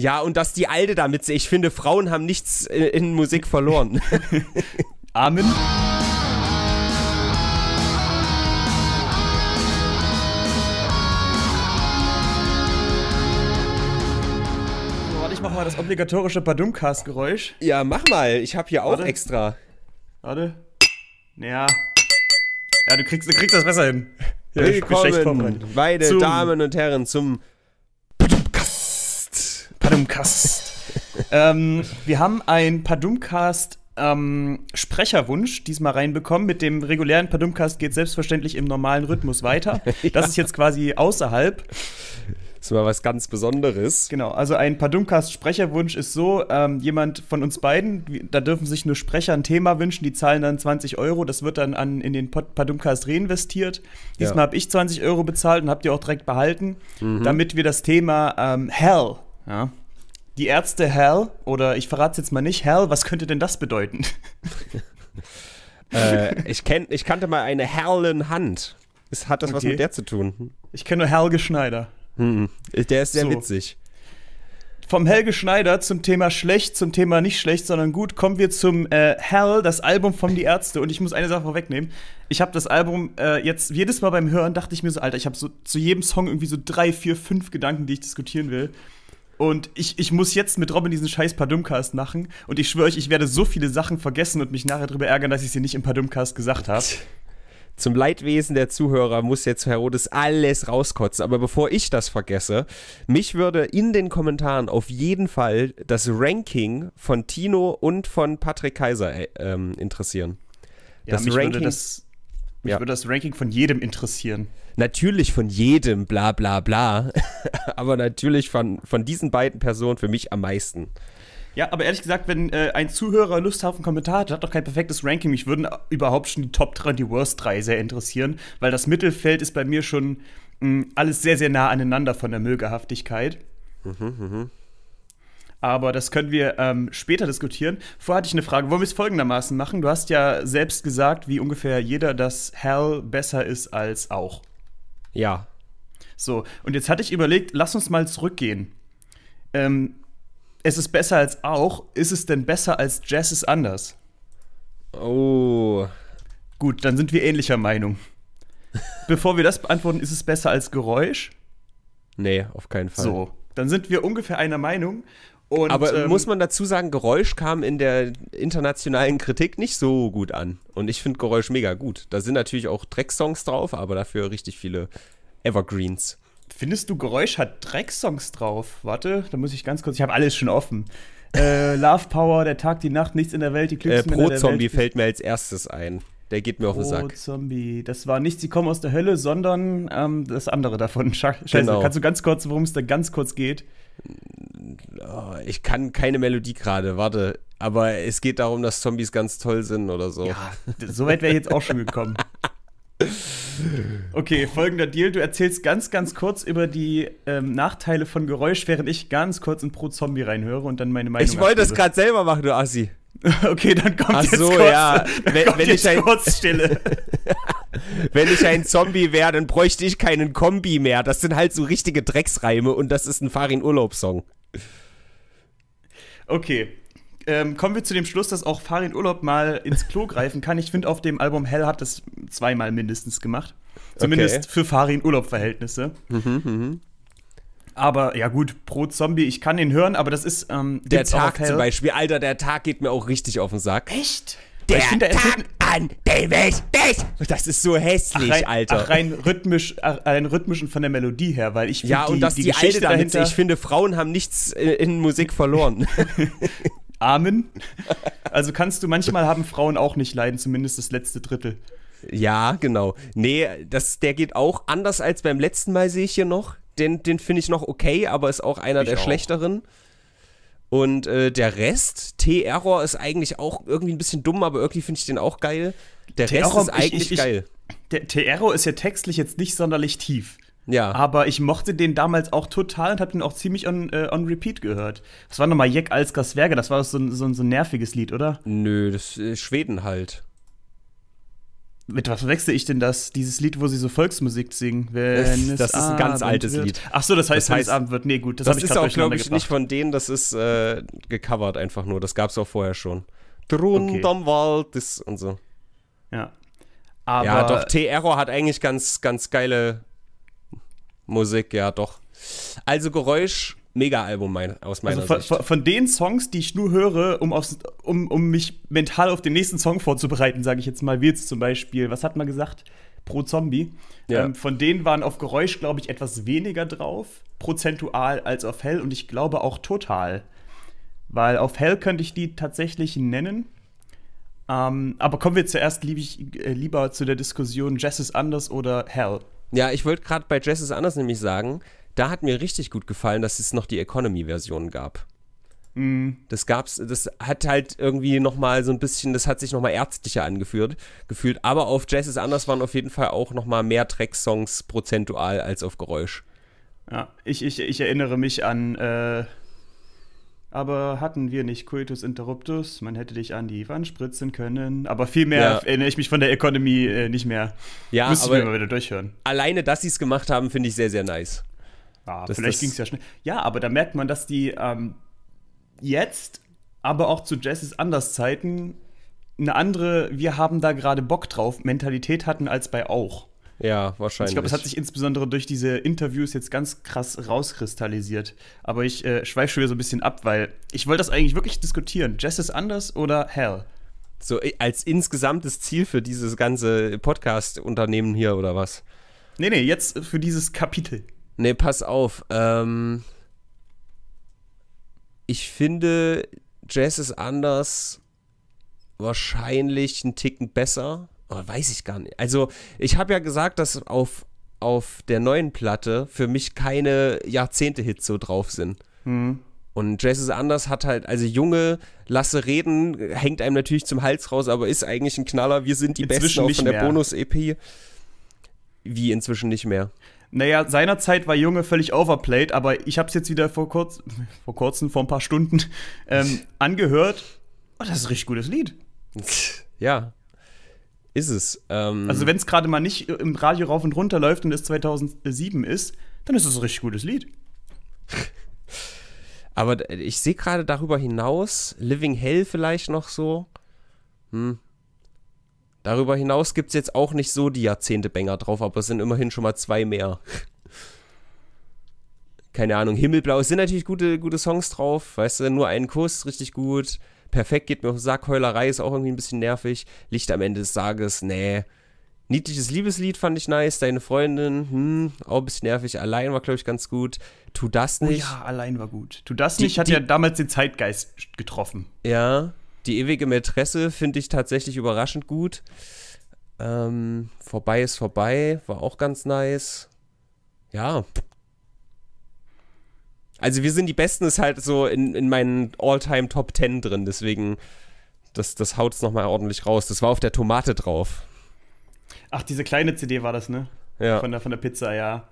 Ja, und dass die Alte damit sehe. Ich finde, Frauen haben nichts äh, in, Musik verloren. Amen. Ich mach mal das obligatorische Badumcast-Geräusch. Ja, mach mal. Ich hab hier auch Warte. extra. Warte. Ja. Ja, du kriegst, du kriegst das besser hin. Ja, Willkommen, meine Damen und Herren, zum Padumcast. ähm, wir haben ein Padumcast ähm, Sprecherwunsch diesmal reinbekommen. Mit dem regulären Padumcast geht selbstverständlich im normalen Rhythmus weiter. ja. Das ist jetzt quasi außerhalb. Das ist mal was ganz Besonderes. Genau, also ein Padumcast-Sprecherwunsch ist so: ähm, jemand von uns beiden, da dürfen sich nur Sprecher ein Thema wünschen, die zahlen dann 20 Euro, das wird dann an, in den Padumcast reinvestiert. Diesmal ja. habe ich 20 Euro bezahlt und habt ihr auch direkt behalten, mhm. damit wir das Thema ähm, Hell, ja, die Ärzte Hell oder ich verrate es jetzt mal nicht, Hell, was könnte denn das bedeuten? äh, ich, kenn, ich kannte mal eine Helen Hand. Ist, hat das okay. was mit der zu tun? Ich kenne nur Helge Schneider. Hm, der ist sehr so. witzig. Vom Helge Schneider zum Thema schlecht, zum Thema nicht schlecht, sondern gut, kommen wir zum äh, Hell, das Album von Die Ärzte. Und ich muss eine Sache vorwegnehmen. Ich habe das Album äh, jetzt jedes Mal beim Hören dachte ich mir so, Alter, ich habe so zu jedem Song irgendwie so drei, vier, fünf Gedanken, die ich diskutieren will. Und ich, ich muss jetzt mit Robin diesen scheiß Padumcast machen. Und ich schwöre euch, ich werde so viele Sachen vergessen und mich nachher darüber ärgern, dass ich sie nicht im Padumcast gesagt habe. Zum Leidwesen der Zuhörer muss jetzt Herodes alles rauskotzen. Aber bevor ich das vergesse, mich würde in den Kommentaren auf jeden Fall das Ranking von Tino und von Patrick Kaiser äh, ähm, interessieren. Ja, das Ranking. Mich ja. würde das Ranking von jedem interessieren. Natürlich von jedem, bla bla bla. aber natürlich von, von diesen beiden Personen für mich am meisten. Ja, aber ehrlich gesagt, wenn äh, ein Zuhörer Lust auf einen Kommentar hat, hat doch kein perfektes Ranking. Mich würden überhaupt schon die Top 3 und die Worst 3 sehr interessieren, weil das Mittelfeld ist bei mir schon mh, mm, alles sehr, sehr nah aneinander von der Mögehaftigkeit. Mhm, mhm. Aber das können wir ähm, später diskutieren. Vorher hatte ich eine Frage. Wollen wir es folgendermaßen machen? Du hast ja selbst gesagt, wie ungefähr jeder, dass Hell besser ist als auch. Ja. So, und jetzt hatte ich überlegt, lass uns mal zurückgehen. Ähm, es ist besser als auch. Ist es denn besser als Jazz ist anders? Oh. Gut, dann sind wir ähnlicher Meinung. Bevor wir das beantworten, ist es besser als Geräusch? Nee, auf keinen Fall. So, dann sind wir ungefähr einer Meinung. Und, aber ähm, muss man dazu sagen, Geräusch kam in der internationalen Kritik nicht so gut an. Und ich finde Geräusch mega gut. Da sind natürlich auch Drecksongs drauf, aber dafür richtig viele Evergreens. Findest du, Geräusch hat Drecksongs drauf? Warte, da muss ich ganz kurz. Ich habe alles schon offen. Äh, Love Power, der Tag, die Nacht, nichts in der Welt, die Klicks. äh, Pro Zombie fällt mir als erstes ein. Der geht mir auf den Sack. Oh, Zombie. Das war nicht, sie kommen aus der Hölle, sondern ähm, das andere davon. Scheiße, genau. kannst du ganz kurz, worum es da ganz kurz geht? Oh, ich kann keine Melodie gerade, warte. Aber es geht darum, dass Zombies ganz toll sind oder so. Ja, so weit wäre ich jetzt auch schon gekommen. Okay, folgender Deal. Du erzählst ganz, ganz kurz über die ähm, Nachteile von Geräusch, während ich ganz kurz in Pro Zombie reinhöre und dann meine Meinung. Ich wollte das gerade selber machen, du Assi. Okay, dann kommt Ach jetzt so, kurz, ja. Wenn, wenn ich kurz Stille. Wenn ich ein Zombie wäre, dann bräuchte ich keinen Kombi mehr. Das sind halt so richtige Drecksreime und das ist ein Farin-Urlaub-Song. Okay. Ähm, kommen wir zu dem Schluss, dass auch Farin Urlaub mal ins Klo greifen kann. Ich finde, auf dem Album Hell hat das zweimal mindestens gemacht. Zumindest okay. für Farin Urlaub-Verhältnisse. Mhm, mhm. Aber ja gut, pro Zombie, ich kann ihn hören, aber das ist ähm, der Tag zum Beispiel. Alter, der Tag geht mir auch richtig auf den Sack. Echt? Der, find, der Tag dann Davis dich! Das ist so hässlich, ach, rein, Alter. Ach, rein rhythmisch, ach, rein rhythmisch und von der Melodie her, weil ich Ja, die, und dass die, die Geschichte alte dahinter. Ich finde, Frauen haben nichts in, äh, in Musik verloren. Amen. Also kannst du, manchmal haben Frauen auch nicht leiden, zumindest das letzte Drittel. Ja, genau. Nee, das, der geht auch anders als beim letzten Mal, sehe ich hier noch. Den, den finde ich noch okay, aber ist auch einer ich der auch. schlechteren. Und äh, der Rest, T-Error ist eigentlich auch irgendwie ein bisschen dumm, aber irgendwie finde ich den auch geil. Der Rest ist eigentlich ich, ich, geil. T-Error ist ja textlich jetzt nicht sonderlich tief. Ja. Aber ich mochte den damals auch total und habe den auch ziemlich on, äh, on repeat gehört. Was war nochmal Jek Alskers Werge? Das war so so so ein nerviges Lied, oder? Nö, das ist Schweden halt mit was wechsle ich denn das? Dieses Lied, wo sie so Volksmusik singen. Wenn das ist ein ganz altes wird. Lied. Ach so, das heißt, das heißt Abend wird. Nee, gut, das, das ist auch, glaube ich, gebracht. nicht von denen. Das ist äh, gecovert einfach nur. Das gab es auch vorher schon. Drunterm okay. Wald ist und so. Ja. Aber ja, doch, T-Error hat eigentlich ganz, ganz geile Musik, ja, doch. Also Geräusch Mega-Album mein, aus meiner also von, Sicht. Von den Songs, die ich nur höre, um, aufs, um, um mich mental auf den nächsten Song vorzubereiten, sage ich jetzt mal, Wills zum Beispiel, was hat man gesagt? Pro Zombie. Ja. Ähm, von denen waren auf Geräusch, glaube ich, etwas weniger drauf, prozentual als auf Hell und ich glaube auch total. Weil auf Hell könnte ich die tatsächlich nennen. Ähm, aber kommen wir zuerst lieb ich, äh, lieber zu der Diskussion Jess ist anders oder Hell. Ja, ich wollte gerade bei Jess ist anders nämlich sagen, da hat mir richtig gut gefallen, dass es noch die Economy-Version gab. Mhm. Das gab's, das hat halt irgendwie nochmal so ein bisschen, das hat sich nochmal ärztlicher angeführt, gefühlt. Aber auf Jazz ist anders waren auf jeden Fall auch nochmal mehr Track-Songs prozentual als auf Geräusch. Ja, ich, ich, ich erinnere mich an, äh, aber hatten wir nicht Coitus Interruptus, man hätte dich an die Wand spritzen können. Aber viel mehr ja. erinnere ich mich von der Economy äh, nicht mehr. Ja, Müsste aber mal wieder durchhören. Alleine, dass sie es gemacht haben, finde ich sehr, sehr nice. Ah, vielleicht ging es ja schnell. Ja, aber da merkt man, dass die ähm, jetzt, aber auch zu Jesses Anderszeiten eine andere, wir haben da gerade Bock drauf, Mentalität hatten als bei auch. Ja, wahrscheinlich. Und ich glaube, es hat sich insbesondere durch diese Interviews jetzt ganz krass rauskristallisiert. Aber ich äh, schweife schon wieder so ein bisschen ab, weil ich wollte das eigentlich wirklich diskutieren. Jess ist anders oder Hell? So äh, als insgesamtes Ziel für dieses ganze Podcast-Unternehmen hier oder was? Nee, nee, jetzt für dieses Kapitel. Nee, pass auf. Ähm, ich finde, Jazz ist anders wahrscheinlich ein Ticken besser. Oh, weiß ich gar nicht. Also, ich habe ja gesagt, dass auf, auf der neuen Platte für mich keine Jahrzehnte-Hits so drauf sind. Hm. Und Jazz ist anders hat halt, also Junge, lasse reden, hängt einem natürlich zum Hals raus, aber ist eigentlich ein Knaller. Wir sind die Inzwischen Besten auch von der Bonus-EP. Wie inzwischen nicht mehr naja, seinerzeit war Junge völlig overplayed, aber ich habe es jetzt wieder vor, kurz, vor kurzem, vor ein paar Stunden ähm, angehört. Oh, das ist ein richtig gutes Lied. Ja, ist es. Ähm also wenn es gerade mal nicht im Radio rauf und runter läuft und es 2007 ist, dann ist es ein richtig gutes Lied. Aber ich sehe gerade darüber hinaus, Living Hell vielleicht noch so. Hm, Darüber hinaus gibt es jetzt auch nicht so die Jahrzehnte-Banger drauf, aber es sind immerhin schon mal zwei mehr. Keine Ahnung, Himmelblau, es sind natürlich gute, gute Songs drauf, weißt du, nur einen Kuss, richtig gut. Perfekt geht mir auf den Sack, Heulerei ist auch irgendwie ein bisschen nervig. Licht am Ende des Tages, nee. Niedliches Liebeslied fand ich nice. Deine Freundin, hm, auch ein bisschen nervig. Allein war, glaube ich, ganz gut. Tu das oh nicht. Oh ja, allein war gut. Tu das die, nicht hat die, ja damals den Zeitgeist getroffen. Ja. Die ewige Mätresse finde ich tatsächlich überraschend gut. Ähm, vorbei ist vorbei, war auch ganz nice. Ja. Also wir sind die Besten ist halt so in, in meinen All-Time Top 10 drin, deswegen das, das haut es nochmal ordentlich raus. Das war auf der Tomate drauf. Ach, diese kleine CD war das, ne? Ja. Von der, von der Pizza, ja.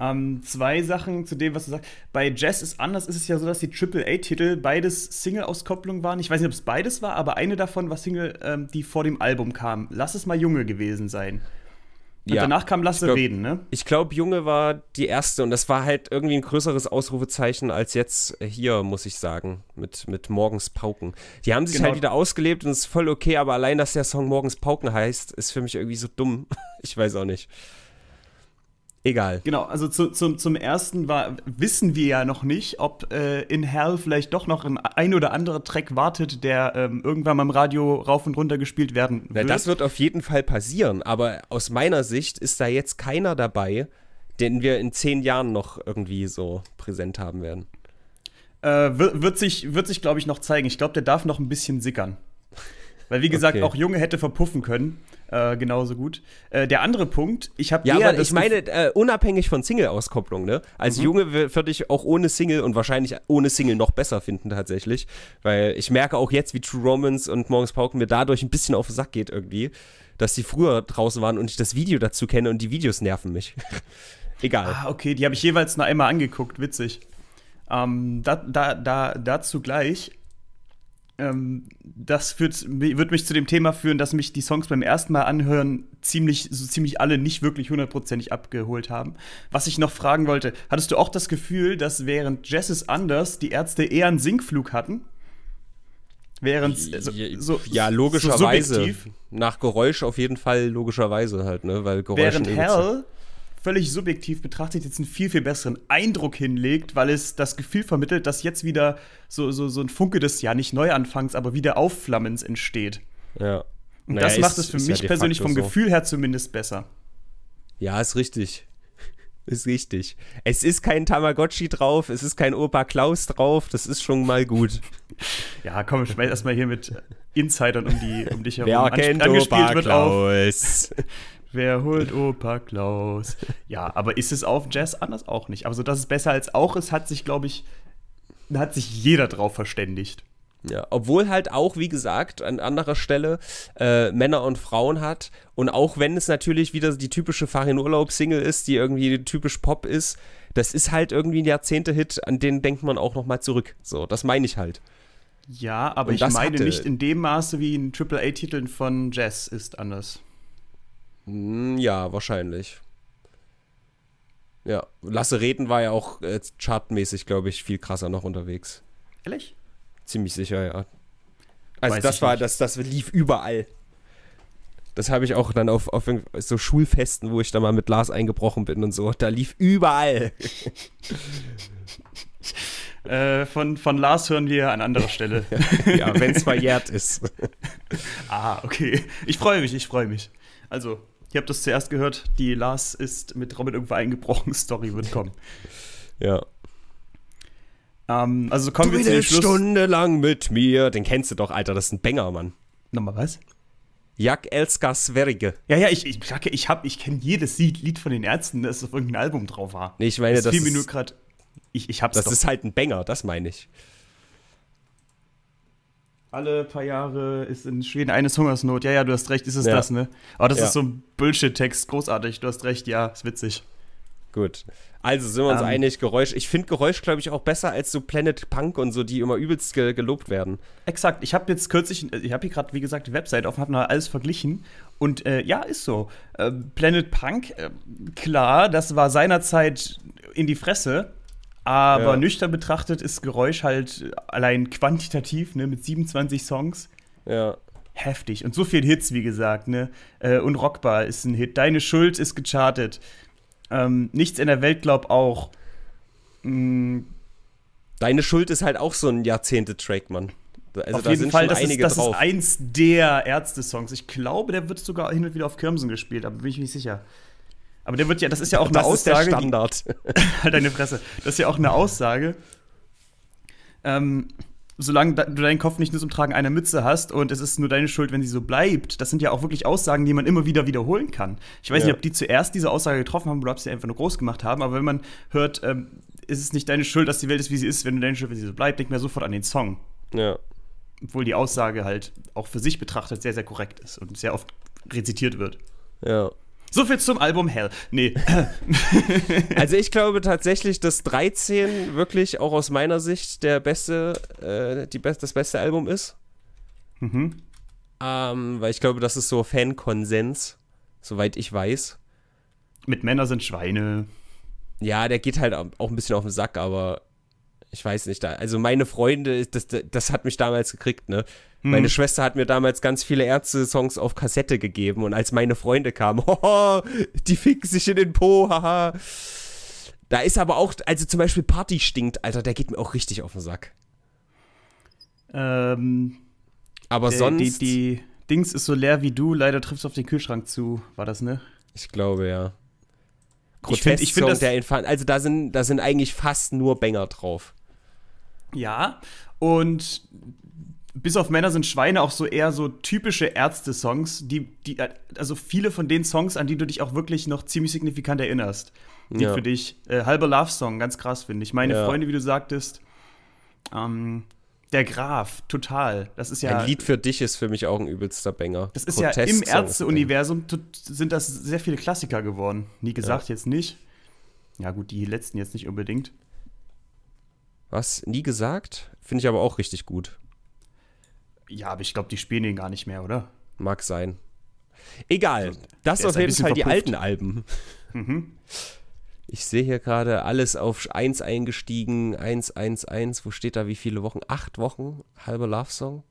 Ähm, zwei Sachen zu dem, was du sagst. Bei Jazz ist anders, ist es ja so, dass die AAA-Titel beides Single-Auskopplung waren. Ich weiß nicht, ob es beides war, aber eine davon war Single, ähm, die vor dem Album kam. Lass es mal Junge gewesen sein. Und ja. danach kam Lasse glaub, reden, ne? Ich glaube, Junge war die erste und das war halt irgendwie ein größeres Ausrufezeichen als jetzt hier, muss ich sagen, mit, mit Morgens Pauken. Die haben sich genau. halt wieder ausgelebt und es ist voll okay, aber allein, dass der Song Morgens Pauken heißt, ist für mich irgendwie so dumm. ich weiß auch nicht. Egal. Genau, also zu, zum, zum ersten war, wissen wir ja noch nicht, ob äh, in Hell vielleicht doch noch ein, ein oder anderer Track wartet, der ähm, irgendwann mal im Radio rauf und runter gespielt werden wird. Na, das wird auf jeden Fall passieren, aber aus meiner Sicht ist da jetzt keiner dabei, den wir in zehn Jahren noch irgendwie so präsent haben werden. Äh, wird, wird sich, wird sich glaube ich, noch zeigen. Ich glaube, der darf noch ein bisschen sickern. Weil, wie gesagt, okay. auch Junge hätte verpuffen können äh, genauso gut. Äh, der andere Punkt, ich habe ja, aber ich meine äh, unabhängig von Single-Auskopplung, ne? Als mhm. Junge würde ich auch ohne Single und wahrscheinlich ohne Single noch besser finden tatsächlich, weil ich merke auch jetzt, wie True Romans und Morgens Pauken mir dadurch ein bisschen auf den Sack geht irgendwie, dass die früher draußen waren und ich das Video dazu kenne und die Videos nerven mich. Egal. Ah, okay, die habe ich jeweils noch einmal angeguckt, witzig. Ähm, da, da, da, dazu gleich. Ähm, das wird, wird mich zu dem Thema führen, dass mich die Songs beim ersten Mal anhören ziemlich, so ziemlich alle nicht wirklich hundertprozentig abgeholt haben. Was ich noch fragen wollte, hattest du auch das Gefühl, dass während Jess is Anders die Ärzte eher einen Sinkflug hatten? Während so, also, so, ja logischerweise so nach Geräusch auf jeden Fall logischerweise halt ne weil Geräusch während eh Hell völlig subjektiv betrachtet jetzt einen viel, viel besseren Eindruck hinlegt, weil es das Gefühl vermittelt, dass jetzt wieder so, so, so ein Funke des, ja, nicht Neuanfangs, aber wieder Aufflammens entsteht. Ja. Und naja, das macht ist, es für mich ja persönlich vom so. Gefühl her zumindest besser. Ja, ist richtig. Ist richtig. Es ist kein Tamagotchi drauf, es ist kein Opa Klaus drauf, das ist schon mal gut. ja, komm, schmeiß erstmal hier mit Insidern um, die, um dich herum. Wer kennt Opa Klaus? Wer holt Opa Klaus? Ja, aber ist es auf Jazz anders auch nicht? Aber so, dass es besser als auch ist, hat sich, glaube ich, hat sich jeder drauf verständigt. Ja, obwohl halt auch, wie gesagt, an anderer Stelle äh, Männer und Frauen hat. Und auch wenn es natürlich wieder die typische Farin Urlaub-Single ist, die irgendwie typisch Pop ist, das ist halt irgendwie ein Jahrzehnte-Hit, an den denkt man auch nochmal zurück. So, das meine ich halt. Ja, aber und ich meine hatte. nicht in dem Maße, wie in Triple A titel von Jazz ist anders. Hm, ja, wahrscheinlich. Ja, Lasse Reden war ja auch äh, chartmäßig, glaube ich, viel krasser noch unterwegs. Ehrlich? Ziemlich sicher, ja. Also Weiß das war, das, das lief überall. Das habe ich auch dann auf, auf so Schulfesten, wo ich da mal mit Lars eingebrochen bin und so. Da lief überall. Äh, von, von Lars hören wir an anderer Stelle. ja, wenn es verjährt ist. ah, okay. Ich freue mich, ich freue mich. Also, ich habe das zuerst gehört, die Lars ist mit Robin irgendwo eingebrochen, Story wird kommen. ja. Ähm, also kommen du wir zu den Schluss. Stunde lang mit mir. Den kennst du doch, Alter, das ist ein Banger, Mann. Nochmal was? Jack Elska Sverige. Ja, ja, ich, ich, ich, ich kenne jedes Lied, von den Ärzten, das auf irgendeinem Album drauf war. Nee, ich meine, das, das ist, nur gerade. Ich, ich hab's Das doch. ist halt ein Banger, das meine ich alle paar Jahre ist in Schweden eines Hungersnot. Ja, ja, du hast recht, ist es ja. das, ne? Aber oh, das ja. ist so ein Bullshit-Text, großartig. Du hast recht, ja, ist witzig. Gut. Also sind wir uns um, ähm. einig, Geräusch. Ich finde Geräusch, glaube ich, auch besser als so Planet Punk und so, die immer übelst ge gelobt werden. Exakt. Ich habe jetzt kürzlich, äh, ich habe hier gerade, wie gesagt, die Website offen, habe mal alles verglichen. Und äh, ja, ist so. Äh, Planet Punk, äh, klar, das war seinerzeit in die Fresse. Aber ja. nüchtern betrachtet ist Geräusch halt allein quantitativ, ne, mit 27 Songs. Ja. Heftig. Und so viel Hits, wie gesagt, ne? Äh, und ist ein Hit. Deine Schuld ist gechartet. Ähm, Nichts in der Welt glaub auch. Mhm. Deine Schuld ist halt auch so ein Jahrzehnte-Track, Mann. Also, auf jeden Fall, das, ist, das ist, eins der Ärzte-Songs. Ich glaube, der wird sogar hin und wieder auf Kirmsen gespielt, aber bin ich mir nicht sicher. Aber der wird ja, das ist ja auch das eine Aussage. Ist der Standard. halt deine Fresse. Das ist ja auch eine Aussage. Ähm, solange du deinen Kopf nicht nur zum Tragen einer Mütze hast und es ist nur deine Schuld, wenn sie so bleibt, das sind ja auch wirklich Aussagen, die man immer wieder wiederholen kann. Ich weiß ja. nicht, ob die zuerst diese Aussage getroffen haben oder ob sie einfach nur groß gemacht haben, aber wenn man hört, ähm, ist es nicht deine Schuld, dass die Welt ist, wie sie ist, wenn du deine Schuld, wenn sie so bleibt, denkt man sofort an den Song. Ja. Obwohl die Aussage halt auch für sich betrachtet sehr, sehr korrekt ist und sehr oft rezitiert wird. Ja, so viel zum Album Hell. Nee. also ich glaube tatsächlich, dass 13 wirklich auch aus meiner Sicht der beste, äh, die best, das beste Album ist. Mhm. Ähm, weil ich glaube, das ist so Fankonsens, soweit ich weiß. Mit Männer sind Schweine. Ja, der geht halt auch ein bisschen auf den Sack, aber ich weiß nicht, da, also meine Freunde, das, das hat mich damals gekriegt, ne? Hm. Meine Schwester hat mir damals ganz viele Ärzte-Songs auf Kassette gegeben und als meine Freunde kamen, hoho, die ficken sich in den Po, haha. Da ist aber auch, also zum Beispiel Party stinkt, Alter, der geht mir auch richtig auf den Sack. Ähm, aber der, sonst. Die, die Dings ist so leer wie du, leider triffst du auf den Kühlschrank zu, war das, ne? Ich glaube, ja. Grotesk ich finde, find, der Infant. Also da sind, da sind eigentlich fast nur Banger drauf. Ja, und bis auf Männer sind Schweine auch so eher so typische Ärzte-Songs, die, die, also viele von den Songs, an die du dich auch wirklich noch ziemlich signifikant erinnerst. Die ja. für dich, äh, halber Love-Song, ganz krass finde ich. Meine ja. Freunde, wie du sagtest, ähm, der Graf, total. Das ist ja. Ein Lied für dich ist für mich auch ein übelster Banger. Das ist ja im Ärzte-Universum sind das sehr viele Klassiker geworden. Nie gesagt ja. jetzt nicht. Ja, gut, die letzten jetzt nicht unbedingt. Was? Nie gesagt? Finde ich aber auch richtig gut. Ja, aber ich glaube, die spielen den gar nicht mehr, oder? Mag sein. Egal. Also, das Der auf jeden Fall die alten Alben. Mhm. Ich sehe hier gerade alles auf 1 eingestiegen. 1, 1, 1. Wo steht da wie viele Wochen? Acht Wochen. Halber Love Song.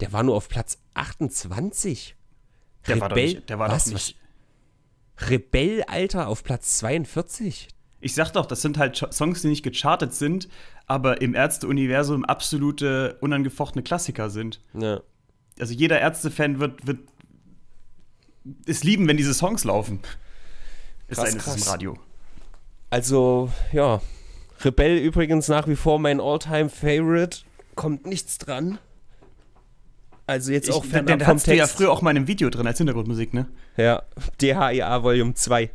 Der war nur auf Platz 28. Der Rebell, war doch nicht, der war was, doch nicht. Was? Rebell, Alter, auf Platz 42. Ich sag doch, das sind halt Songs, die nicht gechartet sind, aber im Ärzte-Universum absolute unangefochtene Klassiker sind. Ja. Also jeder Ärzte-Fan wird, wird es lieben, wenn diese Songs laufen. Krass, ist ein krass. Ist im Radio. Also, ja. Rebell übrigens nach wie vor mein Alltime favorite Kommt nichts dran. Also jetzt auch ich, fernab den, vom Text. ja früher auch mal in einem Video drin als Hintergrundmusik, ne? Ja, DHEA Volume 2.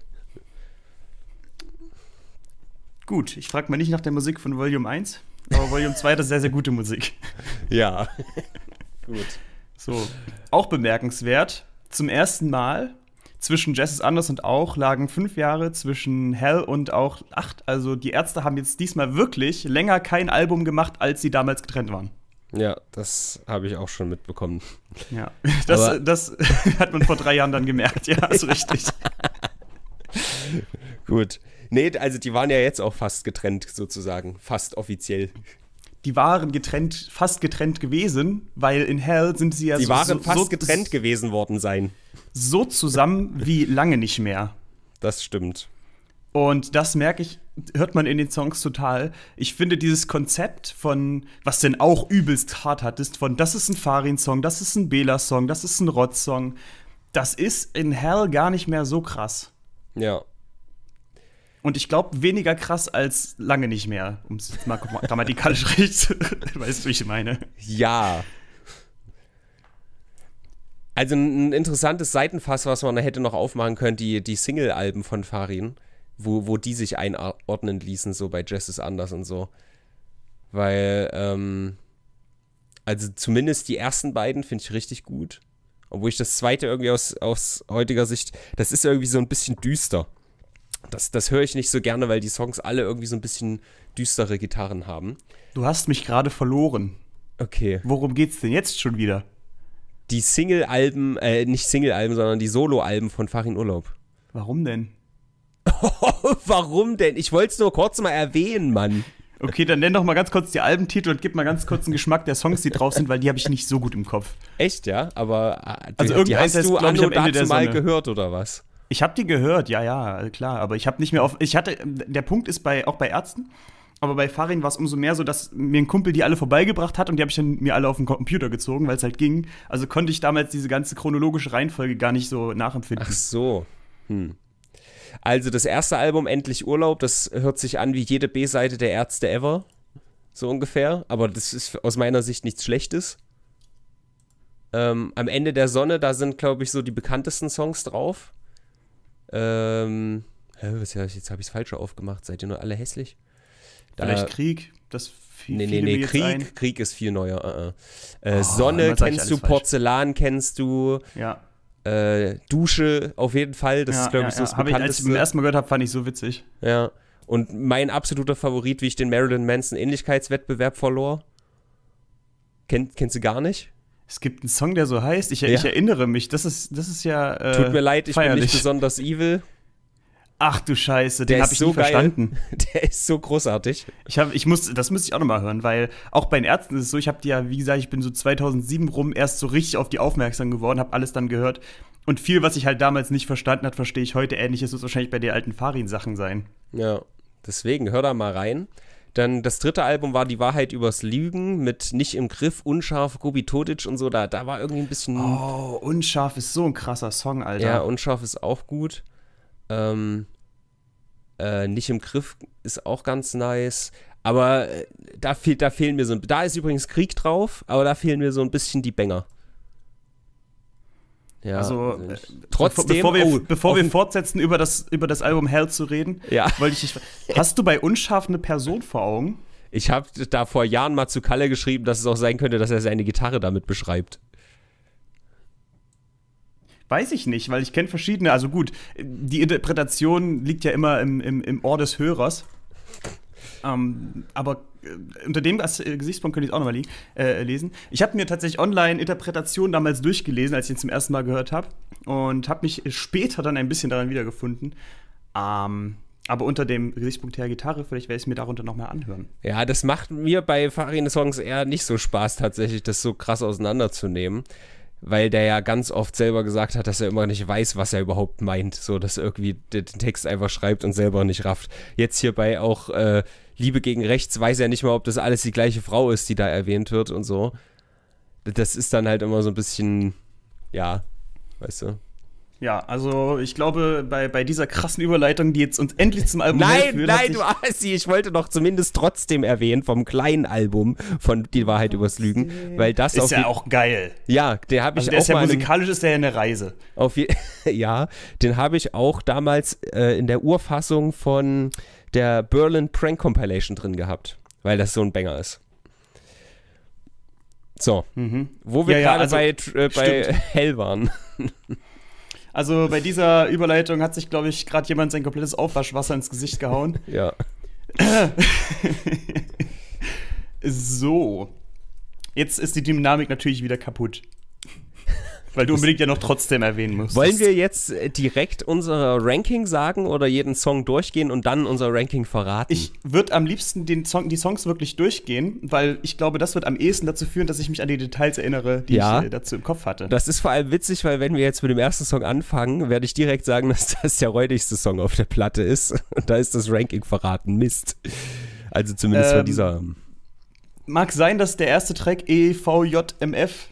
Gut, ich frage mal nicht nach der Musik von Volume 1, aber Volume 2 das ist sehr, sehr gute Musik. Ja. Gut. So, auch bemerkenswert, zum ersten Mal zwischen Jess is Anders und auch lagen fünf Jahre, zwischen Hell und auch acht. Also die Ärzte haben jetzt diesmal wirklich länger kein Album gemacht, als sie damals getrennt waren. Ja, das habe ich auch schon mitbekommen. Ja, das, Aber das hat man vor drei Jahren dann gemerkt. Ja, ist richtig. Gut. Nee, also die waren ja jetzt auch fast getrennt sozusagen, fast offiziell. Die waren getrennt, fast getrennt gewesen, weil in Hell sind sie ja die so. Die waren fast so, getrennt gewesen worden sein. So zusammen wie lange nicht mehr. Das stimmt. Und das merke ich, hört man in den Songs total. Ich finde dieses Konzept von, was denn auch übelst hart hat, ist von, das ist ein Farin-Song, das ist ein Bela-Song, das ist ein Rotz-Song. Das ist in Hell gar nicht mehr so krass. Ja. Und ich glaube, weniger krass als lange nicht mehr, um es mal grammatikalisch recht. weißt du, wie ich meine? Ja. Also ein interessantes Seitenfass, was man hätte noch aufmachen können, die, die Single-Alben von Farin, wo, wo die sich einordnen ließen, so bei Jess is anders und so. Weil, ähm, also zumindest die ersten beiden finde ich richtig gut. Obwohl ich das zweite irgendwie aus, aus heutiger Sicht, das ist irgendwie so ein bisschen düster das, das höre ich nicht so gerne, weil die Songs alle irgendwie so ein bisschen düstere Gitarren haben. Du hast mich gerade verloren. Okay. Worum geht's denn jetzt schon wieder? Die Single-Alben, äh, nicht Single-Alben, sondern die Solo-Alben von Farin Urlaub. Warum denn? Warum denn? Ich wollte es nur kurz mal erwähnen, Mann. Okay, dann nenn doch mal ganz kurz die Albentitel und gib mal ganz kurz einen Geschmack der Songs, die drauf sind, weil die habe ich nicht so gut im Kopf. Echt, ja? Aber äh, also die, die hast du ich, am Ende der mal Sonne. gehört oder was? Ich habe die gehört, ja, ja, klar. Aber ich habe nicht mehr auf. Ich hatte. Der Punkt ist bei auch bei Ärzten. Aber bei Farin war es umso mehr so, dass mir ein Kumpel die alle vorbeigebracht hat und die habe ich dann mir alle auf den Computer gezogen, weil es halt ging. Also konnte ich damals diese ganze chronologische Reihenfolge gar nicht so nachempfinden. Ach so. Hm. Also das erste Album Endlich Urlaub, das hört sich an wie jede B-Seite der Ärzte ever. So ungefähr. Aber das ist aus meiner Sicht nichts Schlechtes. Ähm, am Ende der Sonne, da sind, glaube ich, so die bekanntesten Songs drauf. Ähm, was, jetzt habe ich es falsch aufgemacht. Seid ihr nur alle hässlich? Da, Vielleicht Krieg, das viel, Nee, nee, nee, Krieg, Krieg ist viel neuer. Uh -uh. Äh, oh, Sonne kennst du, Porzellan kennst du. Ja. Äh, Dusche auf jeden Fall, das ja, ist glaube ich ja, das bekannteste. Ich, als ich zum ersten Mal gehört habe, fand ich so witzig. Ja. Und mein absoluter Favorit, wie ich den Marilyn Manson Ähnlichkeitswettbewerb verlor. Kennt, kennst du gar nicht? Es gibt einen Song, der so heißt. Ich, ja. ich erinnere mich. Das ist, das ist ja. Äh, Tut mir leid, ich feierlich. bin nicht besonders evil. Ach du Scheiße, den habe ich so nie geil. verstanden. Der ist so großartig. Ich hab, ich muss, das müsste ich auch nochmal hören, weil auch bei den Ärzten ist es so, ich habe die ja, wie gesagt, ich bin so 2007 rum erst so richtig auf die aufmerksam geworden, habe alles dann gehört. Und viel, was ich halt damals nicht verstanden hat, verstehe ich heute ähnlich. Es wird wahrscheinlich bei den alten Farin-Sachen sein. Ja, deswegen hör da mal rein. Dann das dritte Album war Die Wahrheit übers Lügen mit Nicht im Griff, Unscharf, Gobi Todic und so. Da, da war irgendwie ein bisschen. Oh, Unscharf ist so ein krasser Song, Alter. Ja, Unscharf ist auch gut. Ähm, äh, Nicht im Griff ist auch ganz nice. Aber äh, da, fehlt, da fehlen mir so ein. Da ist übrigens Krieg drauf, aber da fehlen mir so ein bisschen die Bänger. Ja, also, äh, äh trotzdem, bevor wir, oh, bevor wir fortsetzen, über das, über das Album Hell zu reden, ja. wollte ich. dich Hast du bei unscharf eine Person vor Augen? Ich habe da vor Jahren mal zu Kalle geschrieben, dass es auch sein könnte, dass er seine Gitarre damit beschreibt. Weiß ich nicht, weil ich kenne verschiedene. Also gut, die Interpretation liegt ja immer im, im, im Ohr des Hörers. Ähm, aber äh, unter dem äh, Gesichtspunkt könnte ich es auch nochmal äh, lesen. Ich habe mir tatsächlich online Interpretationen damals durchgelesen, als ich ihn zum ersten Mal gehört habe. Und habe mich später dann ein bisschen daran wiedergefunden. Ähm, aber unter dem Gesichtspunkt der Gitarre, vielleicht werde ich es mir darunter nochmal anhören. Ja, das macht mir bei Farine songs eher nicht so Spaß, tatsächlich, das so krass auseinanderzunehmen. Weil der ja ganz oft selber gesagt hat, dass er immer nicht weiß, was er überhaupt meint. So, dass er irgendwie den Text einfach schreibt und selber nicht rafft. Jetzt hierbei auch äh, Liebe gegen Rechts weiß ja nicht mal, ob das alles die gleiche Frau ist, die da erwähnt wird und so. Das ist dann halt immer so ein bisschen, ja, weißt du. Ja, also ich glaube, bei, bei dieser krassen Überleitung, die jetzt uns endlich zum Album Nein, führt, nein, du Assi, ich wollte doch zumindest trotzdem erwähnen vom kleinen Album von Die Wahrheit übers Lügen, weil das ist ja auch geil. Ja, der habe ich also der auch ist ja musikalisch ist der ja eine Reise. Auf ja, den habe ich auch damals äh, in der Urfassung von der Berlin Prank Compilation drin gehabt, weil das so ein Banger ist. So, mhm. wo wir ja, gerade ja, also, bei, äh, bei Hell waren. Also bei dieser Überleitung hat sich, glaube ich, gerade jemand sein komplettes Aufwaschwasser ins Gesicht gehauen. ja. so. Jetzt ist die Dynamik natürlich wieder kaputt. Weil du unbedingt ja noch trotzdem erwähnen musst. Wollen wir jetzt äh, direkt unser Ranking sagen oder jeden Song durchgehen und dann unser Ranking verraten? Ich würde am liebsten den Song, die Songs wirklich durchgehen, weil ich glaube, das wird am ehesten dazu führen, dass ich mich an die Details erinnere, die ja. ich äh, dazu im Kopf hatte. Das ist vor allem witzig, weil wenn wir jetzt mit dem ersten Song anfangen, werde ich direkt sagen, dass das der räudigste Song auf der Platte ist. Und da ist das Ranking verraten. Mist. Also zumindest ähm, von dieser. Mag sein, dass der erste Track EVJMF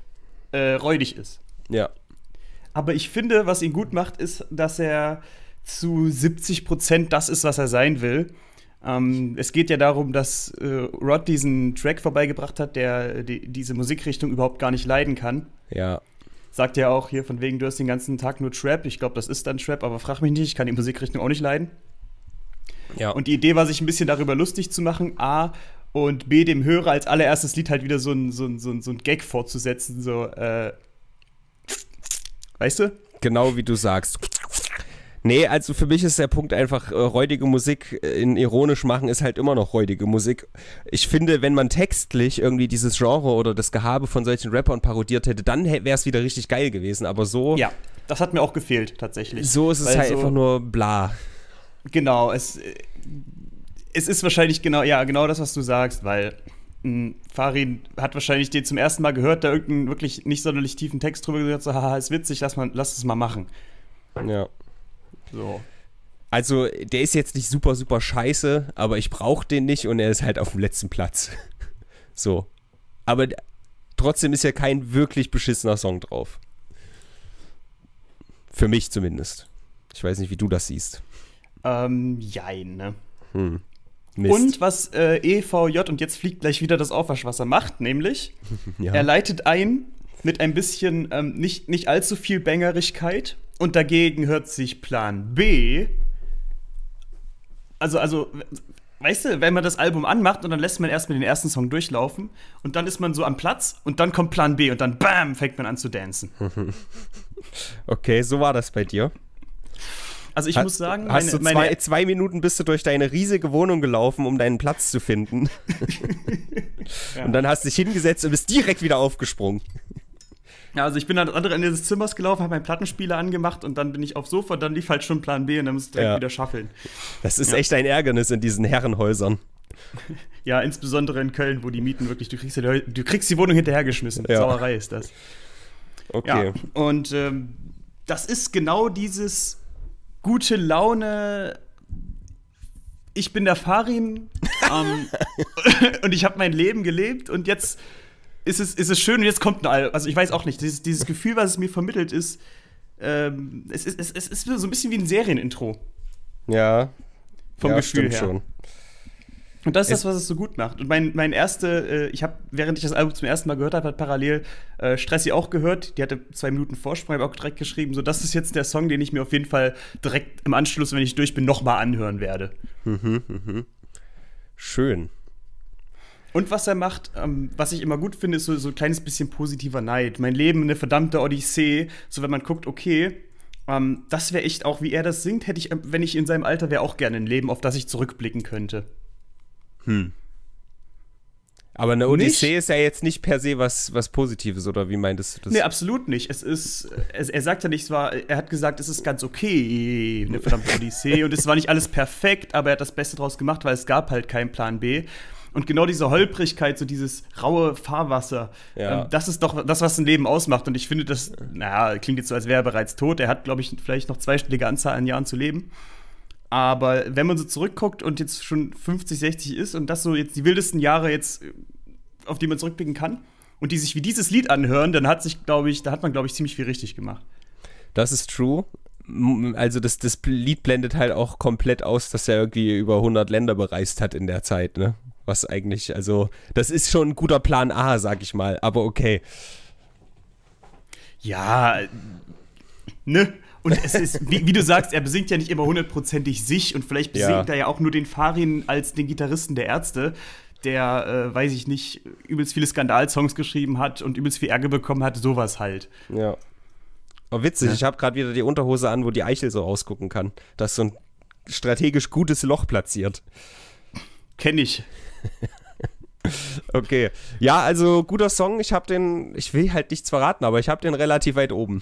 äh, räudig ist. Ja. Aber ich finde, was ihn gut macht, ist, dass er zu 70 Prozent das ist, was er sein will. Ähm, es geht ja darum, dass äh, Rod diesen Track vorbeigebracht hat, der äh, die, diese Musikrichtung überhaupt gar nicht leiden kann. Ja. Sagt ja auch hier von wegen, du hast den ganzen Tag nur Trap. Ich glaube, das ist dann Trap, aber frag mich nicht, ich kann die Musikrichtung auch nicht leiden. Ja. Und die Idee war, sich ein bisschen darüber lustig zu machen. A, und B, dem Hörer als allererstes Lied halt wieder so ein, so ein, so ein, so ein Gag vorzusetzen, so, äh, Weißt du? Genau wie du sagst. Nee, also für mich ist der Punkt einfach, äh, räudige Musik äh, in ironisch machen ist halt immer noch räudige Musik. Ich finde, wenn man textlich irgendwie dieses Genre oder das Gehabe von solchen Rappern parodiert hätte, dann wäre es wieder richtig geil gewesen. Aber so. Ja, das hat mir auch gefehlt, tatsächlich. So ist es Weil halt so einfach nur bla. Genau, es. Äh, es ist wahrscheinlich genau, ja, genau das, was du sagst, weil Farin hat wahrscheinlich den zum ersten Mal gehört, da irgendeinen wirklich nicht sonderlich tiefen Text drüber gesagt, so, haha, ist witzig, lass, mal, lass es mal machen. Ja. So. Also, der ist jetzt nicht super, super scheiße, aber ich brauche den nicht und er ist halt auf dem letzten Platz. so. Aber trotzdem ist ja kein wirklich beschissener Song drauf. Für mich zumindest. Ich weiß nicht, wie du das siehst. Ähm, jein, ne? Hm. Mist. Und was äh, EVJ und jetzt fliegt gleich wieder das Aufwaschwasser macht, nämlich ja. er leitet ein mit ein bisschen ähm, nicht, nicht allzu viel Bängerigkeit und dagegen hört sich Plan B. Also, also, weißt du, wenn man das Album anmacht und dann lässt man erstmal den ersten Song durchlaufen und dann ist man so am Platz und dann kommt Plan B und dann BAM fängt man an zu tanzen. okay, so war das bei dir. Also ich hast, muss sagen, meine, du zwei, meine... zwei Minuten bist du durch deine riesige Wohnung gelaufen, um deinen Platz zu finden. ja. Und dann hast du dich hingesetzt und bist direkt wieder aufgesprungen. Ja, also ich bin an das andere Ende des Zimmers gelaufen, habe meinen Plattenspieler angemacht und dann bin ich aufs Sofa, dann lief halt schon Plan B und dann musst du direkt ja. wieder schaffeln. Das ist ja. echt ein Ärgernis in diesen Herrenhäusern. Ja, insbesondere in Köln, wo die Mieten wirklich, du kriegst die, du kriegst die Wohnung hinterhergeschmissen. Ja. Sauerei ist das. Okay. Ja, und ähm, das ist genau dieses gute Laune. Ich bin der Farin ähm, und ich habe mein Leben gelebt und jetzt ist es, ist es schön und jetzt kommt ein Album. Also ich weiß auch nicht, dieses, dieses Gefühl, was es mir vermittelt ist, ähm, es, ist es, es ist so ein bisschen wie ein Serienintro. Ja. Vom ja, Gefühl her. schon. Und das ist das, was es so gut macht. Und mein, mein erste, äh, ich habe, während ich das Album zum ersten Mal gehört habe, hat parallel äh, Stressi auch gehört. Die hatte zwei Minuten Vorsprung, habe auch direkt geschrieben, so, das ist jetzt der Song, den ich mir auf jeden Fall direkt im Anschluss, wenn ich durch bin, nochmal anhören werde. Mhm, mhm. Schön. Und was er macht, ähm, was ich immer gut finde, ist so, so ein kleines bisschen positiver Neid. Mein Leben eine verdammte Odyssee. So, wenn man guckt, okay, ähm, das wäre echt auch, wie er das singt, hätte ich, äh, wenn ich in seinem Alter wäre, auch gerne ein Leben, auf das ich zurückblicken könnte. Hm. Aber eine Odyssee nicht? ist ja jetzt nicht per se was, was Positives, oder wie meintest du das? Nee, absolut nicht. Es ist, es, er sagt ja nicht, es war, er hat gesagt, es ist ganz okay, eine verdammte Odyssee. und es war nicht alles perfekt, aber er hat das Beste draus gemacht, weil es gab halt keinen Plan B. Und genau diese Holprigkeit, so dieses raue Fahrwasser, ja. ähm, das ist doch das, was ein Leben ausmacht. Und ich finde, das, naja, klingt jetzt so, als wäre er bereits tot. Er hat, glaube ich, vielleicht noch zweistellige Anzahl an Jahren zu leben. Aber wenn man so zurückguckt und jetzt schon 50, 60 ist und das so jetzt die wildesten Jahre jetzt, äh, auf die man zurückblicken kann und die sich wie dieses Lied anhören, dann hat sich, glaube ich, da hat man, glaube ich, ziemlich viel richtig gemacht. Das ist true. Also das, das Lied blendet halt auch komplett aus, dass er irgendwie über 100 Länder bereist hat in der Zeit, ne? Was eigentlich, also das ist schon ein guter Plan A, sag ich mal, aber okay. Ja, äh, ne? Und es ist, wie, wie, du sagst, er besingt ja nicht immer hundertprozentig sich und vielleicht besingt ja. er ja auch nur den Farin als den Gitarristen der Ärzte, der, äh, weiß ich nicht, übelst viele Skandalsongs geschrieben hat und übelst viel Ärger bekommen hat, sowas halt. Ja. Oh, witzig, ja. ich habe gerade wieder die Unterhose an, wo die Eichel so rausgucken kann. Das ist so ein strategisch gutes Loch platziert. Kenn ich. okay. Ja, also guter Song. Ich habe den, ich will halt nichts verraten, aber ich habe den relativ weit oben.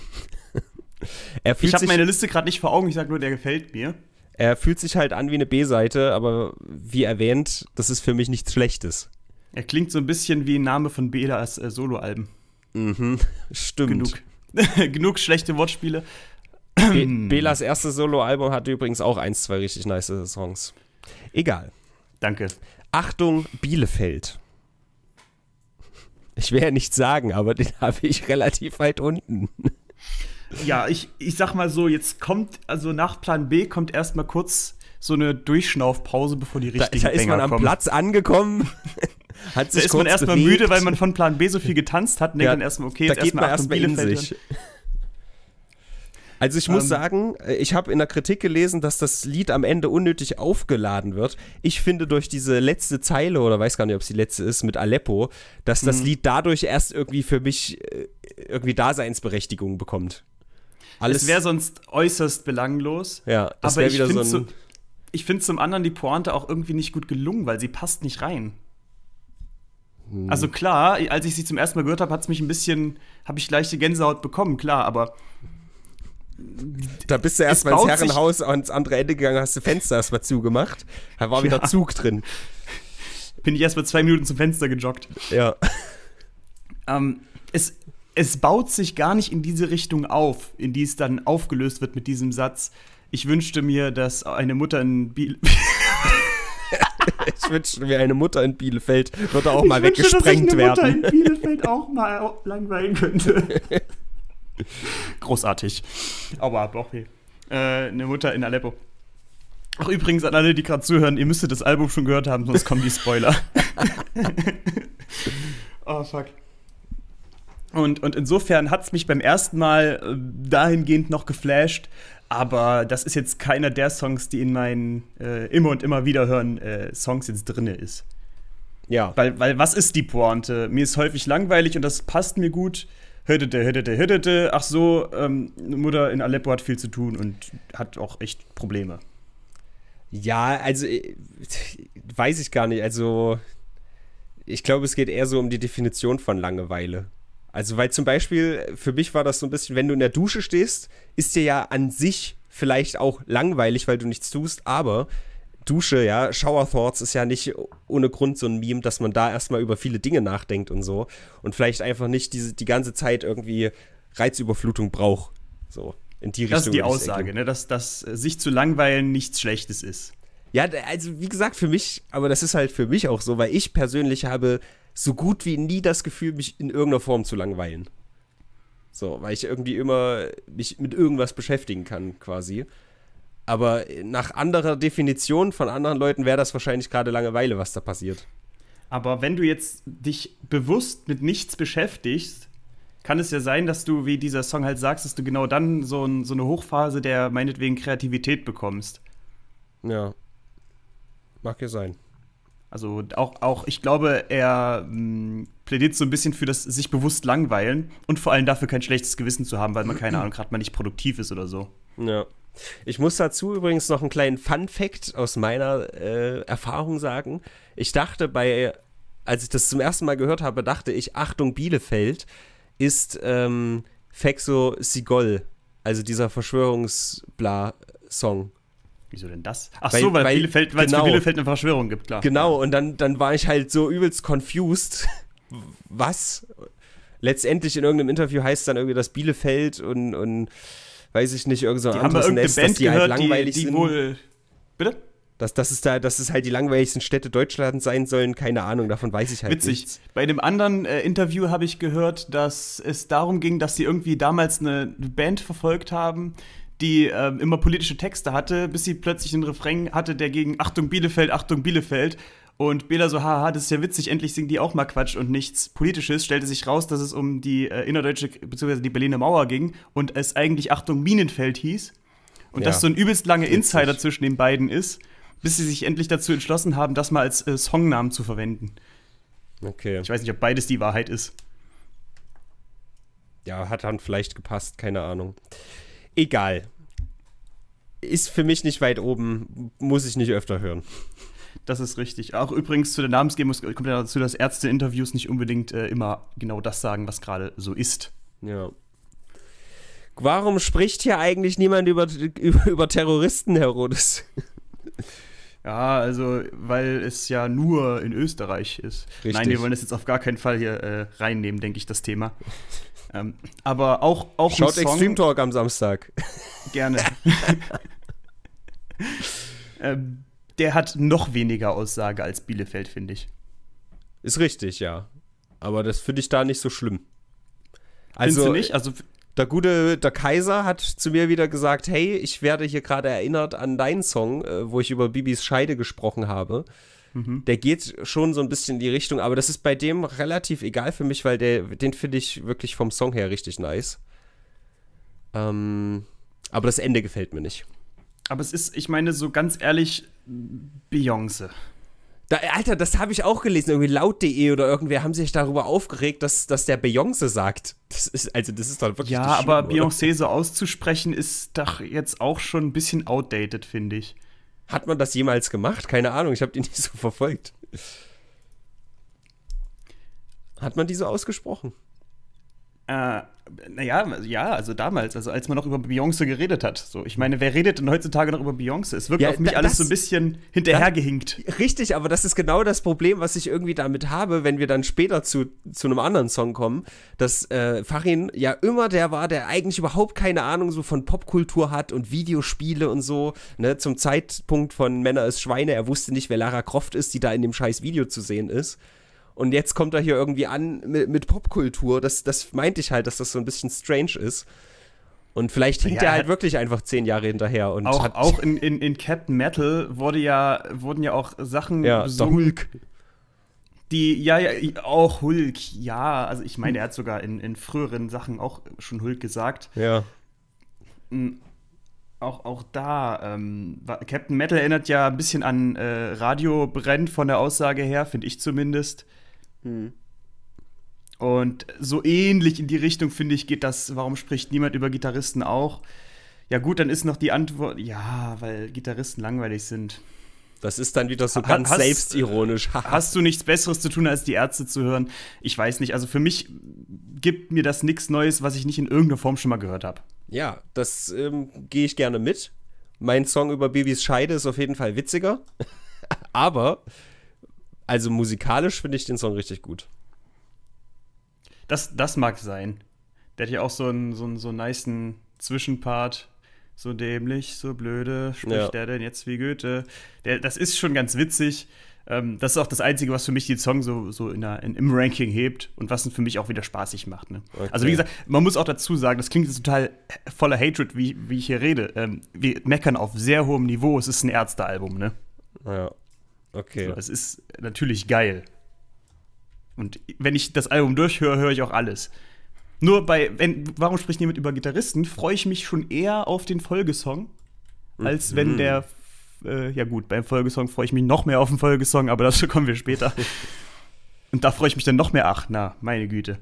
Er fühlt ich habe meine Liste gerade nicht vor Augen, ich sage nur, der gefällt mir. Er fühlt sich halt an wie eine B-Seite, aber wie erwähnt, das ist für mich nichts Schlechtes. Er klingt so ein bisschen wie ein Name von Bedas äh, Soloalben. Mhm, stimmt. Genug, Genug schlechte Wortspiele. Be Belas erstes Soloalbum hatte übrigens auch ein, zwei richtig nice Songs. Egal. Danke. Achtung, Bielefeld. Ich will ja nichts sagen, aber den habe ich relativ weit unten ja, ich, ich sag mal so, jetzt kommt, also nach Plan B kommt erstmal kurz so eine Durchschnaufpause, bevor die richtigen da, da ist man am kommen. Platz angekommen. hat sich da ist man erstmal bewegt. müde, weil man von Plan B so viel getanzt hat und ne, ja, denkt dann erstmal, okay, da jetzt erstmal erst in sich. Also ich muss ähm, sagen, ich habe in der Kritik gelesen, dass das Lied am Ende unnötig aufgeladen wird. Ich finde durch diese letzte Zeile oder weiß gar nicht, ob es die letzte ist mit Aleppo, dass das mhm. Lied dadurch erst irgendwie für mich äh, irgendwie Daseinsberechtigung bekommt. Alles es wäre sonst äußerst belanglos. Ja, das aber ich wieder so ein ich finde zum anderen die Pointe auch irgendwie nicht gut gelungen, weil sie passt nicht rein. Hm. Also klar, als ich sie zum ersten Mal gehört habe, hat es mich ein bisschen, habe ich leichte Gänsehaut bekommen, klar, aber. Da bist du erstmal ins Herrenhaus ans andere Ende gegangen, hast du Fenster erstmal zugemacht. Da war ja. wieder Zug drin. Bin ich erstmal zwei Minuten zum Fenster gejoggt. Ja. Ähm, es, es baut sich gar nicht in diese Richtung auf, in die es dann aufgelöst wird mit diesem Satz. Ich wünschte mir, dass eine Mutter in Bielefeld. ich wünschte mir, eine Mutter in Bielefeld würde auch ich mal wünsche, weggesprengt dass ich eine werden. Mutter in Bielefeld auch mal langweilen könnte. Großartig. Aber doch, okay. Äh, eine Mutter in Aleppo. Ach, übrigens an alle, die gerade zuhören, ihr müsstet das Album schon gehört haben, sonst kommen die Spoiler. oh, fuck. Und, und insofern hat es mich beim ersten Mal äh, dahingehend noch geflasht, aber das ist jetzt keiner der Songs, die in meinen äh, immer und immer wieder hören äh, Songs jetzt drinne ist. Ja. Weil, weil was ist die Pointe? Mir ist häufig langweilig und das passt mir gut. Hüttete, hüttete, hüttete. Ach so, ähm, Mutter in Aleppo hat viel zu tun und hat auch echt Probleme. Ja, also äh, weiß ich gar nicht. Also ich glaube, es geht eher so um die Definition von Langeweile. Also, weil zum Beispiel, für mich war das so ein bisschen, wenn du in der Dusche stehst, ist dir ja an sich vielleicht auch langweilig, weil du nichts tust, aber Dusche, ja, Shower Thoughts ist ja nicht ohne Grund so ein Meme, dass man da erstmal über viele Dinge nachdenkt und so und vielleicht einfach nicht diese, die ganze Zeit irgendwie Reizüberflutung braucht. So, in die Richtung. Das ist die Aussage, ne? dass, dass sich zu langweilen nichts Schlechtes ist. Ja, also wie gesagt, für mich, aber das ist halt für mich auch so, weil ich persönlich habe so gut wie nie das Gefühl, mich in irgendeiner Form zu langweilen. So, weil ich irgendwie immer mich mit irgendwas beschäftigen kann, quasi. Aber nach anderer Definition von anderen Leuten wäre das wahrscheinlich gerade Langeweile, was da passiert. Aber wenn du jetzt dich bewusst mit nichts beschäftigst, kann es ja sein, dass du, wie dieser Song halt sagst, dass du genau dann so, ein, so eine Hochphase der meinetwegen Kreativität bekommst. Ja. Mag ja sein. Also auch, auch ich glaube, er mh, hm, plädiert so ein bisschen für das sich bewusst langweilen und vor allem dafür kein schlechtes Gewissen zu haben, weil man keine Ahnung gerade mal nicht produktiv ist oder so. Ja. Ich muss dazu übrigens noch einen kleinen Fun Fact aus meiner äh, Erfahrung sagen. Ich dachte bei, als ich das zum ersten Mal gehört habe, dachte ich, Achtung Bielefeld ist ähm, Fexo Sigol, also dieser Verschwörungsbla-Song. Wieso denn das? Ach weil, so, weil, weil Bielefeld, genau, es für Bielefeld genau. eine Verschwörung gibt, klar. Genau, und dann, dann war ich halt so übelst confused. Was? Letztendlich in irgendeinem Interview heißt es dann irgendwie, dass Bielefeld und, und weiß ich nicht, irgend so ein anderes Nest, Band dass die halt gehört, halt langweilig die, die sind. Wohl, bitte? Dass, dass, es da, dass es halt die langweiligsten Städte Deutschlands sein sollen, keine Ahnung, davon weiß ich halt Witzig. nichts. Witzig. Bei dem anderen äh, Interview habe ich gehört, dass es darum ging, dass sie irgendwie damals eine Band verfolgt haben, die äh, immer politische Texte hatte, bis sie plötzlich einen Refrain hatte, der gegen Achtung Bielefeld, Achtung Bielefeld. Und Bela so, haha, das ist ja witzig, endlich singen die auch mal Quatsch und nichts Politisches. Stellte sich raus, dass es um die äh, innerdeutsche bzw. die Berliner Mauer ging und es eigentlich Achtung Minenfeld hieß. Und ja. dass so ein übelst lange Insider zwischen den beiden ist, bis sie sich endlich dazu entschlossen haben, das mal als äh, Songnamen zu verwenden. Okay. Ich weiß nicht, ob beides die Wahrheit ist. Ja, hat dann vielleicht gepasst, keine Ahnung egal. Ist für mich nicht weit oben, muss ich nicht öfter hören. Das ist richtig. Auch übrigens zu der Namensgebung kommt ja dazu, dass Ärzte-Interviews nicht unbedingt äh, immer genau das sagen, was gerade so ist. Ja. Warum spricht hier eigentlich niemand über, über Terroristen, Herodes? Ja, also, weil es ja nur in Österreich ist. Richtig. Nein, wir wollen das jetzt auf gar keinen Fall hier äh, reinnehmen, denke ich, das Thema. ähm, aber auch, auch Schaut Song, Extreme Talk am Samstag. Gerne. ähm, der hat noch weniger Aussage als Bielefeld, finde ich. Ist richtig, ja. Aber das finde ich da nicht so schlimm. Also, Findest du also, nicht? Also der gute, der Kaiser hat zu mir wieder gesagt, hey, ich werde hier gerade erinnert an deinen Song, äh, wo ich über Bibis Scheide gesprochen habe. Mhm. Der geht schon so ein bisschen in die Richtung, aber das ist bei dem relativ egal für mich, weil der, den finde ich wirklich vom Song her richtig nice. Ähm, aber das Ende gefällt mir nicht. Aber es ist, ich meine, so ganz ehrlich, Beyoncé. Da, Alter, das habe ich auch gelesen. Irgendwie laut.de oder irgendwer haben sich darüber aufgeregt, dass, dass der Beyoncé sagt. Das ist, also, das ist dann wirklich. Ja, aber Beyoncé so auszusprechen ist doch jetzt auch schon ein bisschen outdated, finde ich. Hat man das jemals gemacht? Keine Ahnung, ich habe die nicht so verfolgt. Hat man die so ausgesprochen? Äh, naja, ja, also damals, also als man noch über Beyoncé geredet hat. So, ich meine, wer redet denn heutzutage noch über Beyoncé? Es wirkt ja, auf mich das, alles so ein bisschen hinterhergehinkt. Das, richtig, aber das ist genau das Problem, was ich irgendwie damit habe, wenn wir dann später zu, zu einem anderen Song kommen, dass äh, Farin ja immer der war, der eigentlich überhaupt keine Ahnung so von Popkultur hat und Videospiele und so. Ne? Zum Zeitpunkt von Männer ist Schweine, er wusste nicht, wer Lara Croft ist, die da in dem scheiß Video zu sehen ist. Und jetzt kommt er hier irgendwie an mit, mit Popkultur. Das, das meinte ich halt, dass das so ein bisschen strange ist. Und vielleicht hinkt ja, er halt wirklich einfach zehn Jahre hinterher. Und auch auch in, in, in Captain Metal wurde ja, wurden ja auch Sachen ja, besungen, Hulk. Die, ja, ja, auch Hulk, ja. Also ich meine, er hat sogar in, in früheren Sachen auch schon Hulk gesagt. Ja. Hm, auch, auch da, ähm, Captain Metal erinnert ja ein bisschen an äh, Radio Brennt von der Aussage her, finde ich zumindest. Und so ähnlich in die Richtung, finde ich, geht das, warum spricht niemand über Gitarristen auch? Ja, gut, dann ist noch die Antwort, ja, weil Gitarristen langweilig sind. Das ist dann wieder so ganz hast, selbstironisch. Äh, hast du nichts Besseres zu tun, als die Ärzte zu hören? Ich weiß nicht. Also für mich gibt mir das nichts Neues, was ich nicht in irgendeiner Form schon mal gehört habe. Ja, das ähm, gehe ich gerne mit. Mein Song über Babys Scheide ist auf jeden Fall witziger. Aber also musikalisch finde ich den Song richtig gut. Das, das mag sein. Der hat ja auch so einen, so so einen Zwischenpart. So dämlich, so blöde, spricht ja. der denn jetzt wie Goethe? Der, das ist schon ganz witzig. Ähm, das ist auch das Einzige, was für mich den Song so, so in der, in, im Ranking hebt und was ihn für mich auch wieder spaßig macht. Ne? Okay. Also, wie gesagt, man muss auch dazu sagen, das klingt jetzt total voller Hatred, wie, wie ich hier rede. Ähm, wir meckern auf sehr hohem Niveau. Es ist ein Ärztealbum, ne? Ja. Okay. Also, es ist natürlich geil. Und wenn ich das Album durchhöre, höre ich auch alles. Nur bei, wenn, warum spricht niemand über Gitarristen? Freue ich mich schon eher auf den Folgesong, als mhm. wenn der, äh, ja gut, beim Folgesong freue ich mich noch mehr auf den Folgesong, aber dazu kommen wir später. Und da freue ich mich dann noch mehr. Ach, na, meine Güte.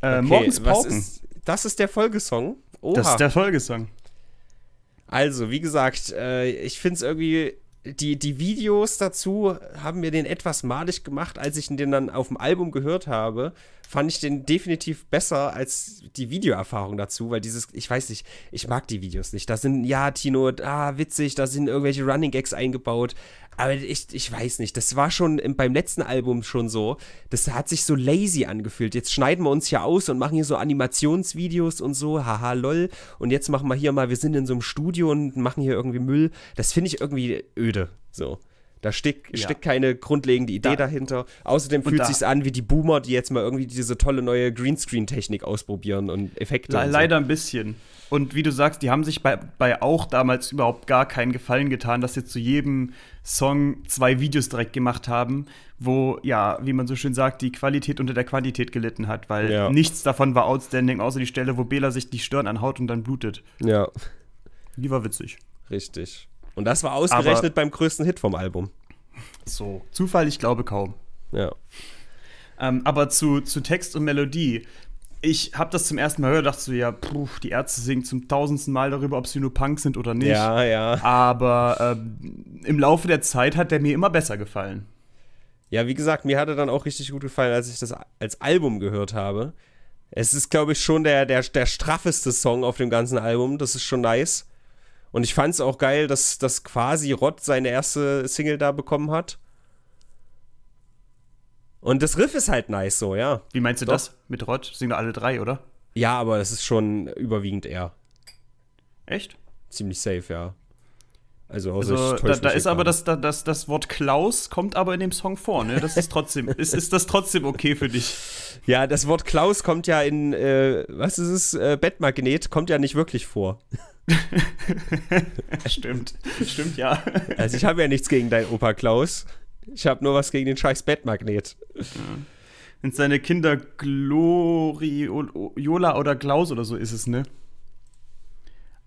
Äh, okay, Morgens Pauken. Ist, das ist der Folgesong. Oha. Das ist der Folgesong. Also, wie gesagt, äh, ich finde es irgendwie die, die Videos dazu haben mir den etwas malig gemacht, als ich den dann auf dem Album gehört habe. Fand ich den definitiv besser als die Videoerfahrung dazu, weil dieses, ich weiß nicht, ich mag die Videos nicht. Da sind, ja, Tino, ah, witzig, da sind irgendwelche Running Gags eingebaut. Aber ich, ich weiß nicht, das war schon beim letzten Album schon so. Das hat sich so lazy angefühlt. Jetzt schneiden wir uns hier aus und machen hier so Animationsvideos und so, haha, lol. Und jetzt machen wir hier mal, wir sind in so einem Studio und machen hier irgendwie Müll. Das finde ich irgendwie öde Gebäude. So. Da steckt, ja. steckt keine grundlegende Idee da. dahinter. Außerdem fühlt es sich an wie die Boomer, die jetzt mal irgendwie diese tolle neue Greenscreen-Technik ausprobieren und Effekte. Le und so. Leider ein bisschen. Und wie du sagst, die haben sich bei, bei auch damals überhaupt gar keinen Gefallen getan, dass sie zu jedem Song zwei Videos direkt gemacht haben, wo, ja, wie man so schön sagt, die Qualität unter der Quantität gelitten hat, weil ja. nichts davon war outstanding, außer die Stelle, wo Bela sich die Stirn anhaut und dann blutet. Ja. Die war witzig. Richtig. Und das war ausgerechnet Aber beim größten Hit vom Album. So, Zufall, ich glaube kaum. Ja. Ähm, aber zu, zu Text und Melodie. Ich habe das zum ersten Mal gehört, dachte so, ja, puh, die Ärzte singen zum tausendsten Mal darüber, ob sie nur Punk sind oder nicht. Ja, ja. Aber ähm, im Laufe der Zeit hat der mir immer besser gefallen. Ja, wie gesagt, mir hat er dann auch richtig gut gefallen, als ich das als Album gehört habe. Es ist, glaube ich, schon der, der, der straffeste Song auf dem ganzen Album. Das ist schon nice. Und ich fand es auch geil, dass, dass quasi Rod seine erste Single da bekommen hat. Und das Riff ist halt nice so, ja. Wie meinst du Doch. das? Mit Rod singen alle drei, oder? Ja, aber das ist schon überwiegend er. Echt? Ziemlich safe, ja. Also, also da, da ist aber das, das, das Wort Klaus kommt aber in dem Song vor, ne? Das ist trotzdem, ist, ist das trotzdem okay für dich? Ja, das Wort Klaus kommt ja in, äh, was ist es, äh, Bettmagnet, kommt ja nicht wirklich vor. stimmt, stimmt ja. Also ich habe ja nichts gegen deinen Opa Klaus. Ich habe nur was gegen den scheiß Bettmagnet. Ja. Wenn seine Kinder Gloriola oder Klaus oder so ist es, ne?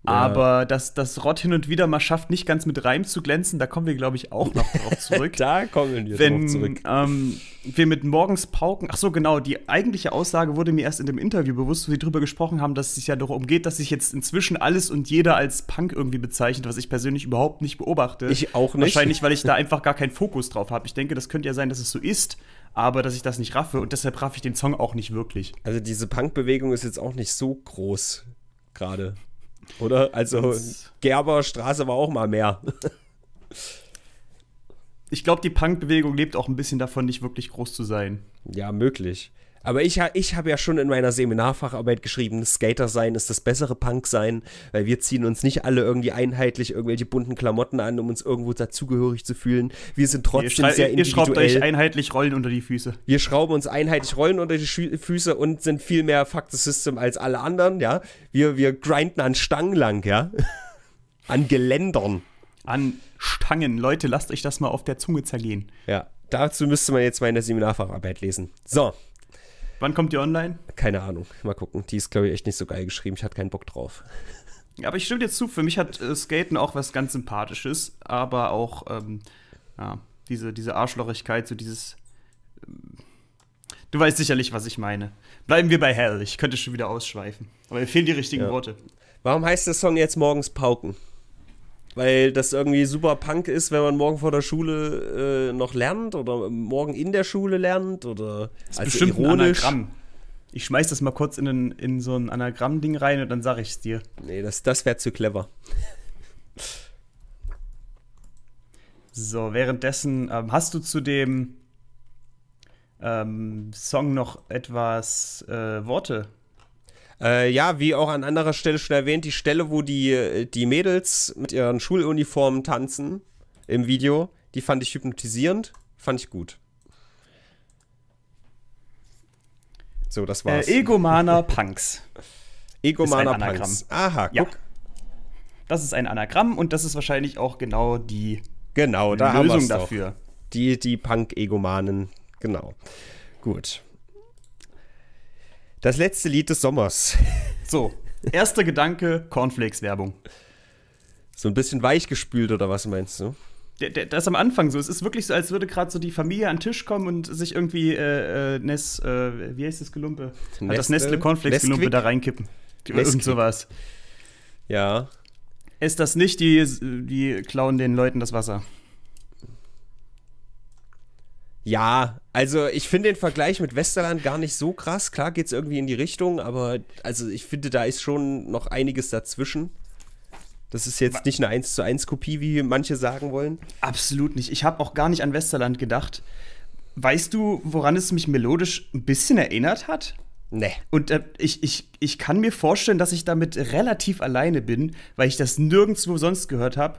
Aber dass das Rott hin und wieder mal schafft, nicht ganz mit Reim zu glänzen, da kommen wir, glaube ich, auch noch drauf zurück. da kommen wir Wenn, drauf zurück. Ähm, wir mit Morgens Pauken, ach so, genau, die eigentliche Aussage wurde mir erst in dem Interview bewusst, wo sie drüber gesprochen haben, dass es sich ja darum geht, dass sich jetzt inzwischen alles und jeder als Punk irgendwie bezeichnet, was ich persönlich überhaupt nicht beobachte. Ich auch nicht. Wahrscheinlich, weil ich da einfach gar keinen Fokus drauf habe. Ich denke, das könnte ja sein, dass es so ist aber dass ich das nicht raffe und deshalb raffe ich den Song auch nicht wirklich. Also diese Punk-Bewegung ist jetzt auch nicht so groß gerade. Oder? Also Gerberstraße war auch mal mehr. ich glaube, die Punkbewegung lebt auch ein bisschen davon, nicht wirklich groß zu sein. Ja, möglich. Aber ich, ich habe ja schon in meiner Seminarfacharbeit geschrieben, Skater sein ist das bessere Punk sein, weil wir ziehen uns nicht alle irgendwie einheitlich irgendwelche bunten Klamotten an, um uns irgendwo dazugehörig zu fühlen. Wir sind trotzdem ihr sehr individuell. Ihr schraubt euch einheitlich Rollen unter die Füße. Wir schrauben uns einheitlich Rollen unter die Schü Füße und sind viel mehr Fuck the System als alle anderen, ja. Wir, wir grinden an Stangen lang, ja. an Geländern. An Stangen. Leute, lasst euch das mal auf der Zunge zergehen. Ja, dazu müsste man jetzt mal in der Seminarfacharbeit lesen. So. Wann kommt die online? Keine Ahnung. Mal gucken. Die ist, glaube ich, echt nicht so geil geschrieben. Ich hatte keinen Bock drauf. Aber ich stimme dir zu, für mich hat äh, Skaten auch was ganz Sympathisches, aber auch ähm, ja, diese, diese Arschlochigkeit, so dieses. Ähm, du weißt sicherlich, was ich meine. Bleiben wir bei Hell. Ich könnte schon wieder ausschweifen. Aber mir fehlen die richtigen ja. Worte. Warum heißt der Song jetzt morgens Pauken? Weil das irgendwie super Punk ist, wenn man morgen vor der Schule äh, noch lernt oder morgen in der Schule lernt oder das ist also bestimmt ironisch. Ein Anagramm. Ich schmeiß das mal kurz in, den, in so ein Anagramm-Ding rein und dann sag ich's dir. Nee, das, das wäre zu clever. So, währenddessen ähm, hast du zu dem ähm, Song noch etwas äh, Worte äh, ja, wie auch an anderer Stelle schon erwähnt, die Stelle, wo die, äh, die Mädels mit ihren Schuluniformen tanzen im Video, die fand ich hypnotisierend, fand ich gut. So, das war's. Äh, Egomaner Punks. Egomaner Punks. Aha, guck. Ja. Das ist ein Anagramm und das ist wahrscheinlich auch genau die genau, da Lösung haben dafür. Doch. Die, die Punk-Egomanen, genau. Gut. Das letzte Lied des Sommers. So, erster Gedanke: Cornflakes-Werbung. So ein bisschen weichgespült oder was meinst du? Der, der, das am Anfang so. Es ist wirklich so, als würde gerade so die Familie an den Tisch kommen und sich irgendwie äh, äh Ness, äh, wie heißt das Gelumpe? Nestle? Ah, das Nestle Cornflakes Gelumpe da reinkippen. Irgend sowas. Ja. Ist das nicht, die, die klauen den Leuten das Wasser. Ja, also ich finde den Vergleich mit Westerland gar nicht so krass. Klar geht es irgendwie in die Richtung, aber also ich finde, da ist schon noch einiges dazwischen. Das ist jetzt nicht eine 1 zu 1 Kopie, wie manche sagen wollen. Absolut nicht. Ich habe auch gar nicht an Westerland gedacht. Weißt du, woran es mich melodisch ein bisschen erinnert hat? Nee. Und äh, ich, ich, ich kann mir vorstellen, dass ich damit relativ alleine bin, weil ich das nirgendwo sonst gehört habe.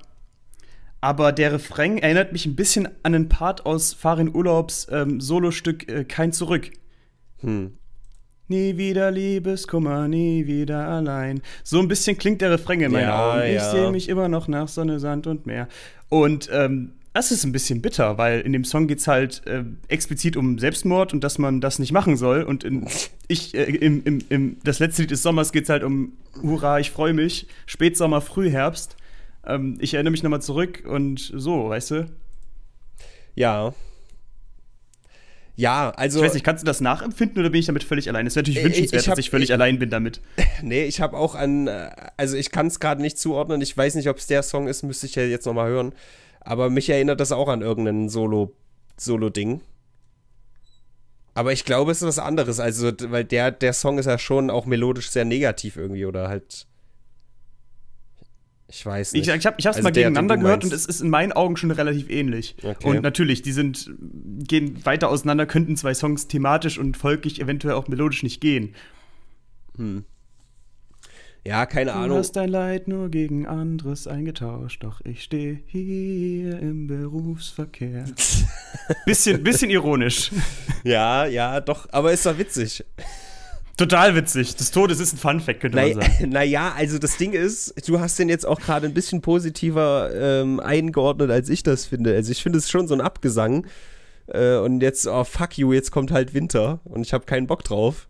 Aber der Refrain erinnert mich ein bisschen an einen Part aus Farin Urlaubs ähm, Solostück äh, Kein Zurück. Hm. Nie wieder Liebeskummer, nie wieder allein. So ein bisschen klingt der Refrain in meinen ja, Augen. Ich ja. sehe mich immer noch nach Sonne, Sand und Meer. Und ähm, das ist ein bisschen bitter, weil in dem Song geht es halt äh, explizit um Selbstmord und dass man das nicht machen soll. Und in, ich, äh, im, im, im, das letzte Lied des Sommers geht es halt um Hurra, ich freue mich, Spätsommer, Frühherbst ähm, ich erinnere mich nochmal zurück und so, weißt du? Ja. Ja, also. Ich weiß nicht, kannst du das nachempfinden oder bin ich damit völlig allein? Es wäre natürlich wünschenswert, ich hab, dass ich völlig ich, allein bin damit. Nee, ich habe auch an. Also, ich kann es gerade nicht zuordnen. Ich weiß nicht, ob es der Song ist, müsste ich ja jetzt nochmal hören. Aber mich erinnert das auch an irgendein Solo-Ding. Solo Aber ich glaube, es ist was anderes. Also, weil der, der Song ist ja schon auch melodisch sehr negativ irgendwie oder halt ich weiß nicht. Ich, ich habe es also mal gegeneinander gehört und es ist in meinen Augen schon relativ ähnlich. Okay. Und natürlich, die sind, gehen weiter auseinander, könnten zwei Songs thematisch und folglich eventuell auch melodisch nicht gehen. Hm. Ja, keine du Ahnung. Du hast dein Leid nur gegen anderes eingetauscht, doch ich stehe hier im Berufsverkehr. bisschen, bisschen ironisch. Ja, ja, doch, aber ist doch witzig. Total witzig. Des Todes ist ein Funfact, könnte Na, man sagen. Naja, also das Ding ist, du hast den jetzt auch gerade ein bisschen positiver ähm, eingeordnet, als ich das finde. Also ich finde es schon so ein Abgesang. Äh, und jetzt, oh fuck you, jetzt kommt halt Winter und ich habe keinen Bock drauf.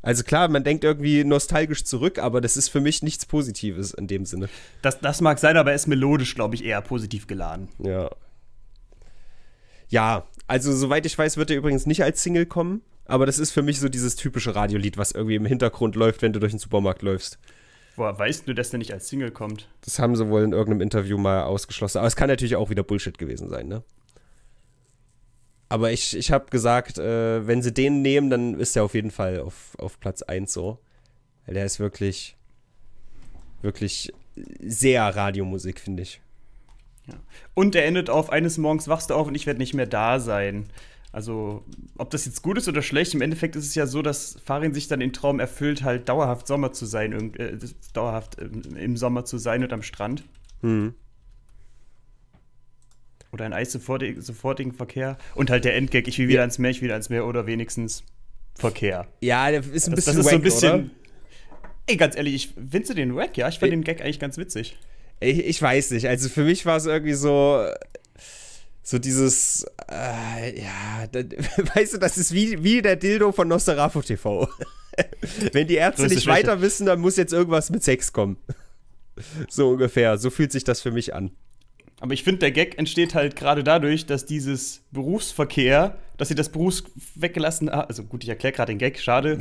Also klar, man denkt irgendwie nostalgisch zurück, aber das ist für mich nichts Positives in dem Sinne. Das, das mag sein, aber er ist melodisch, glaube ich, eher positiv geladen. Ja. Ja, also soweit ich weiß, wird er übrigens nicht als Single kommen aber das ist für mich so dieses typische Radiolied, was irgendwie im Hintergrund läuft, wenn du durch den Supermarkt läufst. Boah, weißt du, dass der nicht als Single kommt? Das haben sie wohl in irgendeinem Interview mal ausgeschlossen. Aber es kann natürlich auch wieder Bullshit gewesen sein, ne? Aber ich, ich habe gesagt, äh, wenn sie den nehmen, dann ist er auf jeden Fall auf, auf Platz 1 so. Weil Der ist wirklich, wirklich sehr Radiomusik, finde ich. Ja. Und er endet auf, eines Morgens wachst du auf und ich werde nicht mehr da sein. Also, ob das jetzt gut ist oder schlecht, im Endeffekt ist es ja so, dass Farin sich dann den Traum erfüllt, halt dauerhaft Sommer zu sein, äh, dauerhaft äh, im Sommer zu sein und am Strand. Mhm. Oder ein Eis sofortig, sofortigen Verkehr. Und halt der Endgag, ich will wieder ja. ans Meer, ich will wieder ans Meer oder wenigstens Verkehr. Ja, der ist ein das, bisschen. Das, ist wack, so ein bisschen. Oder? Ey, ganz ehrlich, ich finde den wack, ja. Ich fand den Gag eigentlich ganz witzig. Ich, ich weiß nicht. Also für mich war es irgendwie so so dieses, äh, ja, da, weißt du, das ist wie, wie der Dildo von Nosferatu TV. Wenn die Ärzte nicht Schwäche. weiter wissen, dann muss jetzt irgendwas mit Sex kommen. So ungefähr, so fühlt sich das für mich an. Aber ich finde, der Gag entsteht halt gerade dadurch, dass dieses Berufsverkehr, dass sie das Berufs weggelassen haben. Also gut, ich erkläre gerade den Gag, schade.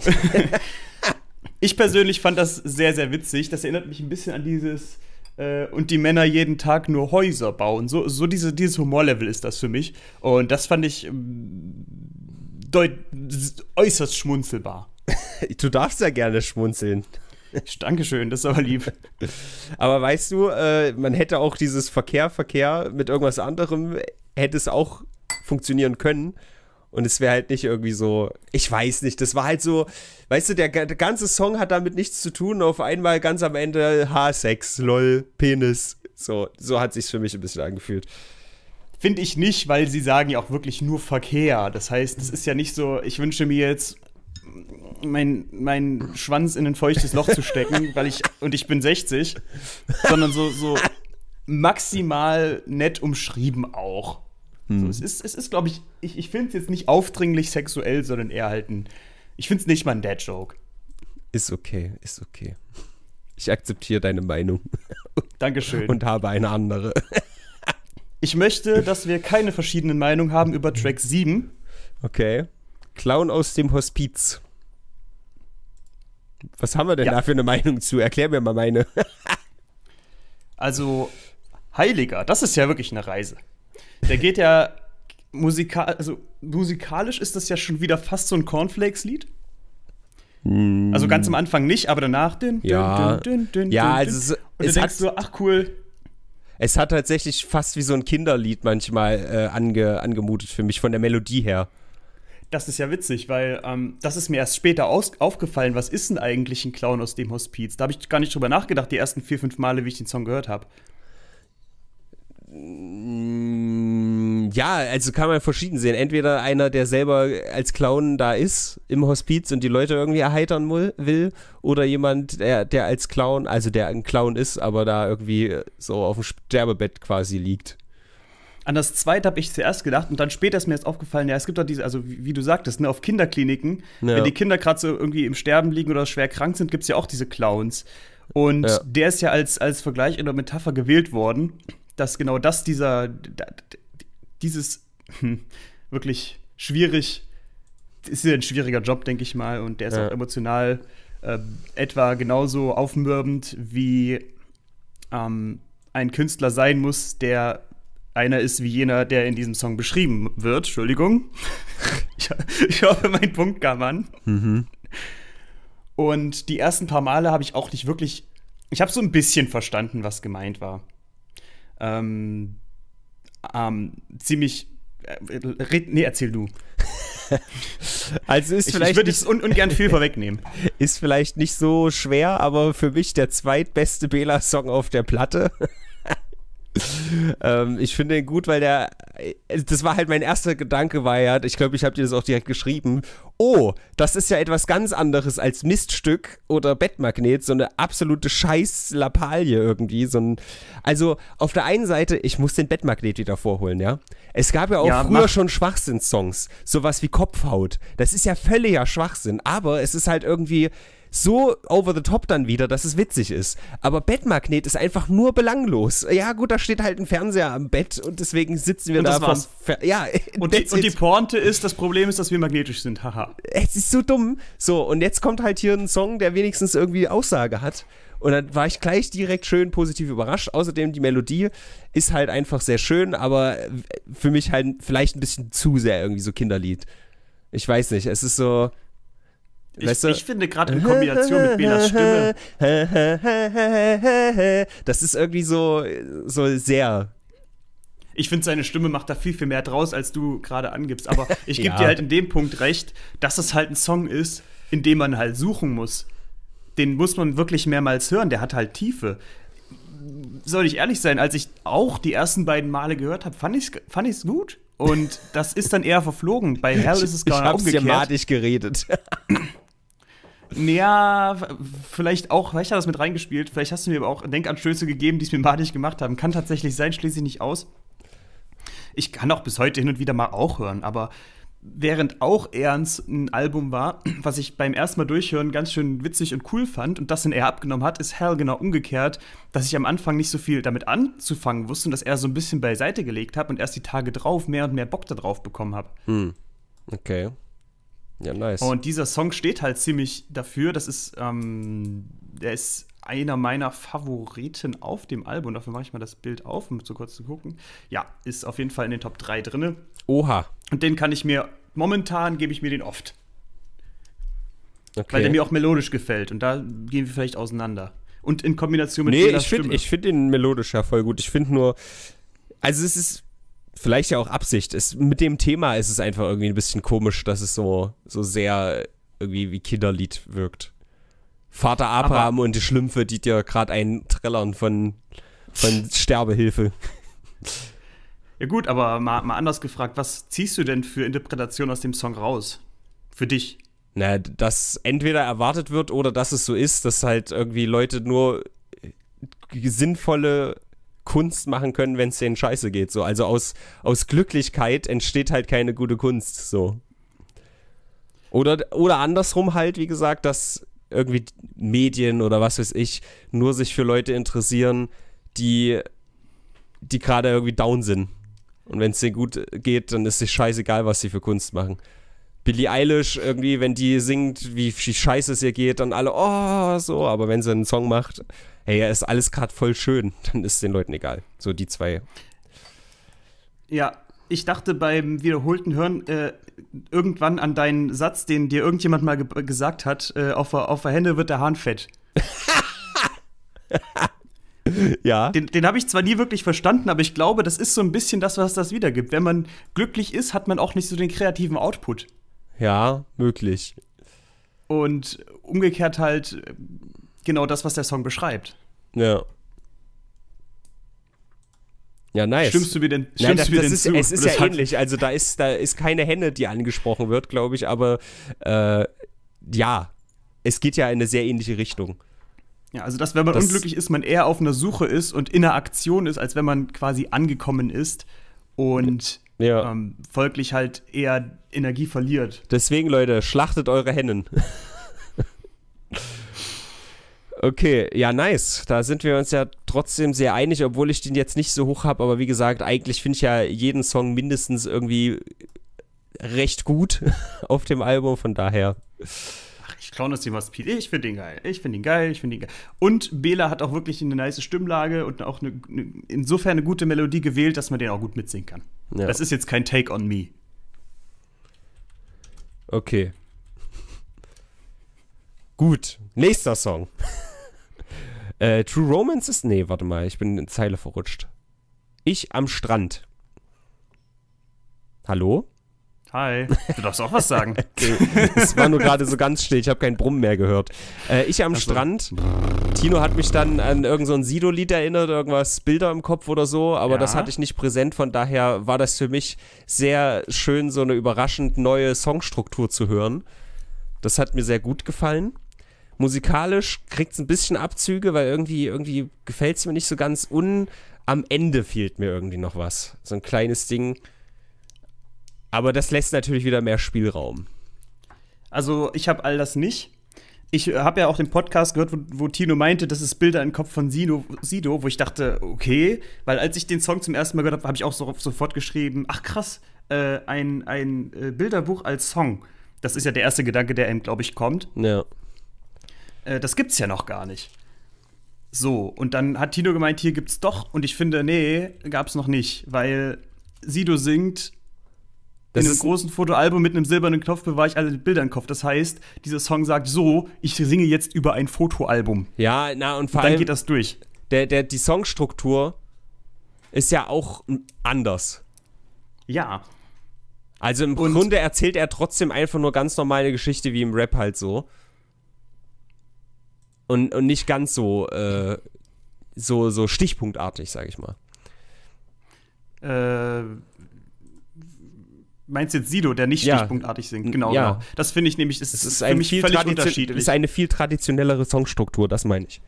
ich persönlich fand das sehr, sehr witzig. Das erinnert mich ein bisschen an dieses äh, und die Männer jeden Tag nur Häuser bauen. So, so diese, dieses Humorlevel ist das für mich. Und das fand ich ähm, äußerst schmunzelbar. du darfst ja gerne schmunzeln. Dankeschön, das ist aber lieb. aber weißt du, äh, man hätte auch dieses Verkehr, Verkehr mit irgendwas anderem, hätte es auch funktionieren können. Und es wäre halt nicht irgendwie so, ich weiß nicht, das war halt so, weißt du, der, der, ganze Song hat damit nichts zu tun. Auf einmal ganz am Ende H6, lol, Penis. So, so hat sich für mich ein bisschen angefühlt. Finde ich nicht, weil sie sagen ja auch wirklich nur Verkehr. Das heißt, es ist ja nicht so, ich wünsche mir jetzt meinen mein Schwanz in ein feuchtes Loch zu stecken, weil ich, und ich bin 60, sondern so, so maximal nett umschrieben auch. Mhm. So, hm. es ist, es ist glaube ich, ich, ich finde es jetzt nicht aufdringlich sexuell, sondern eher halt ein, ich finde es nicht mal ein Dad-Joke. Ist okay, ist okay. Ich akzeptiere deine Meinung. Dankeschön. Und habe eine andere. ich möchte, dass wir keine verschiedenen Meinungen haben über Track 7. Okay. Clown aus dem Hospiz. Was haben wir denn ja. da für eine Meinung zu? Erklär mir mal meine. also, Heiliger, das ist ja wirklich eine Reise. Der geht ja musikal, also musikalisch ist das ja schon wieder fast so ein Cornflakes-Lied. Mm. Also ganz am Anfang nicht, aber danach dün, dün, ja. dün, dün, dün, ja, also Es, ist, und es denkst du, ach cool. Es hat tatsächlich fast wie so ein Kinderlied manchmal äh, ange, angemutet für mich von der Melodie her. Das ist ja witzig, weil ähm, das ist mir erst später aufgefallen, was ist denn eigentlich ein Clown aus dem Hospiz? Da habe ich gar nicht drüber nachgedacht, die ersten vier, fünf Male, wie ich den Song gehört habe. Mm, ja, also kann man verschieden sehen. Entweder einer, der selber als Clown da ist im Hospiz und die Leute irgendwie erheitern will, oder jemand, der, der als Clown, also der ein Clown ist, aber da irgendwie so auf dem Sterbebett quasi liegt. An das zweite habe ich zuerst gedacht und dann später ist mir jetzt aufgefallen, ja, es gibt doch diese, also wie, wie du sagtest, ne, auf Kinderkliniken, ja. wenn die Kinder gerade so irgendwie im Sterben liegen oder schwer krank sind, gibt es ja auch diese Clowns. Und ja. der ist ja als, als Vergleich oder Metapher gewählt worden dass genau das dieser, dieses hm, wirklich schwierig, ist ja ein schwieriger Job, denke ich mal, und der ist ja. auch emotional äh, etwa genauso aufmürbend wie ähm, ein Künstler sein muss, der einer ist wie jener, der in diesem Song beschrieben wird. Entschuldigung. ich, ich hoffe, mein Punkt kam an. Mhm. Und die ersten paar Male habe ich auch nicht wirklich. Ich habe so ein bisschen verstanden, was gemeint war ähm, ähm, ziemlich. Äh, red, nee, erzähl du. also ist ich, vielleicht. Ich würde es ungern viel vorwegnehmen. Ist vielleicht nicht so schwer, aber für mich der zweitbeste Bela-Song auf der Platte. ähm, ich finde den gut, weil der, äh, das war halt mein erster Gedanke, war ja, ich glaube, ich habe dir das auch direkt geschrieben. Oh, das ist ja etwas ganz anderes als Miststück oder Bettmagnet, so eine absolute Scheiß-Lappalie irgendwie. So ein, also auf der einen Seite, ich muss den Bettmagnet wieder vorholen, ja. Es gab ja auch ja, früher schon Schwachsinn-Songs, sowas wie Kopfhaut. Das ist ja völliger Schwachsinn, aber es ist halt irgendwie so over the top dann wieder, dass es witzig ist. Aber Bettmagnet ist einfach nur belanglos. Ja, gut, da steht halt ein Fernseher am Bett und deswegen sitzen wir und da. Das ja, und, die, und die Porte ist, das Problem ist, dass wir magnetisch sind. Haha. es ist so dumm. So, und jetzt kommt halt hier ein Song, der wenigstens irgendwie Aussage hat. Und dann war ich gleich direkt schön positiv überrascht. Außerdem die Melodie ist halt einfach sehr schön, aber für mich halt vielleicht ein bisschen zu sehr irgendwie so Kinderlied. Ich weiß nicht, es ist so, ich, du, ich finde gerade in Kombination mit Belas Stimme. Das ist irgendwie so, so sehr ich finde, seine Stimme macht da viel, viel mehr draus, als du gerade angibst. Aber ich gebe ja. dir halt in dem Punkt recht, dass es halt ein Song ist, in dem man halt suchen muss. Den muss man wirklich mehrmals hören, der hat halt Tiefe. Soll ich ehrlich sein, als ich auch die ersten beiden Male gehört habe, fand ich es fand ich's gut. Und das ist dann eher verflogen. Bei Hell ist es gar nicht umgekehrt. Ich hab's geredet. Naja, vielleicht auch, vielleicht hat das mit reingespielt. Vielleicht hast du mir aber auch Denkanstöße gegeben, die es mir mal nicht gemacht haben. Kann tatsächlich sein, schließe ich nicht aus. Ich kann auch bis heute hin und wieder mal auch hören, aber während auch Ernst ein Album war, was ich beim ersten Mal durchhören ganz schön witzig und cool fand und das in er abgenommen hat, ist Hell genau umgekehrt, dass ich am Anfang nicht so viel damit anzufangen wusste und dass er so ein bisschen beiseite gelegt habe und erst die Tage drauf mehr und mehr Bock darauf bekommen habe. Hm. Okay. Ja, nice. Und dieser Song steht halt ziemlich dafür. Das ist, ähm, der ist einer meiner Favoriten auf dem Album. Dafür mache ich mal das Bild auf, um so kurz zu gucken. Ja, ist auf jeden Fall in den Top 3 drin. Oha. Und den kann ich mir, momentan gebe ich mir den oft. Okay. Weil der mir auch melodisch gefällt. Und da gehen wir vielleicht auseinander. Und in Kombination mit Nee, ich finde find den ja voll gut. Ich finde nur, also es ist vielleicht ja auch Absicht. Es, mit dem Thema ist es einfach irgendwie ein bisschen komisch, dass es so, so sehr irgendwie wie Kinderlied wirkt. Vater Abraham Aber und die Schlümpfe, die dir gerade einen trällern von, von Sterbehilfe. Ja gut, aber mal, mal anders gefragt, was ziehst du denn für Interpretation aus dem Song raus? Für dich? Na, dass entweder erwartet wird oder dass es so ist, dass halt irgendwie Leute nur sinnvolle Kunst machen können, wenn es denen scheiße geht. So. Also aus, aus Glücklichkeit entsteht halt keine gute Kunst. So. Oder, oder andersrum halt, wie gesagt, dass irgendwie Medien oder was weiß ich nur sich für Leute interessieren, die, die gerade irgendwie down sind. Und wenn es denen gut geht, dann ist es scheißegal, was sie für Kunst machen. Billie Eilish irgendwie, wenn die singt, wie, wie scheiße es ihr geht, dann alle, oh, so. Aber wenn sie einen Song macht, hey, er ist alles gerade voll schön, dann ist es den Leuten egal. So die zwei. Ja, ich dachte beim wiederholten Hören äh, irgendwann an deinen Satz, den dir irgendjemand mal ge gesagt hat, äh, auf, auf der Hände wird der Hahn fett. ja. Den, den habe ich zwar nie wirklich verstanden, aber ich glaube, das ist so ein bisschen das, was das wiedergibt. Wenn man glücklich ist, hat man auch nicht so den kreativen Output. Ja, möglich. Und umgekehrt halt genau das, was der Song beschreibt. Ja. Ja, nice. Stimmst du mir denn, stimmst Nein, das, mir das ist, zu? Es ist das ja ähnlich. Also da ist, da ist keine Henne, die angesprochen wird, glaube ich, aber äh, ja, es geht ja in eine sehr ähnliche Richtung. Ja, also dass, wenn man das, unglücklich ist, man eher auf einer Suche ist und in einer Aktion ist, als wenn man quasi angekommen ist und ja. ähm, folglich halt eher Energie verliert. Deswegen, Leute, schlachtet eure Hennen. Okay, ja, nice. Da sind wir uns ja trotzdem sehr einig, obwohl ich den jetzt nicht so hoch habe. Aber wie gesagt, eigentlich finde ich ja jeden Song mindestens irgendwie recht gut auf dem Album. Von daher. ich klaue das was Pete. Ich finde den geil. Ich finde den geil. Ich finde den geil. Und Bela hat auch wirklich eine nice Stimmlage und auch eine, eine, insofern eine gute Melodie gewählt, dass man den auch gut mitsingen kann. Ja. Das ist jetzt kein Take on Me. Okay. Gut, nächster Song. Äh, True Romance ist. Nee, warte mal, ich bin in Zeile verrutscht. Ich am Strand. Hallo? Hi. Du darfst auch was sagen. es war nur gerade so ganz still. Ich habe keinen Brummen mehr gehört. Äh, ich am also. Strand. Tino hat mich dann an irgendein so Sido-Lied erinnert, irgendwas Bilder im Kopf oder so, aber ja. das hatte ich nicht präsent. Von daher war das für mich sehr schön, so eine überraschend neue Songstruktur zu hören. Das hat mir sehr gut gefallen. Musikalisch kriegt es ein bisschen Abzüge, weil irgendwie, irgendwie gefällt es mir nicht so ganz. Und am Ende fehlt mir irgendwie noch was. So ein kleines Ding. Aber das lässt natürlich wieder mehr Spielraum. Also, ich habe all das nicht. Ich äh, habe ja auch den Podcast gehört, wo, wo, Tino meinte, das ist Bilder im Kopf von Sido, Sido, wo ich dachte, okay, weil als ich den Song zum ersten Mal gehört habe, habe ich auch so, sofort geschrieben, ach krass, äh, ein, ein äh, Bilderbuch als Song. Das ist ja der erste Gedanke, der einem, glaube ich, kommt. Ja. Äh, das gibt's ja noch gar nicht. So, und dann hat Tino gemeint, hier gibt's doch. Und ich finde, nee, gab's noch nicht, weil Sido singt das in einem großen Fotoalbum mit einem silbernen Knopf bewahre ich alle Bilder im Kopf. Das heißt, dieser Song sagt so, ich singe jetzt über ein Fotoalbum. Ja, na und vor und dann geht das durch. Der, der, die Songstruktur ist ja auch anders. Ja. Also im und Grunde erzählt er trotzdem einfach nur ganz normale Geschichte wie im Rap halt so und, und nicht ganz so, äh, so, so stichpunktartig, sage ich mal. Äh, meinst jetzt Sido, der nicht ja. stichpunktartig singt? Genau, ja. genau. Das finde ich nämlich, ist, es ist für mich völlig unterschiedlich. ist eine viel traditionellere Songstruktur, das meine ich.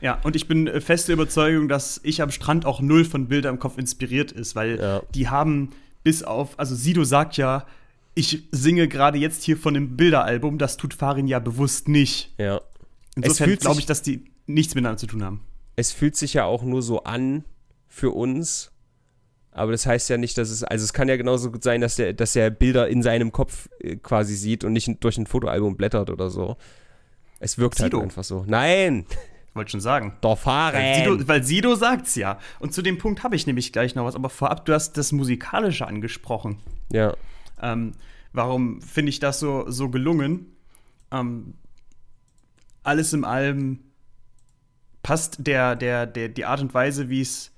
Ja, und ich bin äh, feste Überzeugung, dass ich am Strand auch null von Bilder im Kopf inspiriert ist, weil ja. die haben bis auf, also Sido sagt ja, ich singe gerade jetzt hier von dem Bilderalbum, das tut Farin ja bewusst nicht. Ja. Insofern glaube ich, dass die nichts miteinander zu tun haben. Es fühlt sich ja auch nur so an für uns, aber das heißt ja nicht, dass es, also es kann ja genauso gut sein, dass der, dass er Bilder in seinem Kopf äh, quasi sieht und nicht durch ein Fotoalbum blättert oder so. Es wirkt halt Sido. halt einfach so. Nein! wollte schon sagen. Doch fahren! Weil Sido, weil Sido sagt's ja. Und zu dem Punkt habe ich nämlich gleich noch was, aber vorab, du hast das Musikalische angesprochen. Ja. Ähm, warum finde ich das so, so gelungen? Ähm, alles im allem passt der, der, der, die Art und Weise, wie es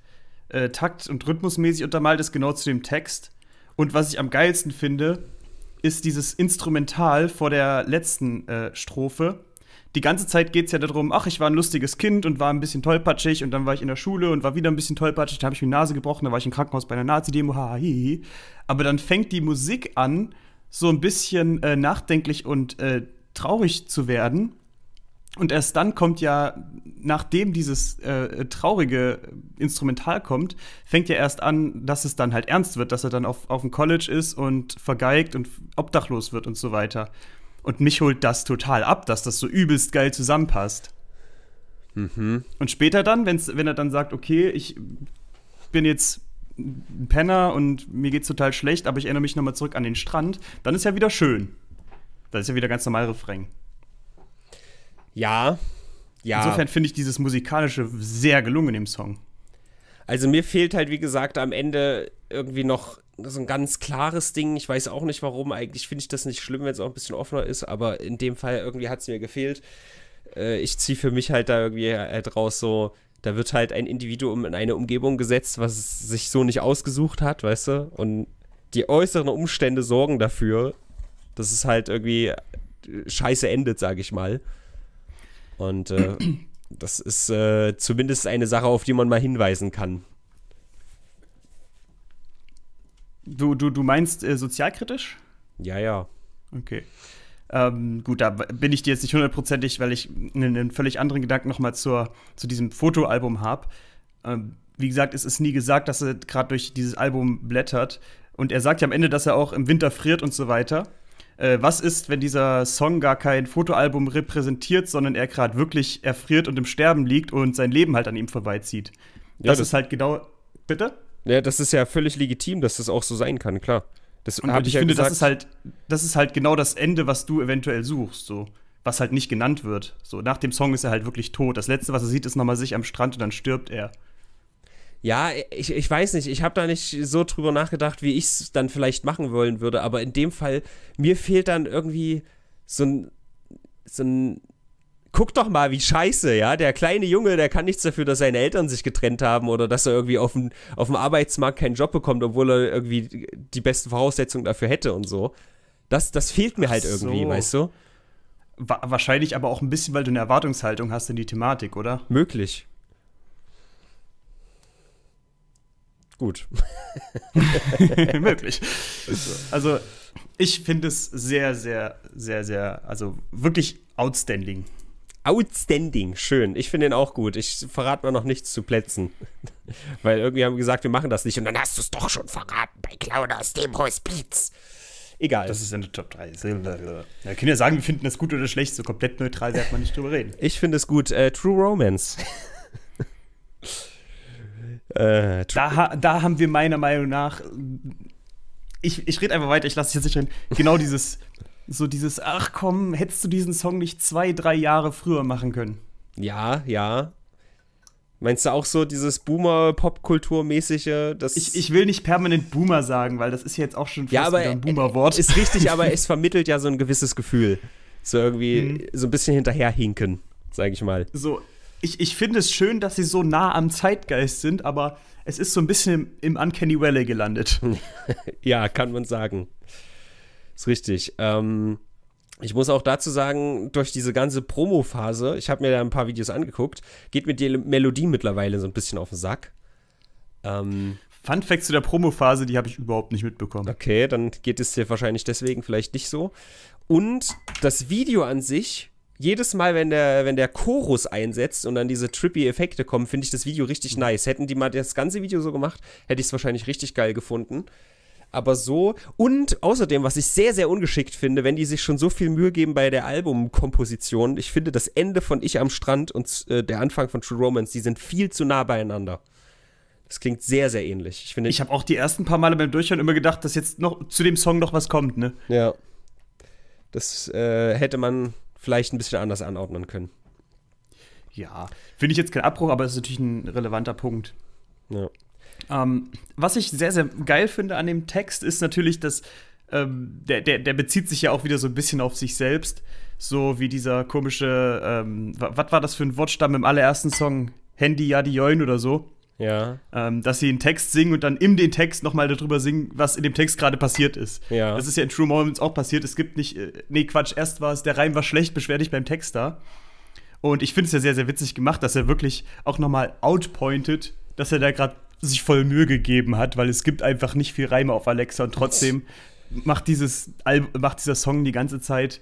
äh, takt- und rhythmusmäßig untermalt ist, genau zu dem Text. Und was ich am geilsten finde, ist dieses Instrumental vor der letzten äh, Strophe. Die ganze Zeit geht es ja darum, ach, ich war ein lustiges Kind und war ein bisschen tollpatschig und dann war ich in der Schule und war wieder ein bisschen tollpatschig, da habe ich mir die Nase gebrochen, da war ich im Krankenhaus bei einer Nazi-Demo, haha, Aber dann fängt die Musik an, so ein bisschen äh, nachdenklich und äh, traurig zu werden und erst dann kommt ja, nachdem dieses äh, traurige Instrumental kommt, fängt ja erst an, dass es dann halt ernst wird, dass er dann auf, auf dem College ist und vergeigt und obdachlos wird und so weiter. Und mich holt das total ab, dass das so übelst geil zusammenpasst. Mhm. Und später dann, wenn's, wenn er dann sagt, okay, ich bin jetzt ein Penner und mir geht's total schlecht, aber ich erinnere mich nochmal zurück an den Strand, dann ist ja wieder schön. Das ist ja wieder ganz normal Refrain. Ja, ja. Insofern finde ich dieses musikalische sehr gelungen im Song. Also mir fehlt halt, wie gesagt, am Ende irgendwie noch so ein ganz klares Ding. Ich weiß auch nicht warum. Eigentlich finde ich das nicht schlimm, wenn es auch ein bisschen offener ist, aber in dem Fall irgendwie hat es mir gefehlt. Äh, ich ziehe für mich halt da irgendwie halt raus so, da wird halt ein Individuum in eine Umgebung gesetzt, was es sich so nicht ausgesucht hat, weißt du? Und die äußeren Umstände sorgen dafür, dass es halt irgendwie scheiße endet, sage ich mal. Und äh, das ist äh, zumindest eine Sache, auf die man mal hinweisen kann. Du, du, du meinst äh, sozialkritisch? Ja, ja. Okay. Ähm, gut, da bin ich dir jetzt nicht hundertprozentig, weil ich einen, völlig anderen Gedanken nochmal zu diesem Fotoalbum habe. Ähm, wie gesagt, es ist nie gesagt, dass er gerade durch dieses Album blättert. Und er sagt ja am Ende, dass er auch im Winter friert und so weiter äh, was ist, wenn dieser Song gar kein Fotoalbum repräsentiert, sondern er gerade wirklich erfriert und im Sterben liegt und sein Leben halt an ihm vorbeizieht. Ja, das, das ist halt genau. Bitte? Ja, das ist ja völlig legitim, dass das auch so sein kann, klar. Das und, und ich, ich finde, ja das ist halt, das ist halt genau das Ende, was du eventuell suchst, so was halt nicht genannt wird. So nach dem Song ist er halt wirklich tot. Das letzte, was er sieht, ist nochmal sich am Strand und dann stirbt er. Ja, ich, ich weiß nicht, ich habe da nicht so drüber nachgedacht, wie ich es dann vielleicht machen wollen würde, aber in dem Fall, mir fehlt dann irgendwie so ein, so ein guck doch mal, wie scheiße, ja. Der kleine Junge, der kann nichts dafür, dass seine Eltern sich getrennt haben oder dass er irgendwie auf dem, auf dem Arbeitsmarkt keinen Job bekommt, obwohl er irgendwie die besten Voraussetzungen dafür hätte und so. Das, das fehlt mir halt so. irgendwie, weißt du? wahrscheinlich aber auch ein bisschen, weil du eine Erwartungshaltung hast in die Thematik, oder? Möglich. gut. Möglich. Also, ich finde es sehr, sehr, sehr, sehr, also wirklich outstanding. Outstanding, schön. Ich finde den auch gut. Ich verrate mal noch nichts zu Plätzen. Weil irgendwie haben wir gesagt, wir machen das nicht. Und dann hast du es doch schon verraten bei Clown aus dem Hospiz. Egal. Das ist in der Top 3. Ja, können ja sagen, wir finden das gut oder schlecht. So komplett neutral darf man nicht drüber reden. Ich finde es gut. Äh, True Romance. Äh, da, da haben wir meiner Meinung nach. Ich, ich rede einfach weiter, ich lasse dich jetzt nicht rein. Genau dieses, so dieses, ach komm, hättest du diesen Song nicht zwei, drei Jahre früher machen können. Ja, ja. Meinst du auch so dieses Boomer-Popkultur-mäßige? Ich, ich will nicht permanent Boomer sagen, weil das ist jetzt auch schon fast ja, aber, ein Boomer-Wort. Ist richtig, aber es vermittelt ja so ein gewisses Gefühl. So irgendwie, mhm. so ein bisschen hinterherhinken, sage ich mal. So, ich, ich finde es schön, dass sie so nah am Zeitgeist sind, aber es ist so ein bisschen im, im Uncanny Valley gelandet. ja, kann man sagen. Ist richtig. Ähm, ich muss auch dazu sagen, durch diese ganze Promo-Phase, ich habe mir da ein paar Videos angeguckt, geht mir die Melodie mittlerweile so ein bisschen auf den Sack. Ähm, Fun Fact zu der Promo-Phase, die habe ich überhaupt nicht mitbekommen. Okay, dann geht es dir wahrscheinlich deswegen vielleicht nicht so. Und das Video an sich jedes Mal, wenn der, wenn der Chorus einsetzt und dann diese trippy Effekte kommen, finde ich das Video richtig mhm. nice. Hätten die mal das ganze Video so gemacht, hätte ich es wahrscheinlich richtig geil gefunden. Aber so und außerdem, was ich sehr, sehr ungeschickt finde, wenn die sich schon so viel Mühe geben bei der Albumkomposition, ich finde das Ende von Ich am Strand und äh, der Anfang von True Romance, die sind viel zu nah beieinander. Das klingt sehr, sehr ähnlich. Ich, finde, ich habe auch die ersten paar Male beim Durchhören immer gedacht, dass jetzt noch zu dem Song noch was kommt, ne? Ja. Das äh, hätte man vielleicht ein bisschen anders anordnen können. Ja, finde ich jetzt kein Abbruch, aber es ist natürlich ein relevanter Punkt. Ja. Ähm, was ich sehr, sehr geil finde an dem Text, ist natürlich, dass ähm, der, der, der bezieht sich ja auch wieder so ein bisschen auf sich selbst. So wie dieser komische, ähm, was war das für ein Wortstamm im allerersten Song? Handy, Jadioin oder so. Ja. Ähm, dass sie einen Text singen und dann in den Text nochmal darüber singen, was in dem Text gerade passiert ist. Ja. Das ist ja in True Moments auch passiert. Es gibt nicht, äh, nee, Quatsch, erst war es, der Reim war schlecht, beschwer dich beim Text da. Und ich finde es ja sehr, sehr witzig gemacht, dass er wirklich auch nochmal outpointet, dass er da gerade sich voll Mühe gegeben hat, weil es gibt einfach nicht viel Reime auf Alexa und trotzdem macht, dieses Al macht dieser Song die ganze Zeit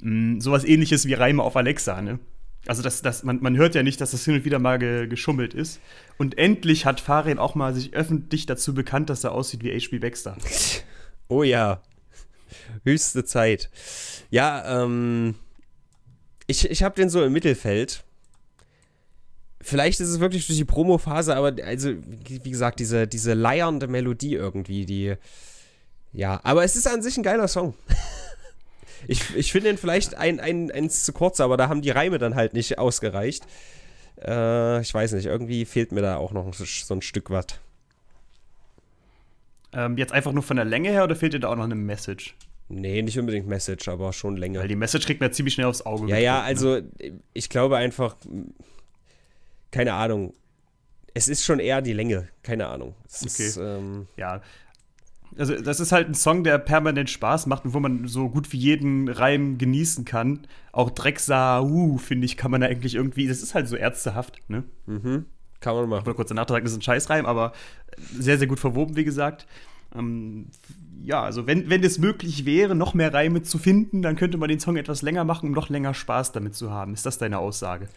mh, mm, sowas ähnliches wie Reime auf Alexa, ne? also das, das, man, man hört ja nicht, dass das hin und wieder mal ge, geschummelt ist. Und endlich hat Farin auch mal sich öffentlich dazu bekannt, dass er aussieht wie H.B. Baxter. Oh ja. Höchste Zeit. Ja, ähm, ich, ich habe den so im Mittelfeld. Vielleicht ist es wirklich durch die Promophase, aber also, wie gesagt, diese, diese leiernde Melodie irgendwie, die. Ja, aber es ist an sich ein geiler Song. Ich, ich finde ihn vielleicht ein, ein, eins zu kurz, aber da haben die Reime dann halt nicht ausgereicht. Äh, ich weiß nicht, irgendwie fehlt mir da auch noch so ein Stück was. Ähm, jetzt einfach nur von der Länge her oder fehlt dir da auch noch eine Message? Nee, nicht unbedingt Message, aber schon länger. Weil die Message kriegt man ziemlich schnell aufs Auge. Ja, ja, ne? also ich glaube einfach, keine Ahnung. Es ist schon eher die Länge, keine Ahnung. Es okay. Ist, ähm, ja, also, das ist halt ein Song, der permanent Spaß macht und wo man so gut wie jeden Reim genießen kann. Auch Drecksau, finde ich, kann man da eigentlich irgendwie. Das ist halt so ärztehaft, ne? Mhm. Kann man machen. Mal kurz danach sagen, das ist ein Scheißreim, aber sehr, sehr gut verwoben, wie gesagt. Ähm, ja, also wenn, wenn es möglich wäre, noch mehr Reime zu finden, dann könnte man den Song etwas länger machen, um noch länger Spaß damit zu haben. Ist das deine Aussage?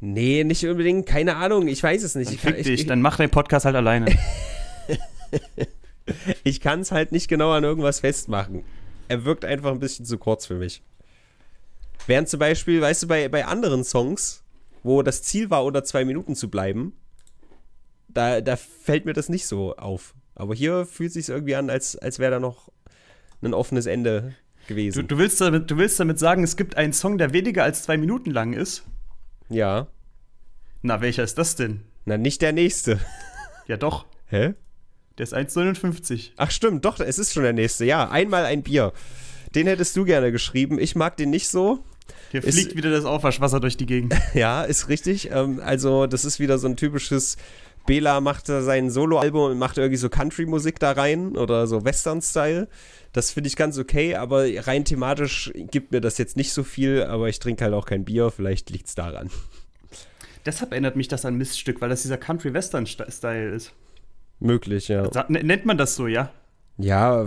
Nee, nicht unbedingt. Keine Ahnung. Ich weiß es nicht. Dann fick ich, dich. Ich, dann mach deinen Podcast halt alleine. ich kann es halt nicht genau an irgendwas festmachen. Er wirkt einfach ein bisschen zu kurz für mich. Während zum Beispiel, weißt du, bei, bei anderen Songs, wo das Ziel war, unter zwei Minuten zu bleiben, da, da fällt mir das nicht so auf. Aber hier fühlt sich irgendwie an, als, als wäre da noch ein offenes Ende gewesen. Du, du, willst damit, du willst damit sagen, es gibt einen Song, der weniger als zwei Minuten lang ist? Ja. Na, welcher ist das denn? Na, nicht der nächste. Ja, doch. Hä? Der ist 1,59. Ach stimmt, doch, es ist schon der nächste. Ja, einmal ein Bier. Den hättest du gerne geschrieben. Ich mag den nicht so. Hier fliegt ist, wieder das Aufwaschwasser durch die Gegend. ja, ist richtig. Ähm, also, das ist wieder so ein typisches. Bela macht sein Soloalbum und macht irgendwie so Country-Musik da rein oder so Western-Style. Das finde ich ganz okay, aber rein thematisch gibt mir das jetzt nicht so viel, aber ich trinke halt auch kein Bier, vielleicht liegt es daran. Deshalb erinnert mich das an Miststück, weil das dieser Country-Western-Style ist. Möglich, ja. Ne-, nennt man das so, ja? Ja,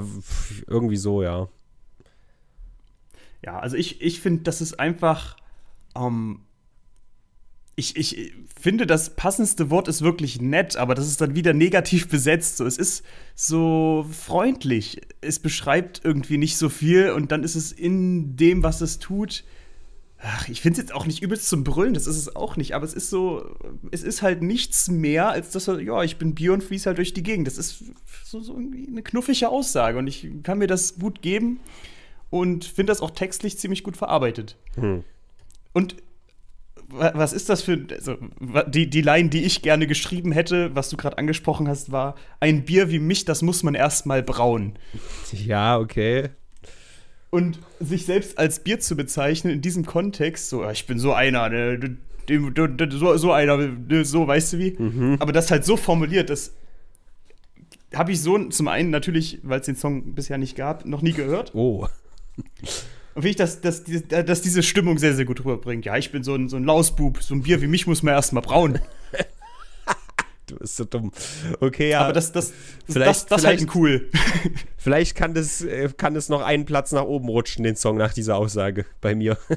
irgendwie so, ja. Ja, also ich, ich finde, das ist einfach. Ähm, ich, ich finde, das passendste Wort ist wirklich nett, aber das ist dann wieder negativ besetzt. So, es ist so freundlich. Es beschreibt irgendwie nicht so viel und dann ist es in dem, was es tut, Ach, ich finde es jetzt auch nicht übelst zum Brüllen, das ist es auch nicht, aber es ist so, es ist halt nichts mehr, als dass, er, ja, ich bin Bier und fließe halt durch die Gegend. Das ist so, so irgendwie eine knuffige Aussage und ich kann mir das gut geben und finde das auch textlich ziemlich gut verarbeitet. Hm. Und was ist das für. Also, die, die Line, die ich gerne geschrieben hätte, was du gerade angesprochen hast, war: Ein Bier wie mich, das muss man erstmal brauen. Ja, okay. Und sich selbst als Bier zu bezeichnen in diesem Kontext, so, ah, ich bin so einer, ne, so, so einer, ne, so, weißt du wie? Mhm. Aber das halt so formuliert, das habe ich so zum einen natürlich, weil es den Song bisher nicht gab, noch nie gehört. Oh. Und finde ich, dass, dass, dass diese Stimmung sehr, sehr gut rüberbringt. Ja, ich bin so ein, so ein Lausbub, so ein Bier wie mich muss man erstmal brauen. du bist so dumm. Okay, ja. Aber das, das, vielleicht, das, das halten cool. vielleicht kann das, äh, kann das noch einen Platz nach oben rutschen, den Song, nach dieser Aussage bei mir.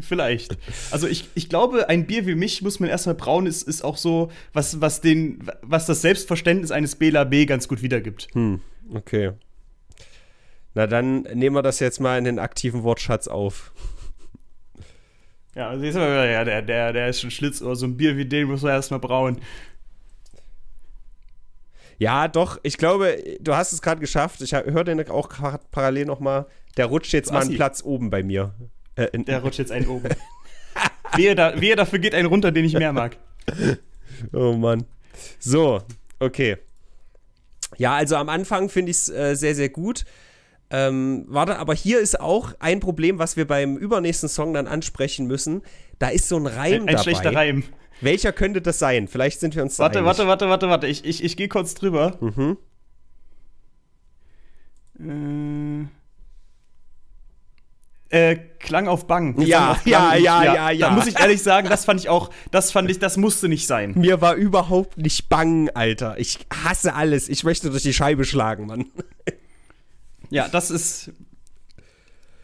Vielleicht. Also ich, ich glaube, ein Bier wie mich muss man erstmal brauen, ist, ist auch so, was, was, den, was das Selbstverständnis eines Bela B ganz gut wiedergibt. Hm, okay. Na dann nehmen wir das jetzt mal in den aktiven Wortschatz auf. Ja, siehst du, ja, der, der, der ist schon Schlitz, aber so ein Bier wie den muss man erstmal brauen. Ja, doch, ich glaube, du hast es gerade geschafft. Ich höre den auch parallel nochmal. Der rutscht jetzt mal einen Platz oben bei mir. Äh, in, der rutscht jetzt einen oben. wehe, da, wer dafür geht einen runter, den ich mehr mag. Oh Mann. So, okay. Ja, also am Anfang finde ich es äh, sehr, sehr gut. Ähm, warte, aber hier ist auch ein Problem, was wir beim übernächsten Song dann ansprechen müssen. Da ist so ein Reim ein, ein dabei. Ein schlechter Reim. Welcher könnte das sein? Vielleicht sind wir uns warte, da Warte, warte, warte, warte, Ich, ich, ich gehe kurz drüber. Mhm. Äh, äh, Klang auf Bang. Ja, auf ja, ja, ja, ja, ja. Da muss ich ehrlich sagen, das fand ich auch, das fand ich, das musste nicht sein. Mir war überhaupt nicht bang, Alter. Ich hasse alles. Ich möchte durch die Scheibe schlagen, Mann. Ja, das ist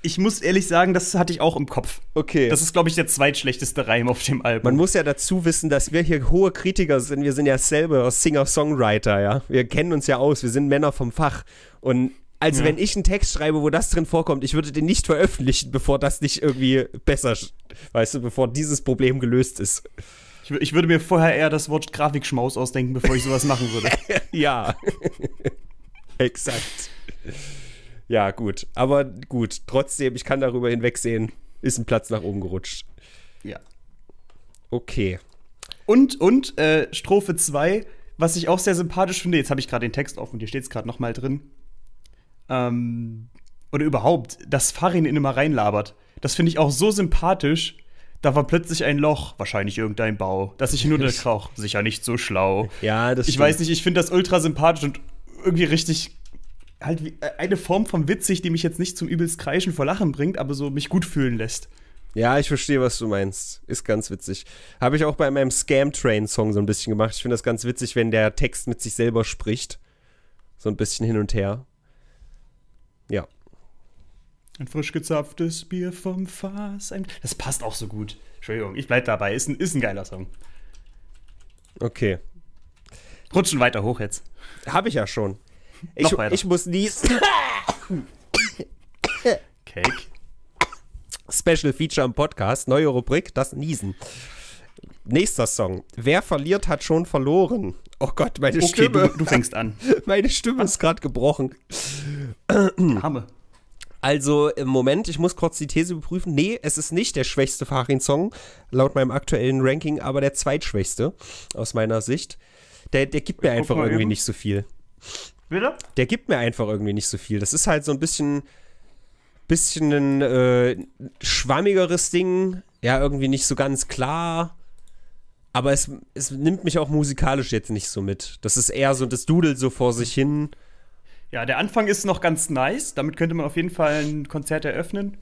ich muss ehrlich sagen, das hatte ich auch im Kopf. Okay. Das ist, glaube ich, der zweitschlechteste Reim auf dem Album. Man muss ja dazu wissen, dass wir hier hohe Kritiker sind. Wir sind ja selber Singer-Songwriter, ja. Wir kennen uns ja aus. Wir sind Männer vom Fach. Und also, ja. wenn ich einen Text schreibe, wo das drin vorkommt, ich würde den nicht veröffentlichen, bevor das nicht irgendwie besser, weißt du, bevor dieses Problem gelöst ist. Ich, ich würde mir vorher eher das Wort Grafikschmaus ausdenken, bevor ich sowas machen würde. ja. Exakt. Ja, gut. Aber gut, trotzdem, ich kann darüber hinwegsehen, ist ein Platz nach oben gerutscht. Ja. Okay. Und, und, äh, Strophe 2, was ich auch sehr sympathisch finde, jetzt habe ich gerade den Text offen, hier steht es gerade nochmal drin. Ähm, oder überhaupt, dass Farin ihn immer reinlabert. Das finde ich auch so sympathisch. Da war plötzlich ein Loch, wahrscheinlich irgendein Bau, dass ich nur der Krauch, sicher nicht so schlau. Ja, das Ich stimmt. weiß nicht, ich finde das ultra sympathisch und irgendwie richtig halt wie äh, eine Form von witzig, die mich jetzt nicht zum übelst Kreischen vor Lachen bringt, aber so mich gut fühlen lässt. Ja, ich verstehe, was du meinst. Ist ganz witzig. Habe ich auch bei meinem Scam Train Song so ein bisschen gemacht. Ich finde das ganz witzig, wenn der Text mit sich selber spricht. So ein bisschen hin und her. Ja. Ein frisch gezapftes Bier vom Fass. Das passt auch so gut. Entschuldigung, ich bleib dabei. Ist ein, ist ein geiler Song. Okay. Rutschen weiter hoch jetzt. Habe ich ja schon. Ich, ich muss niesen. Cake. Special Feature im Podcast, neue Rubrik, das Niesen. Nächster Song. Wer verliert, hat schon verloren. Oh Gott, meine okay, Stimme. Du, du fängst an. Meine Stimme ist gerade gebrochen. Arme. Also im Moment, ich muss kurz die These überprüfen. Nee, es ist nicht der schwächste Farin-Song, laut meinem aktuellen Ranking, aber der zweitschwächste aus meiner Sicht. Der, der gibt mir einfach irgendwie eben. nicht so viel. Bitte? Der gibt mir einfach irgendwie nicht so viel. Das ist halt so ein bisschen, bisschen ein äh, schwammigeres Ding. Ja, irgendwie nicht so ganz klar. Aber es, es nimmt mich auch musikalisch jetzt nicht so mit. Das ist eher so, das dudelt so vor sich hin. Ja, der Anfang ist noch ganz nice. Damit könnte man auf jeden Fall ein Konzert eröffnen.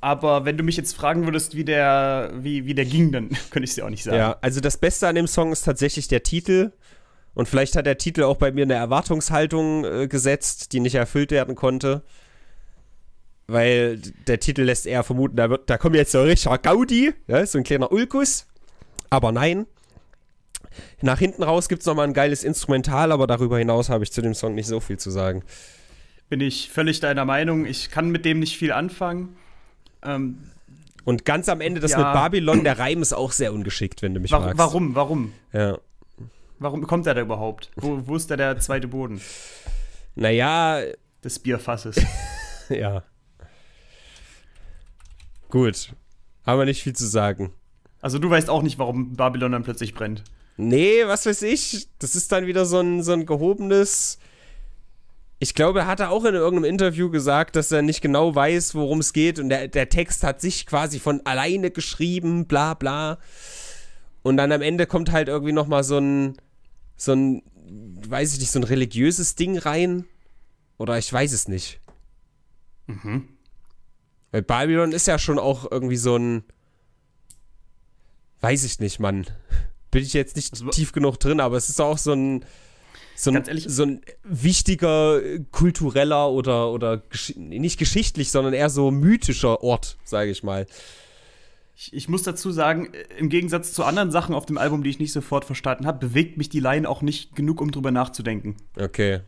Aber wenn du mich jetzt fragen würdest, wie der, wie, wie der ging, dann könnte ich es dir auch nicht sagen. Ja, also das Beste an dem Song ist tatsächlich der Titel. Und vielleicht hat der Titel auch bei mir eine Erwartungshaltung äh, gesetzt, die nicht erfüllt werden konnte. Weil der Titel lässt eher vermuten, da, wird, da kommt jetzt so ein richtiger Gaudi, ja, so ein kleiner Ulkus. Aber nein. Nach hinten raus gibt es nochmal ein geiles Instrumental, aber darüber hinaus habe ich zu dem Song nicht so viel zu sagen. Bin ich völlig deiner Meinung. Ich kann mit dem nicht viel anfangen. Ähm, und ganz am Ende das ja. mit Babylon, der Reim ist auch sehr ungeschickt, wenn du mich Wa fragst. Warum, warum? Ja. Warum kommt er da überhaupt? Wo, wo ist da der zweite Boden? Naja. Des Bierfasses. ja. Gut. Haben wir nicht viel zu sagen. Also du weißt auch nicht, warum Babylon dann plötzlich brennt. Nee, was weiß ich. Das ist dann wieder so ein, so ein gehobenes. Ich glaube, er hatte auch in irgendeinem Interview gesagt, dass er nicht genau weiß, worum es geht. Und der, der Text hat sich quasi von alleine geschrieben, bla bla. Und dann am Ende kommt halt irgendwie nochmal so ein so ein, weiß ich nicht, so ein religiöses Ding rein. Oder ich weiß es nicht. Mhm. Weil Babylon ist ja schon auch irgendwie so ein. Weiß ich nicht, Mann. Bin ich jetzt nicht also tief genug drin, aber es ist auch so ein. So ein, ehrlich, so ein wichtiger kultureller oder, oder gesch nicht geschichtlich, sondern eher so mythischer Ort, sage ich mal. Ich, ich, muss dazu sagen, äh, im Gegensatz zu anderen Sachen auf dem Album, die ich nicht sofort verstanden habe, bewegt mich die Line auch nicht genug, um drüber nachzudenken. Okay.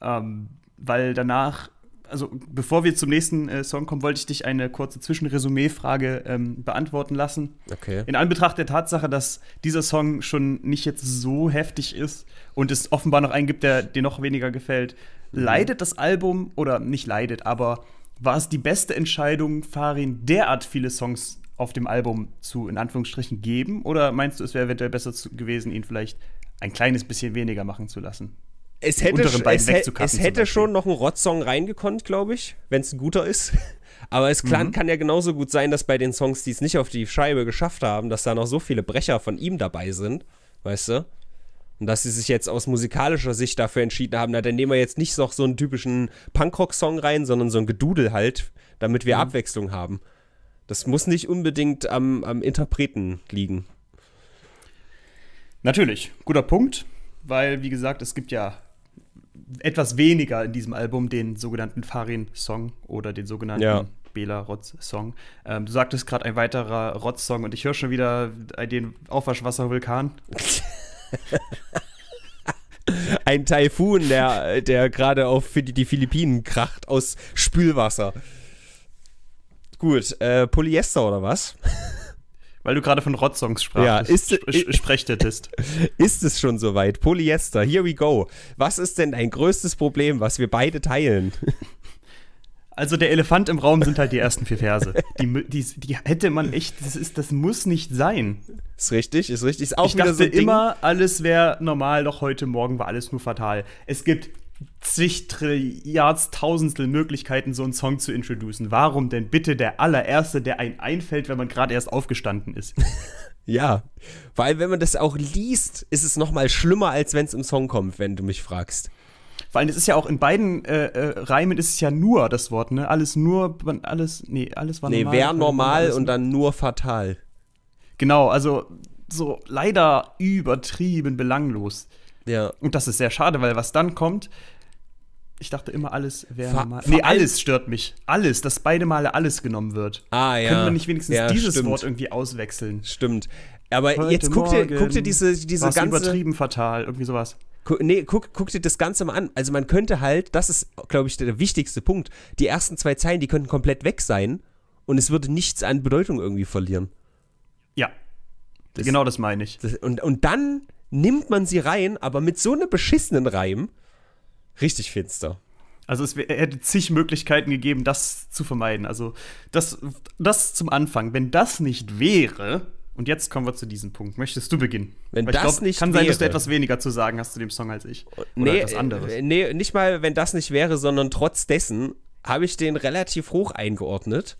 Ähm, weil danach, also bevor wir zum nächsten äh, Song kommen, wollte ich dich eine kurze Zwischenresümee-Frage ähm, beantworten lassen. Okay. In Anbetracht der Tatsache, dass dieser Song schon nicht jetzt so heftig ist und es offenbar noch einen gibt, der dir noch weniger gefällt, mhm. leidet das Album, oder nicht leidet, aber war es die beste Entscheidung, Farin derart viele Songs auf dem Album zu, in Anführungsstrichen, geben? Oder meinst du, es wäre eventuell besser gewesen, ihn vielleicht ein kleines bisschen weniger machen zu lassen? Es hätte, es, es hätte schon noch ein Rotzsong reingekonnt, glaube ich, wenn es ein guter ist. Aber es mhm. kann ja genauso gut sein, dass bei den Songs, die es nicht auf die Scheibe geschafft haben, dass da noch so viele Brecher von ihm dabei sind, weißt du? Und dass sie sich jetzt aus musikalischer Sicht dafür entschieden haben, na, dann nehmen wir jetzt nicht noch so einen typischen Punkrock-Song rein, sondern so ein Gedudel halt, damit wir mhm. Abwechslung haben. Das muss nicht unbedingt am, am Interpreten liegen. Natürlich, guter Punkt, weil, wie gesagt, es gibt ja etwas weniger in diesem Album den sogenannten Farin-Song oder den sogenannten ja. Bela Rotz-Song. Ähm, du sagtest gerade ein weiterer Rotz-Song und ich höre schon wieder den Aufwaschwasser-Vulkan. Ein Taifun, der, der gerade auf die Philippinen kracht aus Spülwasser. Gut, äh, Polyester oder was? Weil du gerade von Rotsongs sprachst. Ja, ist, sprechtetest. Ist es schon soweit? Polyester, here we go. Was ist denn dein größtes Problem, was wir beide teilen? Also der Elefant im Raum sind halt die ersten vier Verse. Die, die, die hätte man echt, das, ist, das muss nicht sein. Ist richtig, ist richtig. Ist auch ich dachte so immer, alles wäre normal, doch heute Morgen war alles nur fatal. Es gibt zig Trilliardstausendstel Möglichkeiten, so einen Song zu introducen. Warum denn bitte der allererste, der einen einfällt, wenn man gerade erst aufgestanden ist? ja, weil wenn man das auch liest, ist es noch mal schlimmer, als wenn es im Song kommt, wenn du mich fragst. Vor allem, es ist ja auch in beiden äh, äh, Reimen ist es ja nur das Wort, ne? Alles nur, alles, nee, alles war nee, normal. Nee, wäre normal und dann nur fatal. Genau, also so leider übertrieben belanglos. Ja. Und das ist sehr schade, weil was dann kommt, ich dachte immer, alles wäre normal. Nee, alles stört mich. Alles, dass beide Male alles genommen wird. Ah, ja. Können wir nicht wenigstens ja, dieses stimmt. Wort irgendwie auswechseln? Stimmt. Aber Heute jetzt guck dir, guck dir diese, diese ganze. übertrieben fatal, irgendwie sowas. nee, guck, guck dir das Ganze mal an. Also, man könnte halt, das ist, glaube ich, der wichtigste Punkt. Die ersten zwei Zeilen, die könnten komplett weg sein und es würde nichts an Bedeutung irgendwie verlieren. Das, genau das meine ich. Das, und, und dann nimmt man sie rein, aber mit so einem beschissenen Reim. Richtig finster. Also es hätte zig Möglichkeiten gegeben, das zu vermeiden. Also das, das zum Anfang. Wenn das nicht wäre, und jetzt kommen wir zu diesem Punkt. Möchtest du beginnen? Wenn Weil das glaub, nicht kann wäre. sein, dass du etwas weniger zu sagen hast zu dem Song als ich. Oh, Oder nee, etwas anderes. Äh, nee, nicht mal, wenn das nicht wäre, sondern trotz dessen habe ich den relativ hoch eingeordnet,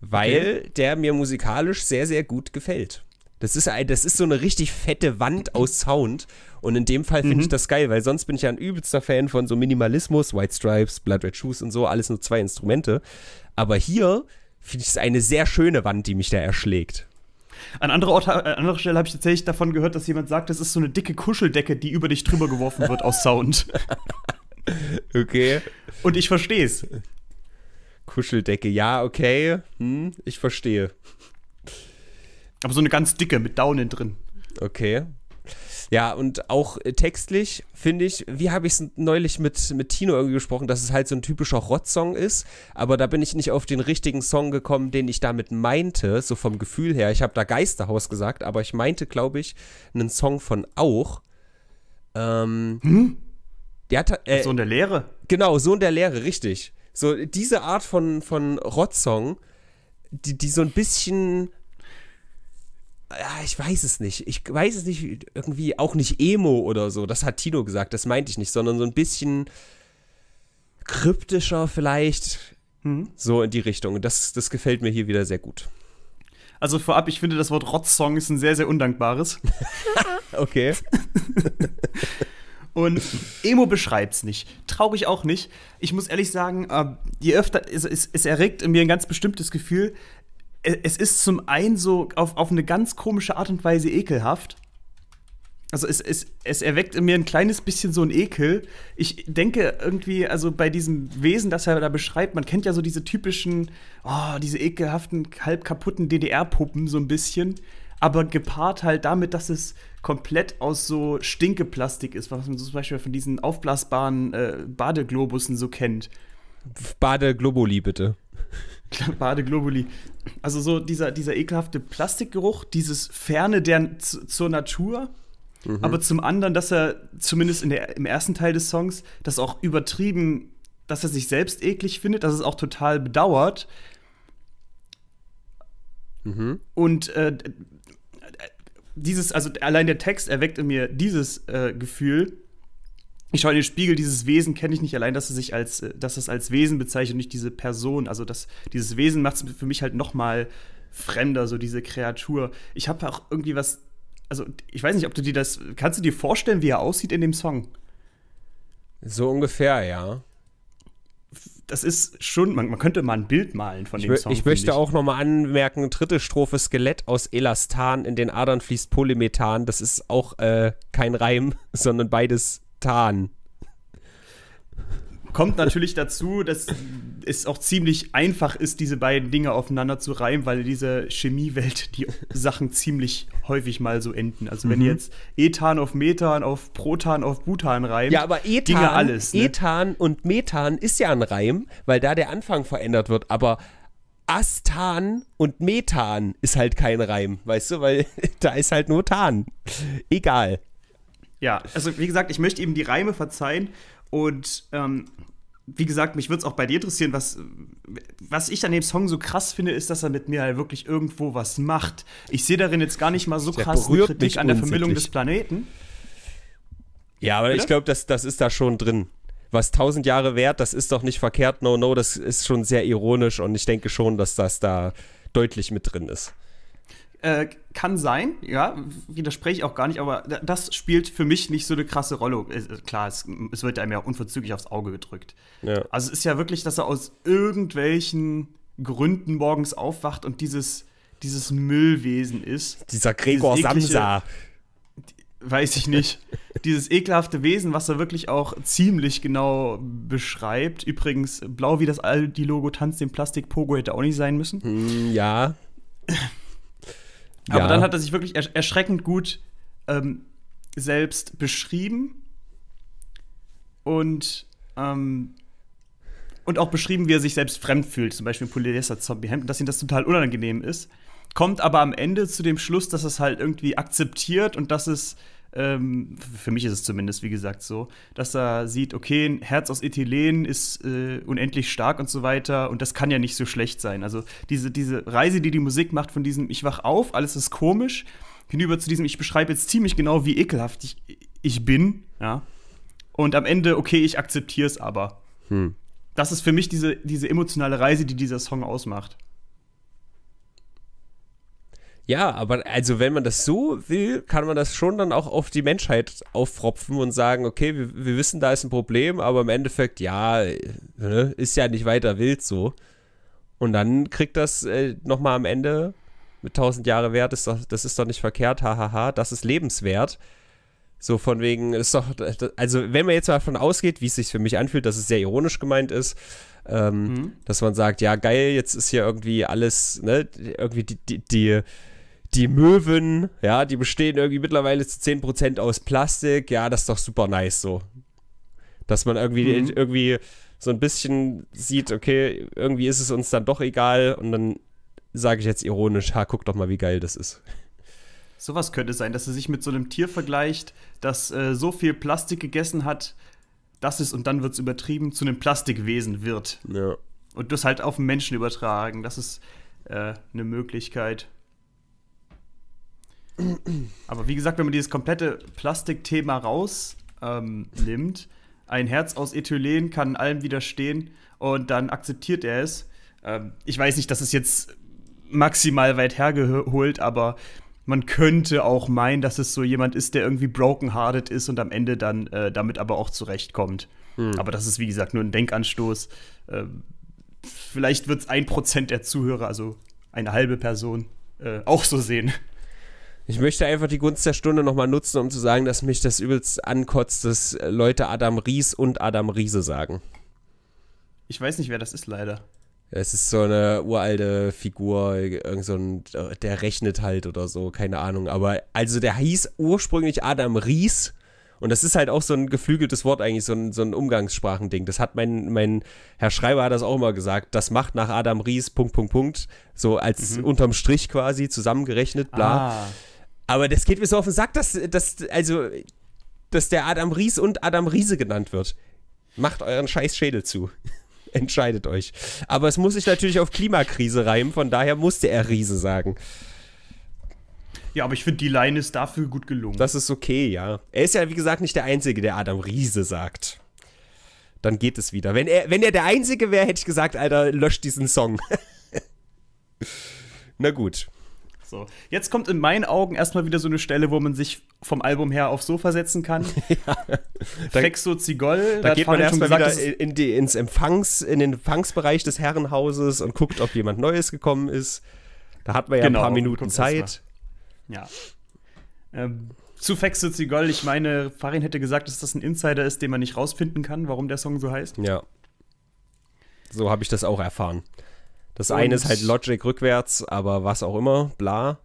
weil okay. der mir musikalisch sehr, sehr gut gefällt. Das ist, ein, das ist so eine richtig fette Wand aus Sound. Und in dem Fall finde mhm. ich das geil, weil sonst bin ich ja ein übelster Fan von so Minimalismus, White Stripes, Blood Red Shoes und so, alles nur zwei Instrumente. Aber hier finde ich es eine sehr schöne Wand, die mich da erschlägt. An anderer, Ort, äh, an anderer Stelle habe ich tatsächlich davon gehört, dass jemand sagt, das ist so eine dicke Kuscheldecke, die über dich drüber geworfen wird aus Sound. okay. Und ich verstehe es. Kuscheldecke, ja, okay. Hm, ich verstehe. Aber so eine ganz dicke mit Daunen drin. Okay. Ja, und auch äh, textlich finde ich, wie habe ich es neulich mit, mit Tino irgendwie gesprochen, dass es halt so ein typischer Rotzsong ist, aber da bin ich nicht auf den richtigen Song gekommen, den ich damit meinte, so vom Gefühl her. Ich habe da Geisterhaus gesagt, aber ich meinte, glaube ich, einen Song von Auch. Ähm, hm? Der hat, äh, so in der Lehre. Genau, so in der Lehre, richtig. So diese Art von, von rott die, die so ein bisschen ja, ich weiß es nicht. Ich weiß es nicht, irgendwie auch nicht Emo oder so. Das hat Tino gesagt, das meinte ich nicht, sondern so ein bisschen kryptischer vielleicht. Mhm. So in die Richtung. Das, das gefällt mir hier wieder sehr gut. Also vorab, ich finde das Wort Rotzsong ist ein sehr, sehr undankbares. okay. Und Emo beschreibt es nicht. Traurig auch nicht. Ich muss ehrlich sagen, äh, je öfter, es, es, es erregt in mir ein ganz bestimmtes Gefühl, es ist zum einen so auf, auf eine ganz komische Art und Weise ekelhaft. Also es, es, es erweckt in mir ein kleines bisschen so einen Ekel. Ich denke irgendwie, also bei diesem Wesen, das er da beschreibt, man kennt ja so diese typischen, oh, diese ekelhaften, halb kaputten DDR-Puppen so ein bisschen. Aber gepaart halt damit, dass es komplett aus so Stinkeplastik ist, was man so zum Beispiel von diesen aufblasbaren äh, Badeglobussen so kennt. Badeglobuli bitte. Bade-Globuli. Also so dieser, dieser ekelhafte Plastikgeruch, dieses Ferne der, zur Natur. Mhm. Aber zum anderen, dass er zumindest in der, im ersten Teil des Songs das auch übertrieben, dass er sich selbst eklig findet, dass es auch total bedauert. Mhm. Und äh, dieses, also allein der Text erweckt in mir dieses äh, Gefühl ich schaue in den Spiegel, dieses Wesen kenne ich nicht allein, dass es sich als, äh, dass es als Wesen bezeichnet, und nicht diese Person. Also das, dieses Wesen macht es für mich halt nochmal fremder, so diese Kreatur. Ich habe auch irgendwie was, also ich weiß nicht, ob du dir das, kannst du dir vorstellen, wie er aussieht in dem Song? So ungefähr, ja. Das ist schon, man, man könnte mal ein Bild malen von dem ich, Song. Ich möchte ich. auch nochmal anmerken, dritte Strophe Skelett aus Elastan, in den Adern fließt Polymethan. Das ist auch äh, kein Reim, sondern beides getan. Kommt natürlich dazu, dass es auch ziemlich einfach ist, diese beiden Dinge aufeinander zu reimen, weil in dieser Chemiewelt die Sachen ziemlich häufig mal so enden. Also mhm. wenn jetzt Ethan auf Methan, auf Protan, auf Butan reimt, ja, aber Ethan, ginge alles. Ne? Ethan und Methan ist ja ein Reim, weil da der Anfang verändert wird, aber Astan und Methan ist halt kein Reim, weißt du, weil da ist halt nur Tan. Egal. Ja, also wie gesagt, ich möchte eben die Reime verzeihen und ähm, wie gesagt, mich würde es auch bei dir interessieren, was, was ich an dem Song so krass finde, ist, dass er mit mir halt wirklich irgendwo was macht. Ich sehe darin jetzt gar nicht mal so der krass Kritik an der Vermüllung des Planeten. Ja, aber Bitte? ich glaube, das, das ist da schon drin. Was tausend Jahre wert, das ist doch nicht verkehrt, no, no, das ist schon sehr ironisch und ich denke schon, dass das da deutlich mit drin ist. Äh, kann sein, ja, widerspreche ich auch gar nicht, aber das spielt für mich nicht so eine krasse Rolle. Äh, klar, es, es wird einem ja unverzüglich aufs Auge gedrückt. Ja. Also es ist ja wirklich, dass er aus irgendwelchen Gründen morgens aufwacht und dieses, dieses Müllwesen ist. Dieser Gregor eklige, Samsa. Weiß ich nicht. dieses ekelhafte Wesen, was er wirklich auch ziemlich genau beschreibt. Übrigens, blau wie das Aldi-Logo tanzt den Plastik-Pogo hätte auch nicht sein müssen. Hm, ja. Aber ja. dann hat er sich wirklich ersch erschreckend gut ähm, selbst beschrieben und, ähm, und auch beschrieben, wie er sich selbst fremd fühlt, zum Beispiel Polyester Zombie Hemd, dass ihm das total unangenehm ist. Kommt aber am Ende zu dem Schluss, dass es halt irgendwie akzeptiert und dass es ähm, für mich ist es zumindest, wie gesagt, so, dass er sieht, okay, ein Herz aus Ethylen ist äh, unendlich stark und so weiter und das kann ja nicht so schlecht sein. Also diese, diese Reise, die die Musik macht von diesem, ich wach auf, alles ist komisch, hinüber zu diesem, ich beschreibe jetzt ziemlich genau, wie ekelhaft ich, ich bin, ja. Und am Ende, okay, ich akzeptiere es aber. Hm. Das ist für mich diese, diese emotionale Reise, die dieser Song ausmacht. Ja, aber also wenn man das so will, kann man das schon dann auch auf die Menschheit auffropfen und sagen, okay, wir, wir wissen, da ist ein Problem, aber im Endeffekt, ja, äh, ne, ist ja nicht weiter wild so. Und dann kriegt das äh, nochmal am Ende mit 1000 Jahre wert, ist doch, das ist doch nicht verkehrt, hahaha, das ist lebenswert. So von wegen, ist doch, also wenn man jetzt mal davon ausgeht, wie es sich für mich anfühlt, dass es sehr ironisch gemeint ist, ähm, mhm. dass man sagt, ja geil, jetzt ist hier irgendwie alles, ne, irgendwie die, die, die die Möwen, ja, die bestehen irgendwie mittlerweile zu 10% aus Plastik. Ja, das ist doch super nice so. Dass man irgendwie, mhm. irgendwie so ein bisschen sieht, okay, irgendwie ist es uns dann doch egal und dann sage ich jetzt ironisch, ha, guck doch mal, wie geil das ist. Sowas könnte sein, dass er sich mit so einem Tier vergleicht, das äh, so viel Plastik gegessen hat, dass es, und dann wird es übertrieben, zu einem Plastikwesen wird. Ja. Und das halt auf den Menschen übertragen. Das ist äh, eine Möglichkeit. Aber wie gesagt, wenn man dieses komplette Plastikthema rausnimmt, ähm, ein Herz aus Ethylen kann allem widerstehen und dann akzeptiert er es. Ähm, ich weiß nicht, dass es jetzt maximal weit hergeholt, aber man könnte auch meinen, dass es so jemand ist, der irgendwie brokenhearted ist und am Ende dann äh, damit aber auch zurechtkommt. Hm. Aber das ist, wie gesagt, nur ein Denkanstoß. Ähm, vielleicht wird es ein Prozent der Zuhörer, also eine halbe Person, äh, auch so sehen. Ich möchte einfach die Gunst der Stunde nochmal nutzen, um zu sagen, dass mich das übelst ankotzt, dass Leute Adam Ries und Adam Riese sagen. Ich weiß nicht, wer das ist, leider. Es ist so eine uralte Figur, irgend so ein, der rechnet halt oder so, keine Ahnung. Aber also der hieß ursprünglich Adam Ries. Und das ist halt auch so ein geflügeltes Wort eigentlich, so ein, so ein Umgangssprachending. Das hat mein, mein Herr Schreiber hat das auch immer gesagt. Das macht nach Adam Ries, Punkt, Punkt, Punkt. So als mhm. unterm Strich quasi zusammengerechnet, bla. Ah. Aber das geht mir so auf den Sack, dass, dass, also, dass der Adam Ries und Adam Riese genannt wird. Macht euren scheiß Schädel zu. Entscheidet euch. Aber es muss sich natürlich auf Klimakrise reimen, von daher musste er Riese sagen. Ja, aber ich finde, die Line ist dafür gut gelungen. Das ist okay, ja. Er ist ja, wie gesagt, nicht der Einzige, der Adam Riese sagt. Dann geht es wieder. Wenn er, wenn er der Einzige wäre, hätte ich gesagt, Alter, löscht diesen Song. Na gut. So. Jetzt kommt in meinen Augen erstmal wieder so eine Stelle, wo man sich vom Album her aufs Sofa setzen kann. ja. Flexo Zigoll. Da, da geht man erstmal wieder in die, ins Empfangs, in den Empfangsbereich des Herrenhauses und guckt, ob jemand Neues gekommen ist. Da hat man ja genau, ein paar Minuten Zeit. Ja. Ähm, zu Fexo Zigoll, ich meine, Farin hätte gesagt, dass das ein Insider ist, den man nicht rausfinden kann, warum der Song so heißt. Ja. So habe ich das auch erfahren. Das und eine ist halt Logic rückwärts, aber was auch immer, bla.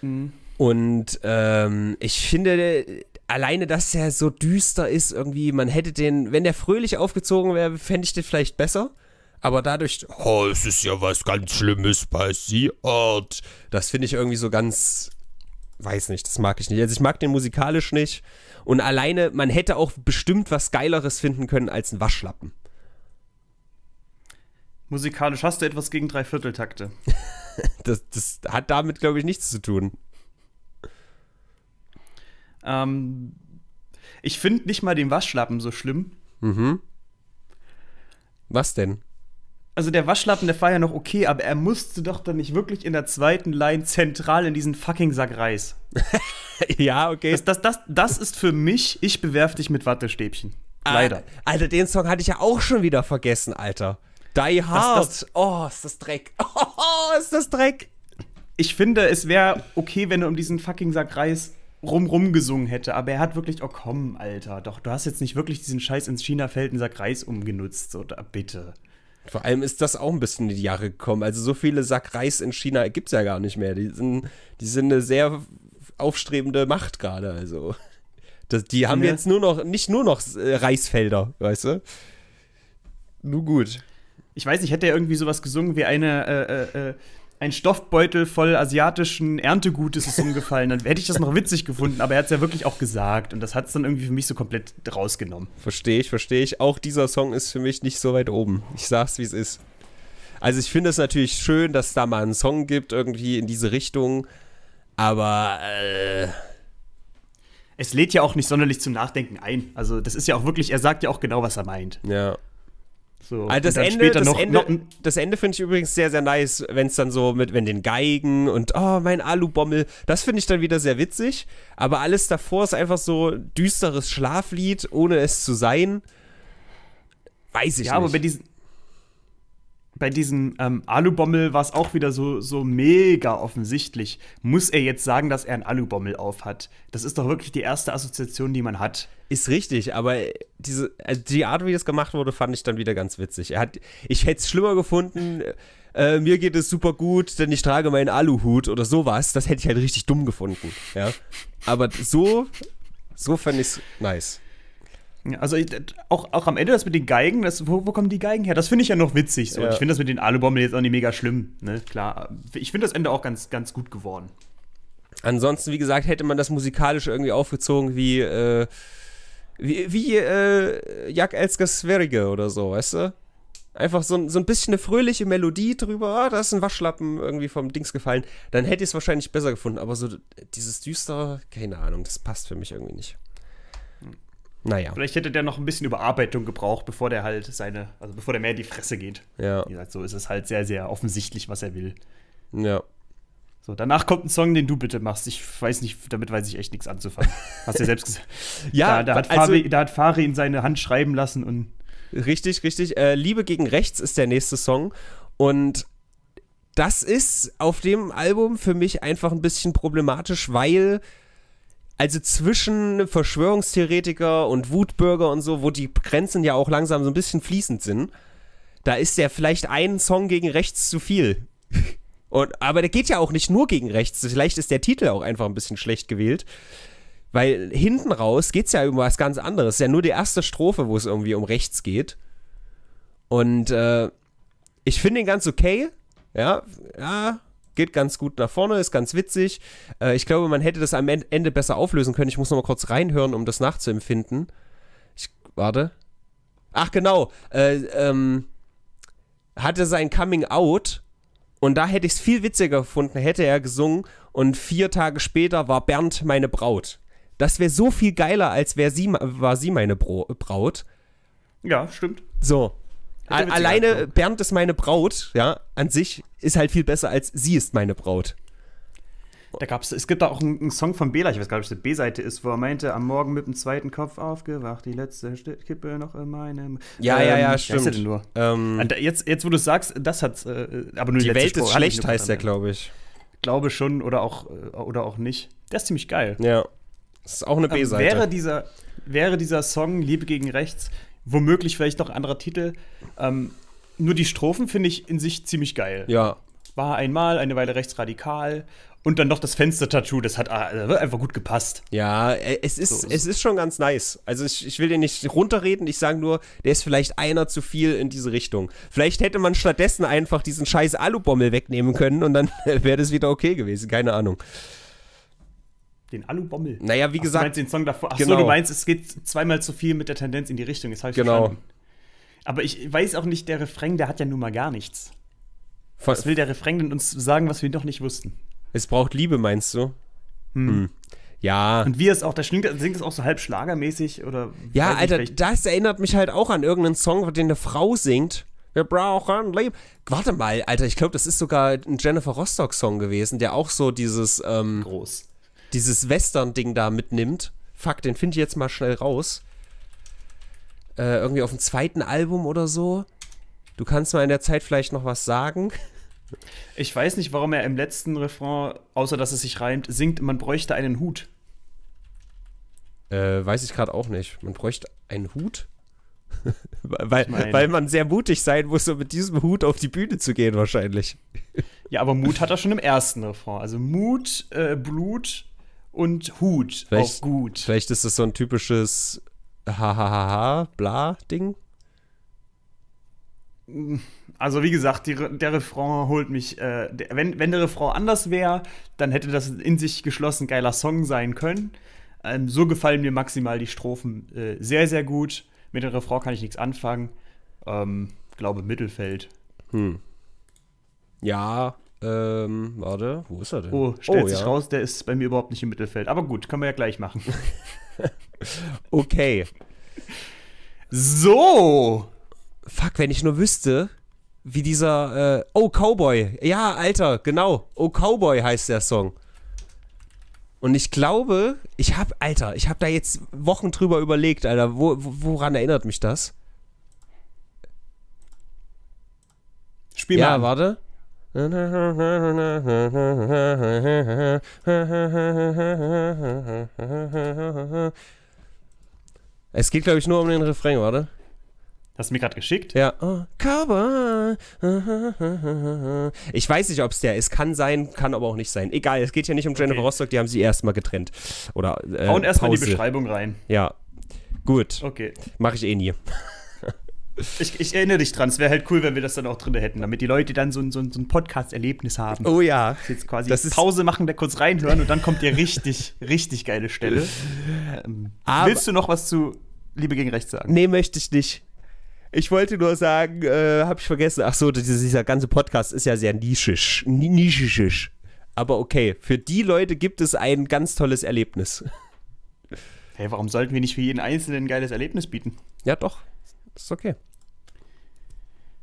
Mhm. Und ähm, ich finde, alleine, dass der so düster ist, irgendwie, man hätte den, wenn der fröhlich aufgezogen wäre, fände ich den vielleicht besser. Aber dadurch, oh, es ist ja was ganz Schlimmes passiert. Das finde ich irgendwie so ganz, weiß nicht, das mag ich nicht. Also ich mag den musikalisch nicht. Und alleine, man hätte auch bestimmt was Geileres finden können als ein Waschlappen. Musikalisch hast du etwas gegen Dreivierteltakte. das, das hat damit, glaube ich, nichts zu tun. Ähm, ich finde nicht mal den Waschlappen so schlimm. Mhm. Was denn? Also der Waschlappen, der war ja noch okay, aber er musste doch dann nicht wirklich in der zweiten Line zentral in diesen fucking Sack Reis. ja, okay. Das, das, das, das ist für mich, ich bewerf dich mit Wattestäbchen. Leider. Alter, den Song hatte ich ja auch schon wieder vergessen, Alter. Die Hard. Das, das, oh, ist das Dreck. Oh, ist das Dreck. Ich finde, es wäre okay, wenn er um diesen fucking Sack Reis rum rumgesungen hätte, aber er hat wirklich, oh komm, Alter, doch, du hast jetzt nicht wirklich diesen Scheiß ins Chinafeld einen Sack Reis umgenutzt, oder bitte. Vor allem ist das auch ein bisschen in die Jahre gekommen. Also so viele Sack Reis in China gibt es ja gar nicht mehr. Die sind, die sind eine sehr aufstrebende Macht gerade. Also das, die haben ja. jetzt nur noch, nicht nur noch äh, Reisfelder, weißt du? Nun gut ich weiß nicht, hätte er irgendwie sowas gesungen wie eine, äh, äh, äh, ein Stoffbeutel voll asiatischen Erntegutes ist umgefallen, dann hätte ich das noch witzig gefunden, aber er hat es ja wirklich auch gesagt und das hat es dann irgendwie für mich so komplett rausgenommen. Verstehe ich, verstehe ich. Auch dieser Song ist für mich nicht so weit oben. Ich sag's, wie es ist. Also ich finde es natürlich schön, dass da mal einen Song gibt, irgendwie in diese Richtung, aber äh es lädt ja auch nicht sonderlich zum Nachdenken ein. Also das ist ja auch wirklich, er sagt ja auch genau, was er meint. Ja. So, also das, Ende, das, noch, Ende, noch das Ende finde ich übrigens sehr, sehr nice, wenn es dann so mit, wenn den Geigen und oh, mein Alubommel, das finde ich dann wieder sehr witzig. Aber alles davor ist einfach so düsteres Schlaflied, ohne es zu sein. Weiß ich ja, nicht. Ja, aber bei diesen, bei diesem ähm, Alubommel war es auch wieder so, so mega offensichtlich. Muss er jetzt sagen, dass er einen Alubommel aufhat? Das ist doch wirklich die erste Assoziation, die man hat. Ist richtig, aber äh, diese, also die Art, wie das gemacht wurde, fand ich dann wieder ganz witzig. Er hat, ich hätte es schlimmer gefunden. Äh, äh, mir geht es super gut, denn ich trage meinen Aluhut oder sowas. Das hätte ich halt richtig dumm gefunden. Ja? Aber so, so fand ich es nice. Also ich, auch, auch am Ende das mit den Geigen, das, wo, wo kommen die Geigen her? Das finde ich ja noch witzig. So. Ja. Ich finde das mit den Alubomben jetzt auch nicht mega schlimm. Ne? Klar, ich finde das Ende auch ganz, ganz gut geworden. Ansonsten, wie gesagt, hätte man das musikalisch irgendwie aufgezogen wie, äh, wie, wie äh, Jak Elsker Sverige oder so, weißt du? Einfach so, so ein bisschen eine fröhliche Melodie drüber, oh, da ist ein Waschlappen irgendwie vom Dings gefallen, dann hätte ich es wahrscheinlich besser gefunden, aber so dieses düstere, keine Ahnung, das passt für mich irgendwie nicht. Naja. Vielleicht hätte der noch ein bisschen Überarbeitung gebraucht, bevor der halt seine, also bevor der mehr in die Fresse geht. Ja. Wie gesagt, so ist es halt sehr, sehr offensichtlich, was er will. Ja. So, danach kommt ein Song, den du bitte machst. Ich weiß nicht, damit weiß ich echt nichts anzufangen. Hast du ja selbst gesagt. ja, da, da, hat also, Fari, da hat Fari in seine Hand schreiben lassen und. Richtig, richtig. Äh, Liebe gegen rechts ist der nächste Song. Und das ist auf dem Album für mich einfach ein bisschen problematisch, weil also zwischen Verschwörungstheoretiker und Wutbürger und so, wo die Grenzen ja auch langsam so ein bisschen fließend sind, da ist ja vielleicht ein Song gegen rechts zu viel. Und, aber der geht ja auch nicht nur gegen rechts. Vielleicht ist der Titel auch einfach ein bisschen schlecht gewählt. Weil hinten raus geht es ja um was ganz anderes. Es ist ja nur die erste Strophe, wo es irgendwie um rechts geht. Und äh, ich finde ihn ganz okay. Ja, ja, geht ganz gut nach vorne, ist ganz witzig. Äh, ich glaube, man hätte das am Ende besser auflösen können. Ich muss noch mal kurz reinhören, um das nachzuempfinden. Ich, warte. Ach genau, äh, ähm, hatte sein Coming Out und da hätte ich es viel witziger gefunden, hätte er gesungen und vier Tage später war Bernd meine Braut. Das wäre so viel geiler, als wär sie, war sie meine Bro Braut. Ja, stimmt. So, alleine ne? Bernd ist meine Braut, ja, an sich ist halt viel besser als sie ist meine Braut. Da gab's, es gibt da auch einen, einen, Song von Bela, ich weiß gar nicht, ob es die B-Seite ist, wo er meinte, am Morgen mit dem zweiten Kopf aufgewacht, die letzte Kippe noch in meinem. Ja, ähm, ja, ja, stimmt. Denn nur? Ähm, äh, jetzt, jetzt, wo du sagst, das hat, äh, aber nur die, die Welt Spruch, ist schlecht, heißt der, glaube ich. Glaube schon oder auch, äh, oder auch nicht. Der ist ziemlich geil. Ja. Das ist auch eine ähm, B-Seite. Ähm, wäre, dieser, wäre dieser Song Liebe gegen Rechts womöglich vielleicht noch anderer Titel. Ähm, nur die Strophen finde ich in sich ziemlich geil. Ja. War einmal, eine Weile rechtsradikal und dann noch das Fenster-Tattoo, das hat äh, äh, einfach gut gepasst. Ja, äh, es ist, so, so. es ist schon ganz nice. Also ich, ich will den nicht runterreden, ich sage nur, der ist vielleicht einer zu viel in diese Richtung. Vielleicht hätte man stattdessen einfach diesen scheiß Alubommel wegnehmen können und dann wäre das wieder okay gewesen, keine Ahnung. Den Alu-Bommel. Naja, wie Ach, gesagt. Du meinst den Song davor. Achso, genau. du meinst, es geht zweimal zu viel mit der Tendenz in die Richtung. Das habe ich genau. verstanden. Aber ich weiß auch nicht, der Refrain, der hat ja nun mal gar nichts. Was will der Refrain denn uns sagen, was wir doch nicht wussten? Es braucht Liebe, meinst du? Hm. hm. Ja. Und wie es auch, da singt es auch so halb schlagermäßig oder. Ja, Alter, nicht, das erinnert mich halt auch an irgendeinen Song, den eine Frau singt. Wir brauchen Leben. Warte mal, Alter, ich glaube, das ist sogar ein Jennifer Rostock-Song gewesen, der auch so dieses. Ähm, Groß dieses Western-Ding da mitnimmt. Fuck, den finde ich jetzt mal schnell raus. Äh, irgendwie auf dem zweiten Album oder so. Du kannst mal in der Zeit vielleicht noch was sagen. Ich weiß nicht, warum er im letzten Refrain, außer dass es sich reimt, singt, man bräuchte einen Hut. Äh, weiß ich gerade auch nicht. Man bräuchte einen Hut? weil, weil man sehr mutig sein muss, um mit diesem Hut auf die Bühne zu gehen, wahrscheinlich. ja, aber Mut hat er schon im ersten Refrain. Also Mut, äh, Blut, und Hut. Vielleicht, auch gut. Vielleicht ist das so ein typisches Hahaha-Bla-Ding. Also wie gesagt, die, der Refrain holt mich. Äh, der, wenn, wenn der Refrain anders wäre, dann hätte das in sich geschlossen geiler Song sein können. Ähm, so gefallen mir maximal die Strophen äh, sehr, sehr gut. Mit der Refrain kann ich nichts anfangen. Ähm, glaube Mittelfeld. Hm. Ja, ähm, warte, wo ist er denn? Oh, stellt oh, sich ja. raus, der ist bei mir überhaupt nicht im Mittelfeld. Aber gut, können wir ja gleich machen. okay. So! Fuck, wenn ich nur wüsste, wie dieser. Äh, oh, Cowboy. Ja, Alter, genau. Oh, Cowboy heißt der Song. Und ich glaube, ich hab, Alter, ich hab da jetzt Wochen drüber überlegt, Alter. Wo, woran erinnert mich das? Spiel mal. Ja, warte. Es geht, glaube ich, nur um den Refrain, oder? Hast du mir gerade geschickt? Ja. Oh, Cover. Ich weiß nicht, ob es der ist. Kann sein, kann aber auch nicht sein. Egal, es geht ja nicht um Jennifer okay. Rostock, die haben sie erstmal getrennt. Oder. Äh, Hauen erstmal die Beschreibung rein. Ja. Gut. Okay. Mache ich eh nie. Ich, ich, erinnere dich dran, es wäre halt cool, wenn wir das dann auch drin hätten, damit die Leute dann so ein, so ein, so ein Podcast-Erlebnis haben. Oh ja. Das jetzt quasi das Pause machen, da kurz reinhören und dann kommt die richtig, richtig geile Stelle. Ähm, willst du noch was zu Liebe gegen Recht sagen? Nee, möchte ich nicht. Ich wollte nur sagen, äh, habe ich vergessen. Ach so, dieser, dieser ganze Podcast ist ja sehr nischisch. Nischisch. Aber okay, für die Leute gibt es ein ganz tolles Erlebnis. Hey, warum sollten wir nicht für jeden Einzelnen ein geiles Erlebnis bieten? Ja, doch ist okay.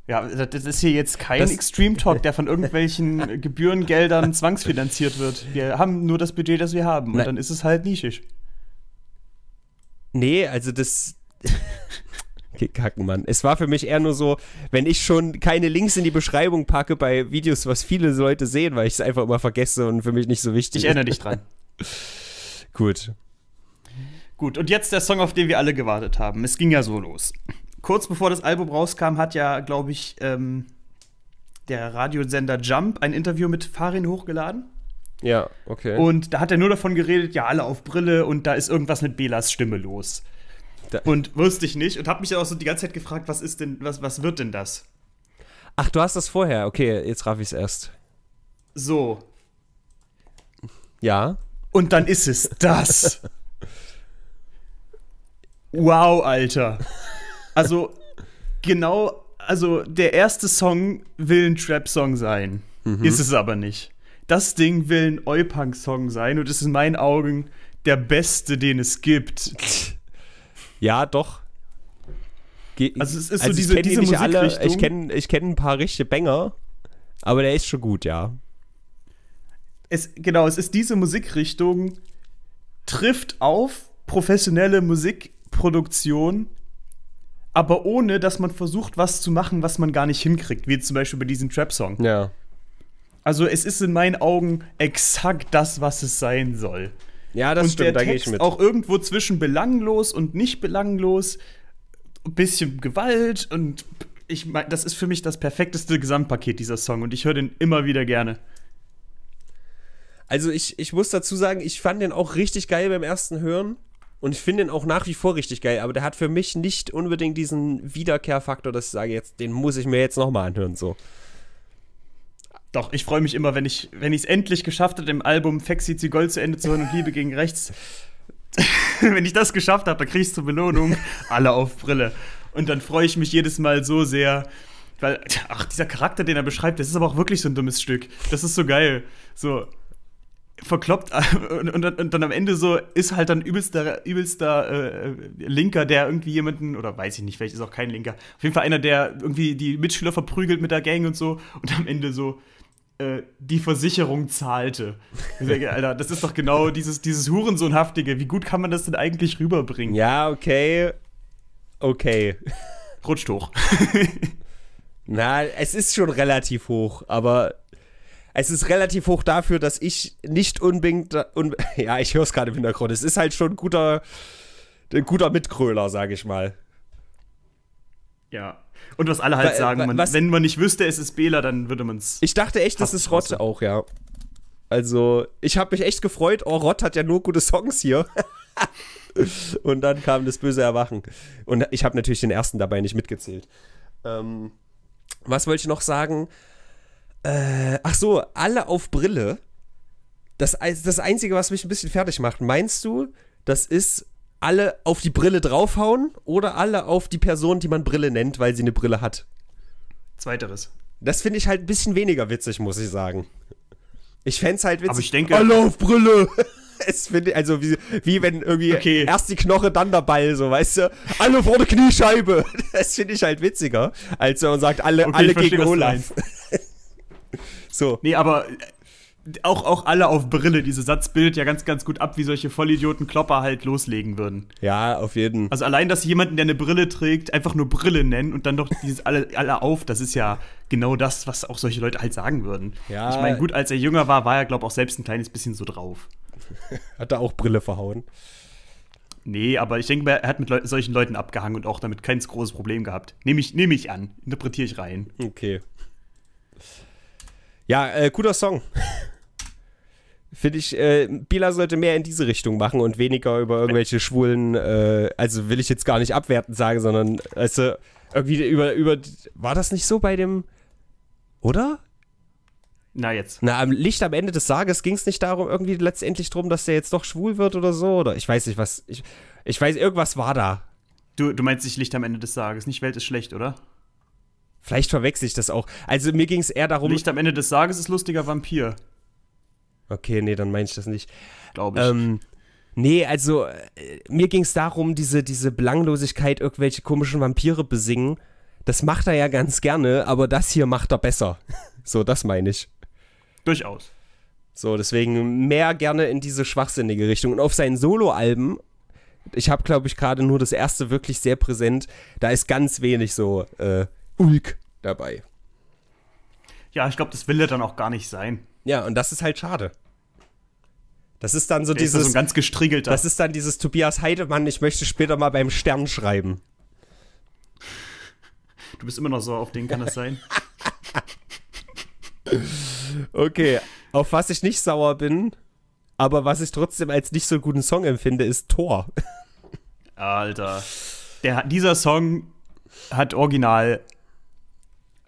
Ja, das ist hier jetzt kein das Extreme Talk, der von irgendwelchen Gebührengeldern zwangsfinanziert wird. Wir haben nur das Budget, das wir haben. Und Nein. dann ist es halt nischig. Nee, also das. Kacken, Mann. Es war für mich eher nur so, wenn ich schon keine Links in die Beschreibung packe bei Videos, was viele Leute sehen, weil ich es einfach immer vergesse und für mich nicht so wichtig ist. Ich erinnere dich dran. Gut. Gut, und jetzt der Song, auf den wir alle gewartet haben. Es ging ja so los kurz bevor das Album rauskam, hat ja, glaube ich, ähm, der Radiosender Jump ein Interview mit Farin hochgeladen. Ja, okay. Und da hat er nur davon geredet, ja, alle auf Brille und da ist irgendwas mit Belas Stimme los. Da und wusste ich nicht und habe mich dann auch so die ganze Zeit gefragt, was ist denn, was, was wird denn das? Ach, du hast das vorher. Okay, jetzt raff ich es erst. So. Ja. Und dann ist es das. wow, Alter. Also, genau, also der erste Song will ein Trap-Song sein. Mhm. Ist es aber nicht. Das Ding will ein Oi-Punk-Song sein und ist in meinen Augen der beste, den es gibt. Ja, doch. Ge also es ist also so diese, diese die alle, Ich kenne ich kenn ein paar richtige Banger, aber der ist schon gut, ja. Es, genau, es ist diese Musikrichtung, trifft auf professionelle Musikproduktion aber ohne, dass man versucht, was zu machen, was man gar nicht hinkriegt, wie zum Beispiel bei diesem Trap-Song. Ja. Also es ist in meinen Augen exakt das, was es sein soll. Ja, das und stimmt, da gehe ich mit. Auch irgendwo zwischen belanglos und nicht belanglos, ein bisschen Gewalt und ich meine, das ist für mich das perfekteste Gesamtpaket dieser Song und ich höre den immer wieder gerne. Also ich, ich muss dazu sagen, ich fand den auch richtig geil beim ersten Hören. Und ich finde ihn auch nach wie vor richtig geil, aber der hat für mich nicht unbedingt diesen Wiederkehrfaktor, dass ich sage, jetzt, den muss ich mir jetzt nochmal anhören. So. Doch, ich freue mich immer, wenn ich es endlich geschafft habe, im Album Fexi Gold zu Ende zu hören und Liebe gegen Rechts. wenn ich das geschafft habe, dann kriege ich zur Belohnung alle auf Brille. Und dann freue ich mich jedes Mal so sehr, weil, ach, dieser Charakter, den er beschreibt, das ist aber auch wirklich so ein dummes Stück. Das ist so geil. So, verkloppt und, und, und, dann am Ende so ist halt dann übelster, übelster äh, Linker, der irgendwie jemanden, oder weiß ich nicht, vielleicht ist auch kein Linker, auf jeden Fall einer, der irgendwie die Mitschüler verprügelt mit der Gang und so und am Ende so äh, die Versicherung zahlte. Ich Denke, Alter, das ist doch genau dieses, dieses Hurensohnhaftige. Wie gut kann man das denn eigentlich rüberbringen? Ja, okay. Okay. Rutscht hoch. Na, es ist schon relativ hoch, aber es ist relativ hoch dafür, dass ich nicht unbedingt. Un ja, ich höre es gerade im Hintergrund. Es ist halt schon ein guter, ein guter Mitkröler, sage ich mal. Ja. Und was alle halt Weil, sagen, man, was, wenn man nicht wüsste, es ist Bela, dann würde man es. Ich dachte echt, das ist Rott auch, ja. Also, ich habe mich echt gefreut. Oh, Rott hat ja nur gute Songs hier. und dann kam das böse Erwachen. Und ich habe natürlich den ersten dabei nicht mitgezählt. Ähm, was wollte ich noch sagen? Äh, ach so, alle auf Brille. Das, das Einzige, was mich ein bisschen fertig macht, meinst du, das ist alle auf die Brille draufhauen oder alle auf die Person, die man Brille nennt, weil sie eine Brille hat? Zweiteres. Das finde ich halt ein bisschen weniger witzig, muss ich sagen. Ich fände es halt witzig. Aber ich denke. Alle auf Brille! es finde also wie, wie wenn irgendwie okay. erst die Knoche, dann der Ball, so weißt du, alle vor der Kniescheibe. Das finde ich halt witziger, als wenn man sagt, alle, okay, alle gegen Holland. So. Nee, aber äh, auch, auch alle auf Brille. Dieser Satz bildet ja ganz, ganz gut ab, wie solche Vollidioten Klopper halt loslegen würden. Ja, auf jeden. Also allein, dass jemanden, der eine Brille trägt, einfach nur Brille nennen und dann doch dieses alle, alle auf, das ist ja genau das, was auch solche Leute halt sagen würden. Ja. Ich meine, gut, als er jünger war, war er, glaube ich, auch selbst ein kleines bisschen so drauf. Hat er auch Brille verhauen? Nee, aber ich denke, er hat mit Leu solchen Leuten abgehangen und auch damit kein großes Problem gehabt. Nehme ich, nehm ich an, interpretiere ich rein. Okay, ja, äh, guter Song. Finde ich, äh, Bila sollte mehr in diese Richtung machen und weniger über irgendwelche schwulen, äh, also will ich jetzt gar nicht abwertend sagen, sondern, weißt irgendwie über, über, war das nicht so bei dem, oder? Na jetzt. Na, am Licht am Ende des Sages ging es nicht darum, irgendwie letztendlich darum, dass der jetzt doch schwul wird oder so, oder ich weiß nicht, was, ich, ich weiß, irgendwas war da. Du, du meinst nicht Licht am Ende des Sages, nicht Welt ist schlecht, oder? Vielleicht verwechsel ich das auch. Also mir ging es eher darum. Nicht am Ende des Sages ist lustiger Vampir. Okay, nee, dann meine ich das nicht. Glaube ich. Ähm, nee, also äh, mir ging es darum, diese, diese Belanglosigkeit, irgendwelche komischen Vampire besingen. Das macht er ja ganz gerne, aber das hier macht er besser. so, das meine ich. Durchaus. So, deswegen mehr gerne in diese schwachsinnige Richtung. Und auf seinen Solo-Alben, ich habe, glaube ich, gerade nur das erste wirklich sehr präsent, da ist ganz wenig so äh, Ulk dabei. Ja, ich glaube, das will er dann auch gar nicht sein. Ja, und das ist halt schade. Das ist dann so Der dieses. Ist so ein ganz gestriegelter. Das ist dann dieses Tobias Heidemann, ich möchte später mal beim Stern schreiben. Du bist immer noch so auf den, kann das sein? okay, auf was ich nicht sauer bin, aber was ich trotzdem als nicht so guten Song empfinde, ist Thor. Alter. Der, dieser Song hat original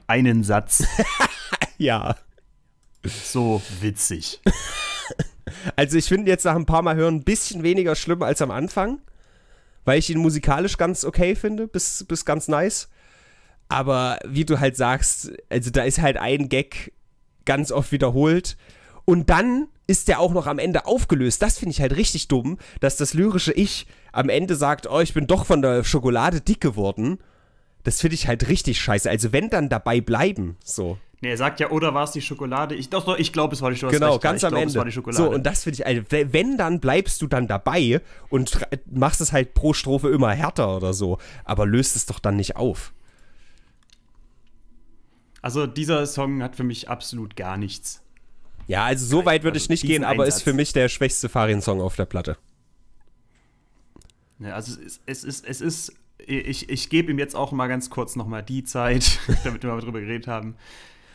einen Satz. ja. So witzig. Also ich finde jetzt nach ein paar Mal hören ein bisschen weniger schlimm als am Anfang, weil ich ihn musikalisch ganz okay finde, bis, bis ganz nice. Aber wie du halt sagst, also da ist halt ein Gag ganz oft wiederholt. Und dann ist der auch noch am Ende aufgelöst. Das finde ich halt richtig dumm, dass das lyrische Ich am Ende sagt, oh, ich bin doch von der Schokolade dick geworden. Das finde ich halt richtig scheiße. Also wenn dann dabei bleiben, so. Nee, er sagt ja, oder war es die Schokolade? Ich, doch, doch, ich glaube, es war die Schokolade. Genau, recht, ganz am glaub, Ende. So, und das finde ich, also, wenn, dann bleibst du dann dabei und machst es halt pro Strophe immer härter oder so, aber löst es doch dann nicht auf. Also, dieser Song hat für mich absolut gar nichts. Ja, also so weit würde ich also nicht gehen, aber Einsatz. ist für mich der schwächste Farin-Song auf der Platte. Ja, also es, es, es, es ist ich, ich gebe ihm jetzt auch mal ganz kurz nochmal die Zeit, damit wir mal drüber geredet haben.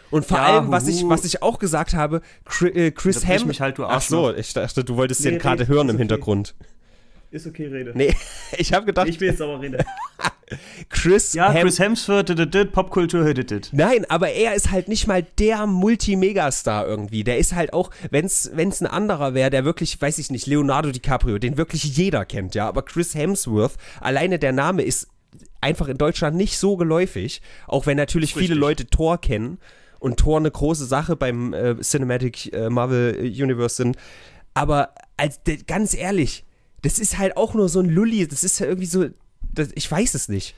Und vor ja, allem, was ich, was ich auch gesagt habe, Chris, äh, Chris Ham. Halt, ach so, ich dachte, du wolltest nee, den nee, gerade hören im okay. Hintergrund. Ist okay, rede. Nee, ich habe gedacht. Ich will jetzt aber rede. Chris, ja, Chris Hemsworth, Popkultur, did Nein, aber er ist halt nicht mal der Multimegastar irgendwie. Der ist halt auch, wenn es ein anderer wäre, der wirklich, weiß ich nicht, Leonardo DiCaprio, den wirklich jeder kennt, ja. Aber Chris Hemsworth, alleine der Name ist einfach in Deutschland nicht so geläufig, auch wenn natürlich viele Leute Thor kennen und Thor eine große Sache beim äh, Cinematic äh, Marvel Universe sind. Aber als, ganz ehrlich, das ist halt auch nur so ein Lulli. Das ist ja irgendwie so. Das, ich weiß es nicht.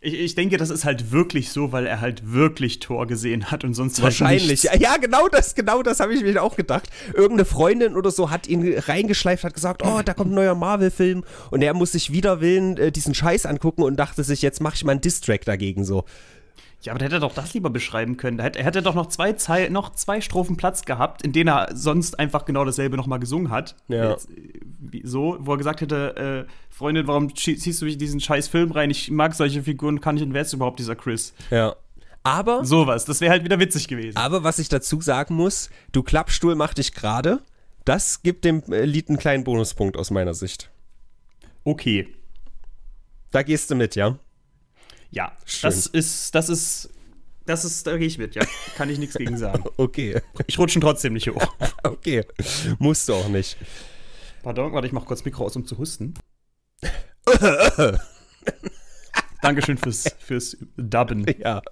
Ich, ich, denke, das ist halt wirklich so, weil er halt wirklich Tor gesehen hat und sonst halt wahrscheinlich. Halt ja, genau das, genau das habe ich mir auch gedacht. Irgendeine Freundin oder so hat ihn reingeschleift, hat gesagt, oh, da kommt ein neuer Marvel-Film und er muss sich wider Willen äh, diesen Scheiß angucken und dachte sich, jetzt mache ich mal einen Distrack dagegen so. Ja, aber der hätte doch das lieber beschreiben können. Er hätte, hätte doch noch zwei, Zei noch zwei Strophen Platz gehabt, in denen er sonst einfach genau dasselbe nochmal gesungen hat. Ja. Jetzt, äh, so, wo er gesagt hätte, äh, Freundin, warum ziehst du mich in diesen scheiß Film rein? Ich mag solche Figuren, kann ich und wer ist überhaupt dieser Chris? Ja. Aber. Sowas, das wäre halt wieder witzig gewesen. Aber was ich dazu sagen muss, du Klappstuhl mach dich gerade. Das gibt dem äh, Lied einen kleinen Bonuspunkt aus meiner Sicht. Okay. Da gehst du mit, ja? Ja, Schön. das ist, das ist, das ist, da gehe ich mit, ja. Kann ich nichts gegen sagen. okay. Ich rutsche trotzdem nicht hoch. okay. Musst du auch nicht. Pardon, warte, ich mach kurz Mikro aus, um zu husten. Dankeschön fürs, fürs Dubben. Ja.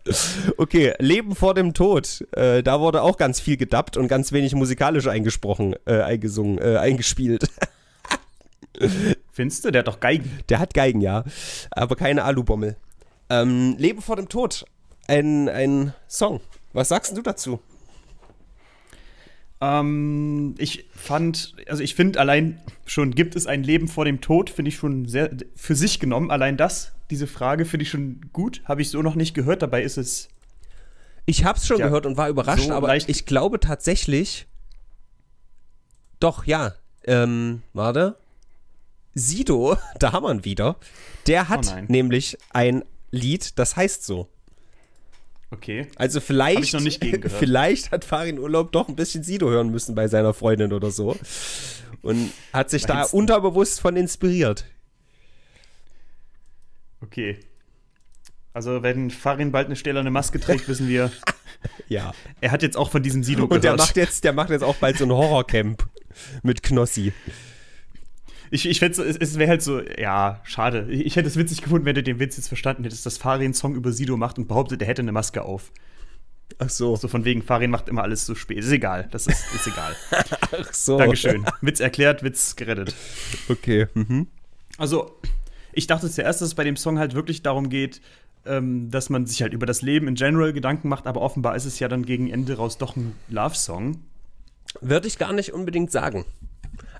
Okay, Leben vor dem Tod. Äh, da wurde auch ganz viel gedubbt und ganz wenig musikalisch eingesprochen, äh, eingesungen, äh, eingespielt. Findest du? Der hat doch Geigen. Der hat Geigen, ja. Aber keine Alubommel. Ähm, Leben vor dem Tod, ein, ein Song. Was sagst du dazu? Ähm, ich fand, also ich finde allein schon, gibt es ein Leben vor dem Tod, finde ich schon sehr für sich genommen. Allein das, diese Frage finde ich schon gut. Habe ich so noch nicht gehört, dabei ist es. Ich habe es schon ja, gehört und war überrascht, so aber ich glaube tatsächlich. Doch, ja. Ähm, warte. Sido, da haben wir ihn wieder. Der hat oh nämlich ein Lied, das heißt so. Okay. Also vielleicht, vielleicht hat Farin Urlaub doch ein bisschen Sido hören müssen bei seiner Freundin oder so. Und hat sich da unterbewusst von inspiriert. Okay. Also wenn Farin bald eine stählerne Maske trägt, wissen wir. ja. Er hat jetzt auch von diesem Sido Und gehört. Und der macht jetzt, der macht jetzt auch bald so ein Horrorcamp mit Knossi ich, ich fände es, es wäre halt so, ja, schade. Ich, ich hätte es witzig gefunden, wenn du den Witz jetzt verstanden hättest, dass Farin Song über Sido macht und behauptet, er hätte eine Maske auf. Ach so. So von wegen, Farin macht immer alles zu spät. Ist egal, das ist, ist egal. Ach so. Dankeschön. Witz erklärt, Witz gerettet. Okay. Mhm. Also, ich dachte zuerst, dass es bei dem Song halt wirklich darum geht, ähm, dass man sich halt über das Leben in general Gedanken macht, aber offenbar ist es ja dann gegen Ende raus doch ein Love-Song. Würde ich gar nicht unbedingt sagen.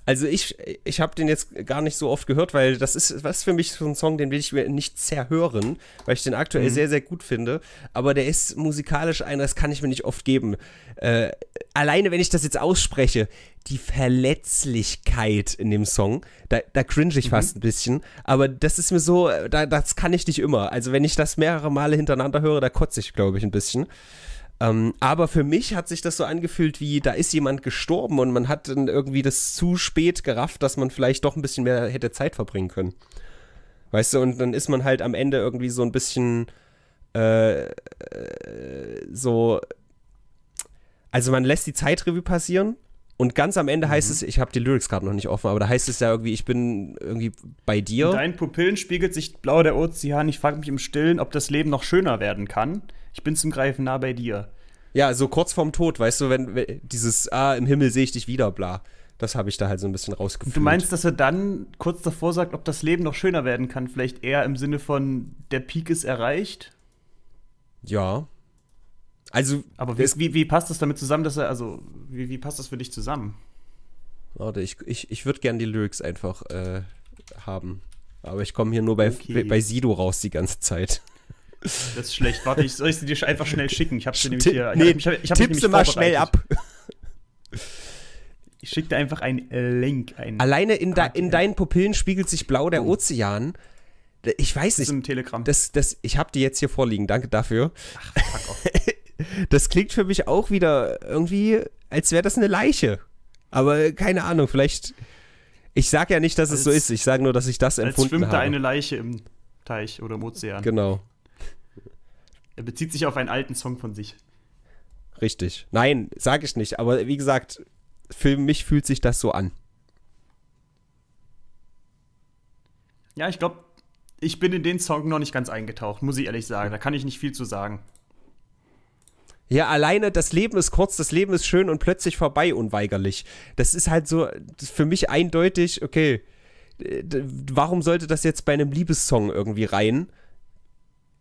Also ich, ich habe den jetzt gar nicht so oft gehört, weil das ist was für mich so ein Song, den will ich mir nicht zerhören, weil ich den aktuell mhm. sehr, sehr gut finde. Aber der ist musikalisch einer, das kann ich mir nicht oft geben. Äh, alleine, wenn ich das jetzt ausspreche, die Verletzlichkeit in dem Song, da, da cringe ich mhm. fast ein bisschen. Aber das ist mir so, da, das kann ich nicht immer. Also wenn ich das mehrere Male hintereinander höre, da kotze ich, glaube ich, ein bisschen. Ähm, aber für mich hat sich das so angefühlt, wie da ist jemand gestorben und man hat dann irgendwie das zu spät gerafft, dass man vielleicht doch ein bisschen mehr hätte Zeit verbringen können. Weißt du, und dann ist man halt am Ende irgendwie so ein bisschen äh, äh so. Also man lässt die Zeitrevue passieren und ganz am Ende heißt mhm. es, ich habe die Lyrics gerade noch nicht offen, aber da heißt es ja irgendwie, ich bin irgendwie bei dir. In deinen Pupillen spiegelt sich blau der Ozean. Ich frage mich im Stillen, ob das Leben noch schöner werden kann ich bin zum Greifen nah bei dir. Ja, so kurz vorm Tod, weißt du, wenn, wenn dieses, ah, im Himmel sehe ich dich wieder, bla. Das habe ich da halt so ein bisschen rausgefunden. Du meinst, dass er dann kurz davor sagt, ob das Leben noch schöner werden kann? Vielleicht eher im Sinne von, der Peak ist erreicht? Ja. Also. Aber wie, wie, wie passt das damit zusammen, dass er, also, wie, wie passt das für dich zusammen? Warte, ich, ich, ich würde gern die Lyrics einfach äh, haben. Aber ich komme hier nur bei, okay. bei Sido raus die ganze Zeit. Das ist schlecht. Warte, ich soll es dir einfach schnell schicken. Ich habe es nämlich hier. Nee, ich hab, ich hab tipp's nämlich mal schnell ab. Ich schicke dir einfach einen äh, Link. Einen Alleine in, da, in äh. deinen Pupillen spiegelt sich blau der oh. Ozean. Ich weiß nicht. Das ist ein Telegramm. Das, das, ich habe die jetzt hier vorliegen. Danke dafür. Ach, fuck off. Das klingt für mich auch wieder irgendwie, als wäre das eine Leiche. Aber keine Ahnung, vielleicht. Ich sage ja nicht, dass als, es so ist. Ich sage nur, dass ich das empfunden habe. Als schwimmt da eine Leiche im Teich oder im Ozean. Genau. Er bezieht sich auf einen alten Song von sich. Richtig. Nein, sag ich nicht. Aber wie gesagt, für mich fühlt sich das so an. Ja, ich glaube, ich bin in den Song noch nicht ganz eingetaucht, muss ich ehrlich sagen. Da kann ich nicht viel zu sagen. Ja, alleine das Leben ist kurz, das Leben ist schön und plötzlich vorbei, unweigerlich. Das ist halt so ist für mich eindeutig, okay, warum sollte das jetzt bei einem Liebessong irgendwie rein?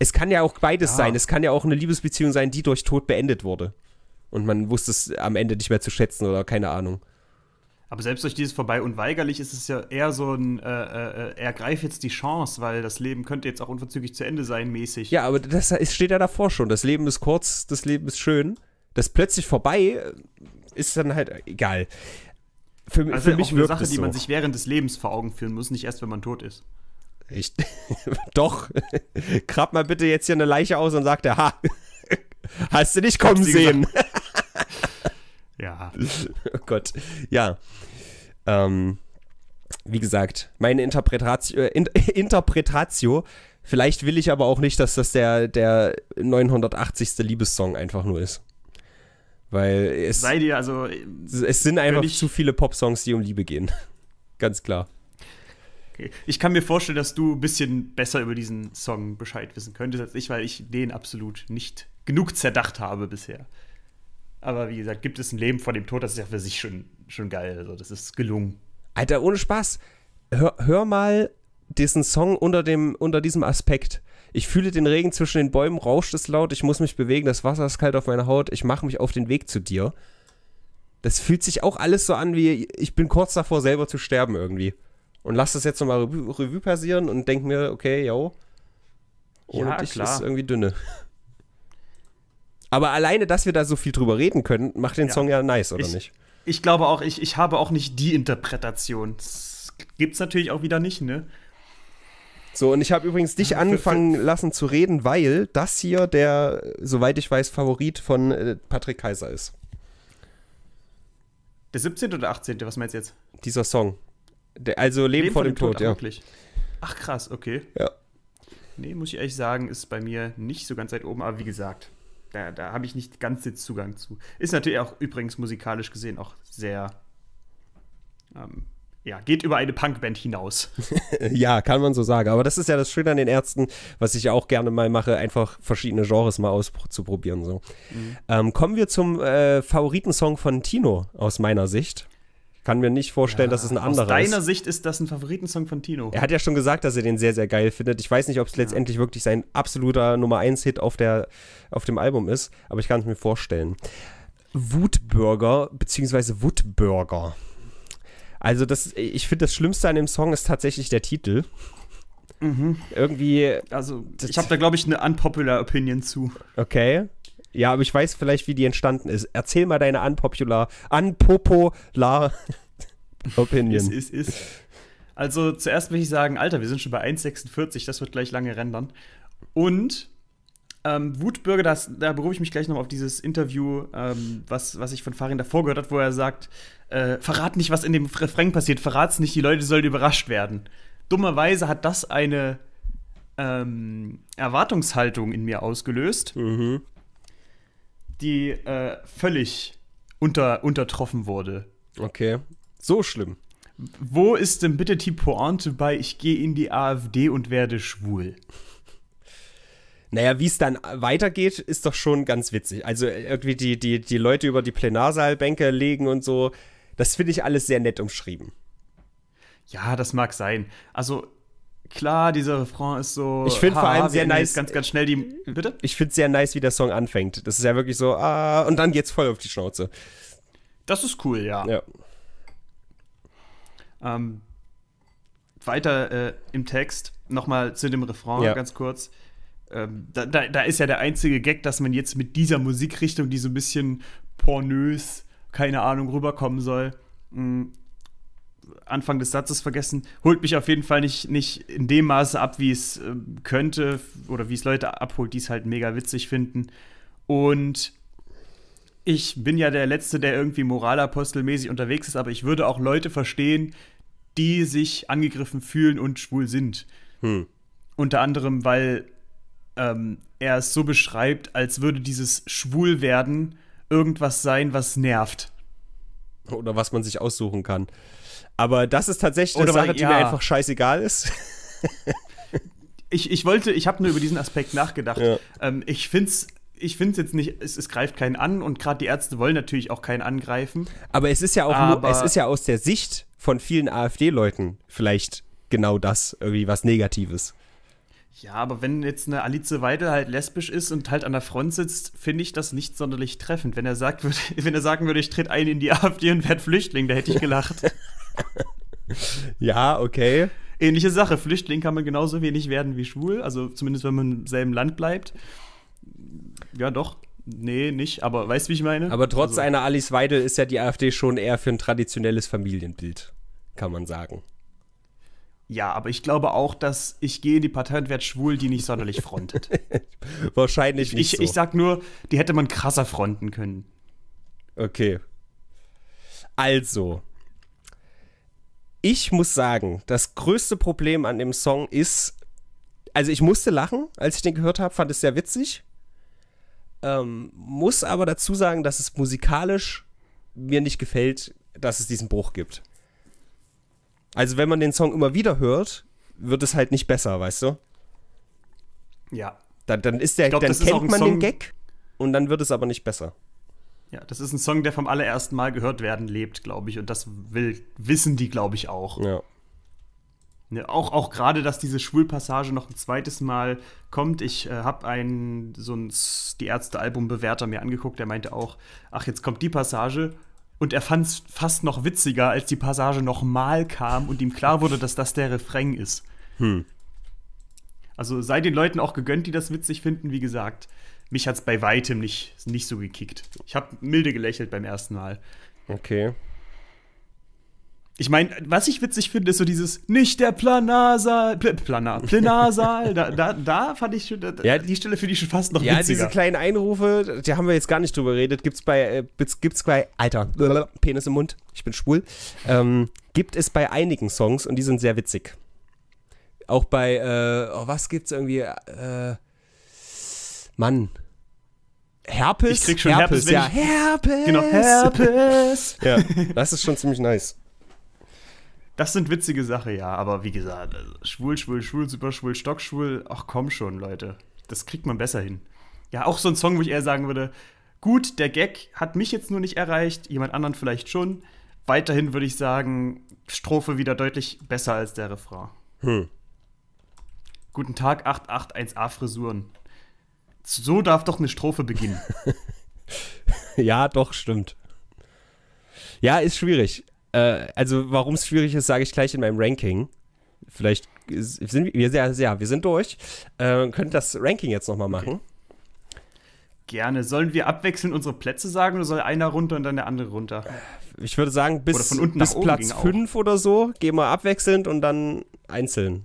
Es kann ja auch beides ja. sein. Es kann ja auch eine Liebesbeziehung sein, die durch Tod beendet wurde. Und man wusste es am Ende nicht mehr zu schätzen oder keine Ahnung. Aber selbst durch dieses Vorbei unweigerlich ist es ja eher so ein, äh, äh, äh ergreif jetzt die Chance, weil das Leben könnte jetzt auch unverzüglich zu Ende sein, mäßig. Ja, aber das steht ja davor schon. Das Leben ist kurz, das Leben ist schön. Das plötzlich vorbei äh, ist dann halt egal. Für, also für mich auch eine Sache, so. die man sich während des Lebens vor Augen führen muss, nicht erst, wenn man tot ist. Ich, doch. Krab mal bitte jetzt hier eine Leiche aus und sag er, ha, hast du nicht kommen sehen. ja. Oh Gott. Ja. Ähm, wie gesagt, meine Interpretatio, äh, in, Interpretatio, vielleicht will ich aber auch nicht, dass das der, der 980. Liebessong einfach nur ist. Weil es, Sei dir also, es sind einfach ich, zu viele Popsongs, die um Liebe gehen. Ganz klar ich kann mir vorstellen, dass du ein bisschen besser über diesen Song Bescheid wissen könntest als ich, weil ich den absolut nicht genug zerdacht habe bisher. Aber wie gesagt, gibt es ein Leben vor dem Tod, das ist ja für sich schon, schon geil. Also, das ist gelungen. Alter, ohne Spaß. Hör, hör mal diesen Song unter, dem, unter diesem Aspekt. Ich fühle den Regen zwischen den Bäumen, rauscht es laut, ich muss mich bewegen, das Wasser ist kalt auf meiner Haut, ich mache mich auf den Weg zu dir. Das fühlt sich auch alles so an, wie ich bin kurz davor, selber zu sterben irgendwie und lass das jetzt nochmal Revue, Revue passieren und denk mir, okay, yo, ohne ja, dich klar. ist irgendwie dünne. Aber alleine, dass wir da so viel drüber reden können, macht den ja. Song ja nice, oder ich, nicht? Ich glaube auch, ich, ich habe auch nicht die Interpretation. Das gibt's natürlich auch wieder nicht, ne? So, und ich habe übrigens dich angefangen lassen zu reden, weil das hier der, soweit ich weiß, Favorit von äh, Patrick Kaiser ist. Der 17. oder 18., was meinst du jetzt? Dieser Song also Leben, Leben vor, dem, Tod, Tod ja. Wirklich. Ach krass, okay. Ja. Nee, muss ich ehrlich sagen, ist bei mir nicht so ganz weit oben, aber wie gesagt, da, da habe ich nicht ganz den Zugang zu. Ist natürlich auch übrigens musikalisch gesehen auch sehr. Ähm, ja, geht über eine Punkband hinaus. ja, kann man so sagen. Aber das ist ja das Schöne an den Ärzten, was ich ja auch gerne mal mache, einfach verschiedene Genres mal auszuprobieren. So. Mhm. Ähm, kommen wir zum äh, Favoritensong von Tino aus meiner Sicht kann mir nicht vorstellen, ja, dass es ein anderer ist. Aus deiner ist. Sicht ist das ein Favoritensong von Tino. Er hat ja schon gesagt, dass er den sehr, sehr geil findet. Ich weiß nicht, ob es ja. letztendlich wirklich sein absoluter Nummer 1-Hit auf, auf dem Album ist, aber ich kann es mir vorstellen. Wutburger, bzw. Woodburger. Also, das, ich finde, das Schlimmste an dem Song ist tatsächlich der Titel. Mhm. Irgendwie. Also, ich habe da, glaube ich, eine unpopular Opinion zu. Okay. Ja, aber ich weiß vielleicht, wie die entstanden ist. Erzähl mal deine unpopular, unpopular Opinion. Ist, ist, ist. Also zuerst möchte ich sagen, Alter, wir sind schon bei 1,46, das wird gleich lange rendern. Und ähm, Wutbürger, das, da berufe ich mich gleich noch auf dieses Interview, ähm, was, was ich von Farin davor gehört habe, wo er sagt, äh, verrat nicht, was in dem Refrain passiert, verrat's nicht, die Leute sollen überrascht werden. Dummerweise hat das eine ähm, Erwartungshaltung in mir ausgelöst, mhm die äh, völlig unter, untertroffen wurde. Okay. So schlimm. Wo ist denn bitte die Pointe bei ich gehe in die AfD und werde schwul? Naja, wie es dann weitergeht, ist doch schon ganz witzig. Also äh, irgendwie die, die, die Leute über die Plenarsaalbänke legen und so, das finde ich alles sehr nett umschrieben. Ja, das mag sein. Also klar, dieser Refrain ist so. Ich finde vor allem sehr nice. Ganz, ganz schnell die. Bitte? Ich finde sehr nice, wie der Song anfängt. Das ist ja wirklich so, ah, und dann geht's voll auf die Schnauze. Das ist cool, ja. ja. Ähm, weiter äh, im Text, nochmal zu dem Refrain ja. ganz kurz. Ähm, da, da, da, ist ja der einzige Gag, dass man jetzt mit dieser Musikrichtung, die so ein bisschen pornös, keine Ahnung, rüberkommen soll, mm, Anfang des Satzes vergessen, holt mich auf jeden Fall nicht, nicht in dem Maße ab, wie es äh, könnte oder wie es Leute abholt, die es halt mega witzig finden. Und ich bin ja der Letzte, der irgendwie moralapostelmäßig unterwegs ist, aber ich würde auch Leute verstehen, die sich angegriffen fühlen und schwul sind. Hm. Unter anderem, weil ähm, er es so beschreibt, als würde dieses Schwulwerden irgendwas sein, was nervt oder was man sich aussuchen kann. Aber das ist tatsächlich oder eine Sache, die ja. mir einfach scheißegal ist. ich, ich wollte, ich habe nur über diesen Aspekt nachgedacht. Ja. Ähm, ich finde es ich finde jetzt nicht, es, es, greift keinen an und gerade die Ärzte wollen natürlich auch keinen angreifen. Aber es ist ja auch nur, es ist ja aus der Sicht von vielen AfD-Leuten vielleicht genau das, irgendwie was Negatives. Ja, aber wenn jetzt eine Alice Weidel halt lesbisch ist und halt an der Front sitzt, finde ich das nicht sonderlich treffend. Wenn er, sagt, würde, wenn er sagen würde, ich tritt ein in die AfD und werde Flüchtling, da hätte ich gelacht. ja, okay. Ähnliche Sache. Flüchtling kann man genauso wenig werden wie schwul, also zumindest wenn man im selben Land bleibt. Ja, doch. Nee, nicht, aber weißt du, wie ich meine? Aber trotz also. einer Alice Weidel ist ja die AfD schon eher für ein traditionelles Familienbild, kann man sagen. Ja, aber ich glaube auch, dass ich gehe in die Partei und werde schwul, die nicht sonderlich frontet. Wahrscheinlich nicht. Ich, so. ich sag nur, die hätte man krasser fronten können. Okay. Also, ich muss sagen, das größte Problem an dem Song ist, also ich musste lachen, als ich den gehört habe, fand es sehr witzig. Ähm, muss aber dazu sagen, dass es musikalisch mir nicht gefällt, dass es diesen Bruch gibt. Also wenn man den Song immer wieder hört, wird es halt nicht besser, weißt du? Ja. Dann, dann ist der, glaub, dann kennt man Song, den Gag und dann wird es aber nicht besser. Ja, das ist ein Song, der vom allerersten Mal gehört werden lebt, glaube ich. Und das will, wissen die, glaube ich, auch. Ja. Ne, auch auch gerade, dass diese Schwulpassage noch ein zweites Mal kommt. Ich äh, habe einen, so ein Die Ärzte-Album-Bewerter mir angeguckt, der meinte auch, ach, jetzt kommt die Passage und er fand es fast noch witziger, als die Passage nochmal kam und ihm klar wurde, dass das der Refrain ist. Hm. Also sei den Leuten auch gegönnt, die das witzig finden. Wie gesagt, mich hat es bei weitem nicht, nicht so gekickt. Ich habe milde gelächelt beim ersten Mal. Okay. Ich meine, was ich witzig finde, ist so dieses nicht der Planarsaal, Pl Planar, Plenarsaal. da, da, da fand ich schon, da, ja, die Stelle finde ich schon fast noch ja, witziger. Ja, diese kleinen Einrufe, die haben wir jetzt gar nicht drüber geredet. Gibt's bei, äh, gibt's bei, Alter, Penis im Mund, ich bin schwul. Ähm, gibt es bei einigen Songs und die sind sehr witzig. Auch bei, äh, oh, was gibt's irgendwie, äh, Mann. Herpes? Ich krieg schon Herpes, Herpes ja. Herpes! Genau, Herpes! ja, das ist schon ziemlich nice. Das sind witzige Sachen, ja, aber wie gesagt, also schwul, schwul, schwul, super schwul, stockschwul, ach komm schon, Leute. Das kriegt man besser hin. Ja, auch so ein Song, wo ich eher sagen würde, gut, der Gag hat mich jetzt nur nicht erreicht, jemand anderen vielleicht schon. Weiterhin würde ich sagen, Strophe wieder deutlich besser als der Refrain. Hm. Guten Tag, 881a Frisuren. So darf doch eine Strophe beginnen. ja, doch, stimmt. Ja, ist schwierig. Äh, also, warum es schwierig ist, sage ich gleich in meinem Ranking. Vielleicht sind wir, ja, ja wir sind durch. Äh, können das Ranking jetzt nochmal machen. Okay. Gerne. Sollen wir abwechselnd unsere Plätze sagen oder soll einer runter und dann der andere runter? Ich würde sagen, bis, bis Platz 5 oder so gehen wir abwechselnd und dann einzeln.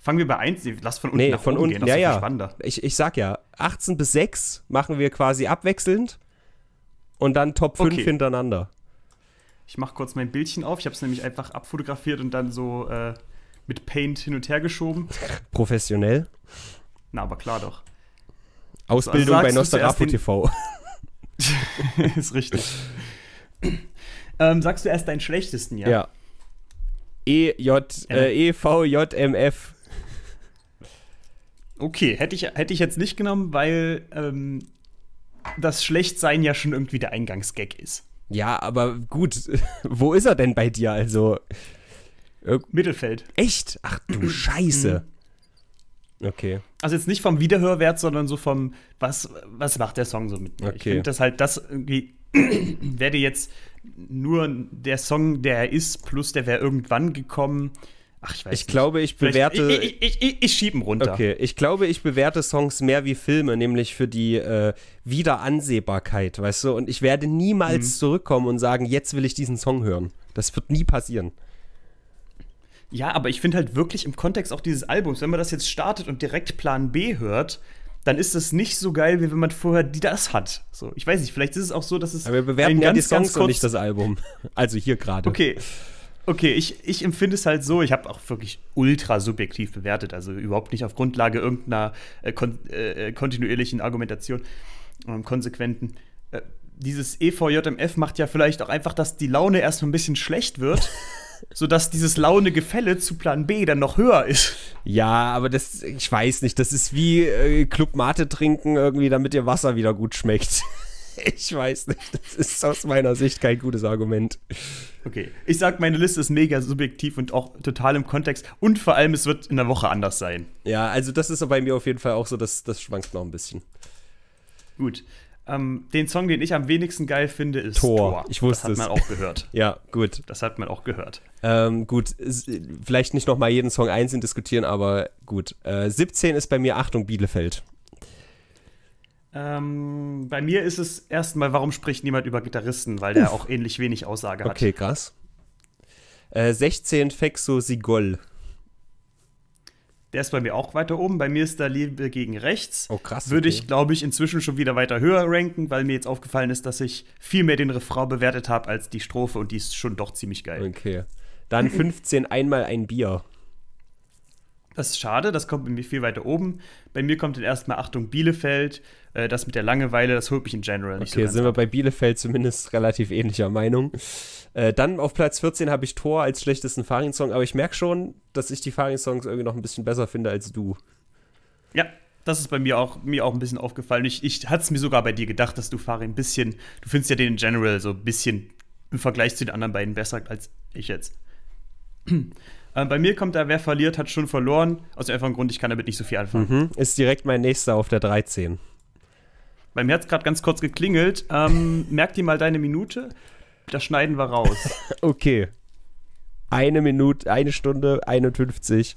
Fangen wir bei 1, lass von unten nee, nach von oben unten, gehen, das ja, ist spannender. Ich, ich sag ja, 18 bis 6 machen wir quasi abwechselnd und dann Top 5 okay. hintereinander. Ich mache kurz mein Bildchen auf. Ich habe es nämlich einfach abfotografiert und dann so äh, mit Paint hin und her geschoben. Professionell? Na, aber klar doch. Ausbildung also, bei Nostarapo TV. ist richtig. ähm, sagst du erst deinen schlechtesten, ja? Ja. E, J, äh, e V J M F. Okay, hätte ich, hätte ich jetzt nicht genommen, weil ähm, das Schlechtsein ja schon irgendwie der Eingangsgag ist. Ja, aber gut, wo ist er denn bei dir? Also. Äh, Mittelfeld. Echt? Ach du Scheiße. Mhm. Okay. Also jetzt nicht vom Wiederhörwert, sondern so vom, was, was macht der Song so mit mir? Okay. Ich finde das halt, das irgendwie, werde jetzt nur der Song, der er ist, plus der wäre irgendwann gekommen, Ach, ich weiß Ich nicht. glaube, ich bewerte. Ich, ich, ich, ich schieben runter. Okay, ich glaube, ich bewerte Songs mehr wie Filme, nämlich für die äh, Wiederansehbarkeit, weißt du? Und ich werde niemals mhm. zurückkommen und sagen, jetzt will ich diesen Song hören. Das wird nie passieren. Ja, aber ich finde halt wirklich im Kontext auch dieses Albums, wenn man das jetzt startet und direkt Plan B hört, dann ist das nicht so geil, wie wenn man vorher die das hat. So, ich weiß nicht, vielleicht ist es auch so, dass es. Aber wir bewerten ja ganz, die Songs und nicht das Album. Also hier gerade. Okay. Okay, ich, ich empfinde es halt so, ich habe auch wirklich ultra subjektiv bewertet, also überhaupt nicht auf Grundlage irgendeiner äh, kon äh, äh kontinuierlichen Argumentation, ähm, konsequenten. Äh, dieses EVJMF macht ja vielleicht auch einfach, dass die Laune erstmal ein bisschen schlecht wird, sodass dieses Launegefälle zu Plan B dann noch höher ist. Ja, aber das, ich weiß nicht, das ist wie äh, Club Mate trinken irgendwie, damit ihr Wasser wieder gut schmeckt. ich weiß nicht. Das ist aus meiner Sicht kein gutes Argument. Okay. Ich sag, meine Liste ist mega subjektiv und auch total im Kontext. Und vor allem, es wird in der Woche anders sein. Ja, also das ist bei mir auf jeden Fall auch so, dass das schwankt noch ein bisschen. Gut. Ähm, den Song, den ich am wenigsten geil finde, ist Tor. Tor. Ich wusste es. Das hat man es. auch gehört. ja, gut. Das hat man auch gehört. Ähm, gut, vielleicht nicht nochmal jeden Song einzeln diskutieren, aber gut. Äh, 17 ist bei mir Achtung Bielefeld. Ähm, bei mir ist es erstmal, warum spricht niemand über Gitarristen, weil der Uff. auch ähnlich wenig Aussage hat. Okay, krass. Äh, 16 Fexo Sigol. Der ist bei mir auch weiter oben. Bei mir ist da Liebe gegen rechts. Oh, krass. Okay. Würde ich, glaube ich, inzwischen schon wieder weiter höher ranken, weil mir jetzt aufgefallen ist, dass ich viel mehr den Refrain bewertet habe als die Strophe und die ist schon doch ziemlich geil. Okay. Dann 15 einmal ein Bier. Das ist schade, das kommt bei mir viel weiter oben. Bei mir kommt dann erstmal Achtung Bielefeld. Äh, das mit der Langeweile, das holt mich in General nicht okay, so Okay, sind wir bei Bielefeld zumindest relativ ähnlicher Meinung. Äh, dann auf Platz 14 habe ich Thor als schlechtesten Faring-Song, aber ich merke schon, dass ich die Faring-Songs irgendwie noch ein bisschen besser finde als du. Ja, das ist bei mir auch, mir auch ein bisschen aufgefallen. Ich, ich hatte es mir sogar bei dir gedacht, dass du Farin ein bisschen, du findest ja den in General so ein bisschen im Vergleich zu den anderen beiden besser als ich jetzt. Ähm, bei mir kommt da, wer verliert, hat schon verloren. Aus irgendeinem Grund, ich kann damit nicht so viel anfangen. Mhm. Ist direkt mein nächster auf der 13. Bei mir hat es gerade ganz kurz geklingelt. Ähm, merk dir mal deine Minute. Das schneiden wir raus. okay. Eine Minute, eine Stunde, 51.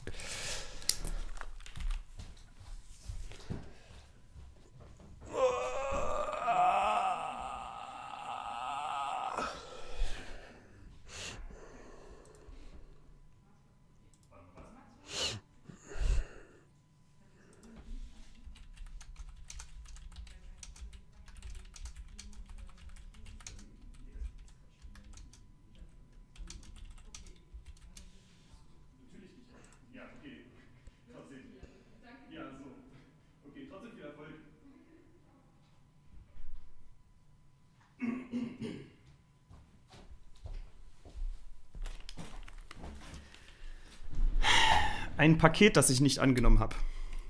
ein Paket, das ich nicht angenommen habe.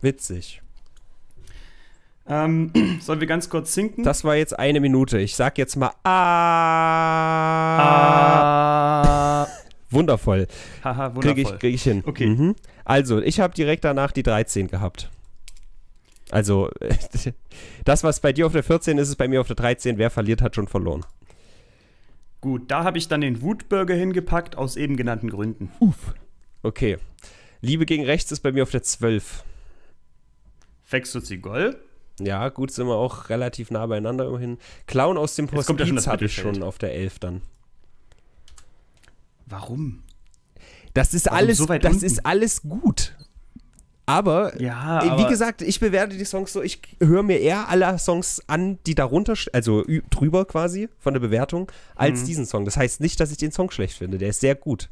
Witzig. Ähm, sollen wir ganz kurz sinken? Das war jetzt eine Minute. Ich sag jetzt mal ah. ah. Wundervoll. Haha, wundervoll. Kriege ich, krieg ich hin. Okay. Mhm. Also, ich habe direkt danach die 13 gehabt. Also, das, was bei dir auf der 14 ist, ist bei mir auf der 13. Wer verliert, hat schon verloren. Gut, da habe ich dann den Wutburger hingepackt, aus eben genannten Gründen. Uff. Okay. Liebe gegen rechts ist bei mir auf der 12. Fex zu Zigol? Ja, gut, sind wir auch relativ nah beieinander immerhin. Clown aus dem Post ja hatte ich schon auf der 11 dann. Warum? Das ist Warum alles, so das ist alles gut. Aber, ja, äh, aber, wie gesagt, ich bewerte die Songs so, ich höre mir eher alle Songs an, die darunter, also drüber quasi von der Bewertung, als mhm. diesen Song. Das heißt nicht, dass ich den Song schlecht finde, der ist sehr gut.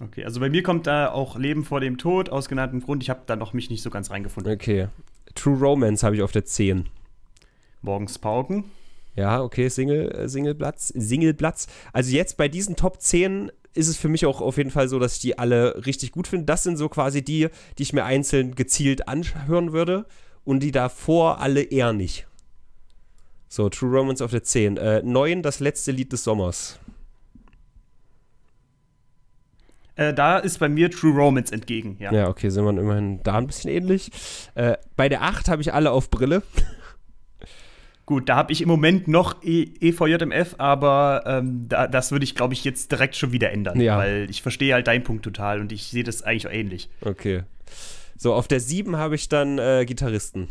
Okay, also bei mir kommt da auch Leben vor dem Tod aus genanntem Grund. Ich habe da noch mich nicht so ganz reingefunden. Okay. True Romance habe ich auf der 10. Morgens Pauken. Ja, okay, Single, äh, Singleplatz, Singleplatz. Also jetzt bei diesen Top 10 ist es für mich auch auf jeden Fall so, dass ich die alle richtig gut finde. Das sind so quasi die, die ich mir einzeln gezielt anhören würde und die davor alle eher nicht. So, True Romance auf der 10. Äh, 9, das letzte Lied des Sommers. Äh, da ist bei mir True Romance entgegen. Ja, ja okay, sind wir immerhin da ein bisschen ähnlich. Äh, bei der 8 habe ich alle auf Brille. Gut, da habe ich im Moment noch e EVJMF, aber ähm, da, das würde ich, glaube ich, jetzt direkt schon wieder ändern, ja. weil ich verstehe halt deinen Punkt total und ich sehe das eigentlich auch ähnlich. Okay. So, auf der 7 habe ich dann äh, Gitarristen.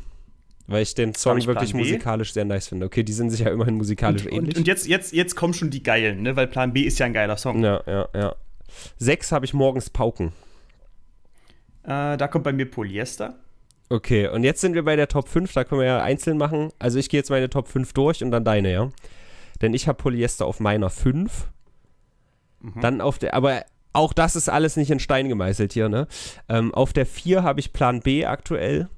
Weil ich den Song ich wirklich B? musikalisch sehr nice finde. Okay, die sind sich ja immerhin musikalisch und, ähnlich. Und, und, jetzt, jetzt, jetzt kommen schon die geilen, ne? Weil Plan B ist ja ein geiler Song. Ja, ja, ja. Sechs habe ich morgens Pauken. Äh, da kommt bei mir Polyester. Okay, und jetzt sind wir bei der Top 5, da können wir ja einzeln machen. Also ich gehe jetzt meine Top 5 durch und dann deine, ja. Denn ich habe Polyester auf meiner 5. Mhm. Dann auf der, aber auch das ist alles nicht in Stein gemeißelt hier, ne? Ähm, auf der 4 habe ich Plan B aktuell.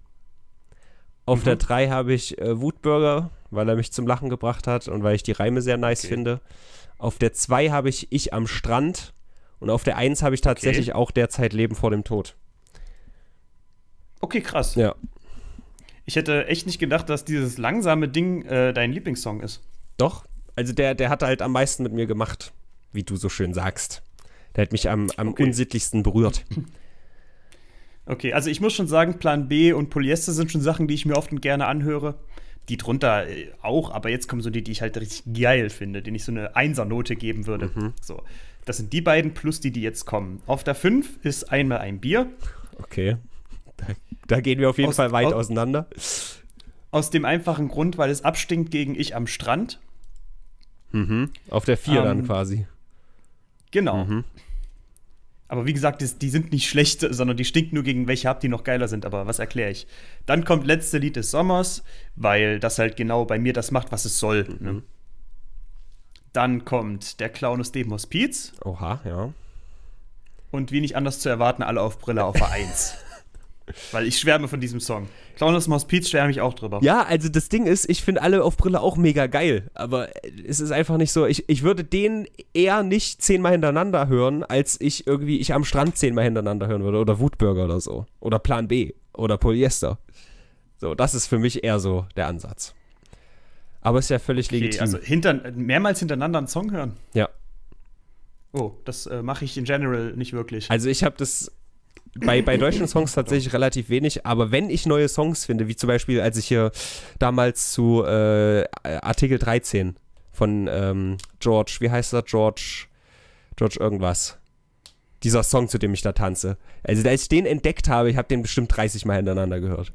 Auf mhm. der 3 habe ich äh, Wutburger, weil er mich zum Lachen gebracht hat und weil ich die Reime sehr nice okay. finde. Auf der 2 habe ich Ich am Strand. Und auf der 1 habe ich tatsächlich okay. auch derzeit Leben vor dem Tod. Okay, krass. Ja. Ich hätte echt nicht gedacht, dass dieses langsame Ding äh, dein Lieblingssong ist. Doch. Also der, der hat halt am meisten mit mir gemacht, wie du so schön sagst. Der hat mich am, am okay. unsittlichsten berührt. Okay, also ich muss schon sagen, Plan B und Polyester sind schon Sachen, die ich mir oft und gerne anhöre. Die drunter äh, auch, aber jetzt kommen so die, die ich halt richtig geil finde, denen ich so eine Einsernote geben würde. Mhm. So. Das sind die beiden plus die, die jetzt kommen. Auf der 5 ist einmal ein Bier. Okay. Da, da gehen wir auf jeden aus, Fall weit aus, auseinander. Aus dem einfachen Grund, weil es abstinkt gegen ich am Strand. Mhm. Auf der 4 ähm, dann quasi. Genau. Mhm. Aber wie gesagt, die, die, sind nicht schlecht, sondern die stinken nur gegen welche ab, die noch geiler sind. Aber was erkläre ich? Dann kommt letzte Lied des Sommers, weil das halt genau bei mir das macht, was es soll. Ne? Mhm. Ne? Dann kommt der Clown aus dem Hospiz. Oha, ja. Und wie nicht anders zu erwarten, alle auf Brille auf A1. Weil ich schwärme von diesem Song. Clown aus dem Hospiz schwärme ich auch drüber. Ja, also das Ding ist, ich finde alle auf Brille auch mega geil. Aber es ist einfach nicht so. Ich, ich würde den eher nicht zehnmal hintereinander hören, als ich irgendwie ich am Strand zehnmal hintereinander hören würde. Oder Wutburger oder so. Oder Plan B. Oder Polyester. So, das ist für mich eher so der Ansatz. Aber ist ja völlig okay, legitim. Also hinter, mehrmals hintereinander einen Song hören? Ja. Oh, das äh, mache ich in general nicht wirklich. Also ich habe das bei, bei deutschen Songs tatsächlich relativ wenig, aber wenn ich neue Songs finde, wie zum Beispiel, als ich hier damals zu äh, Artikel 13 von ähm, George, wie heißt er? George, George irgendwas. Dieser Song, zu dem ich da tanze. Also, als ich den entdeckt habe, ich habe den bestimmt 30 Mal hintereinander gehört.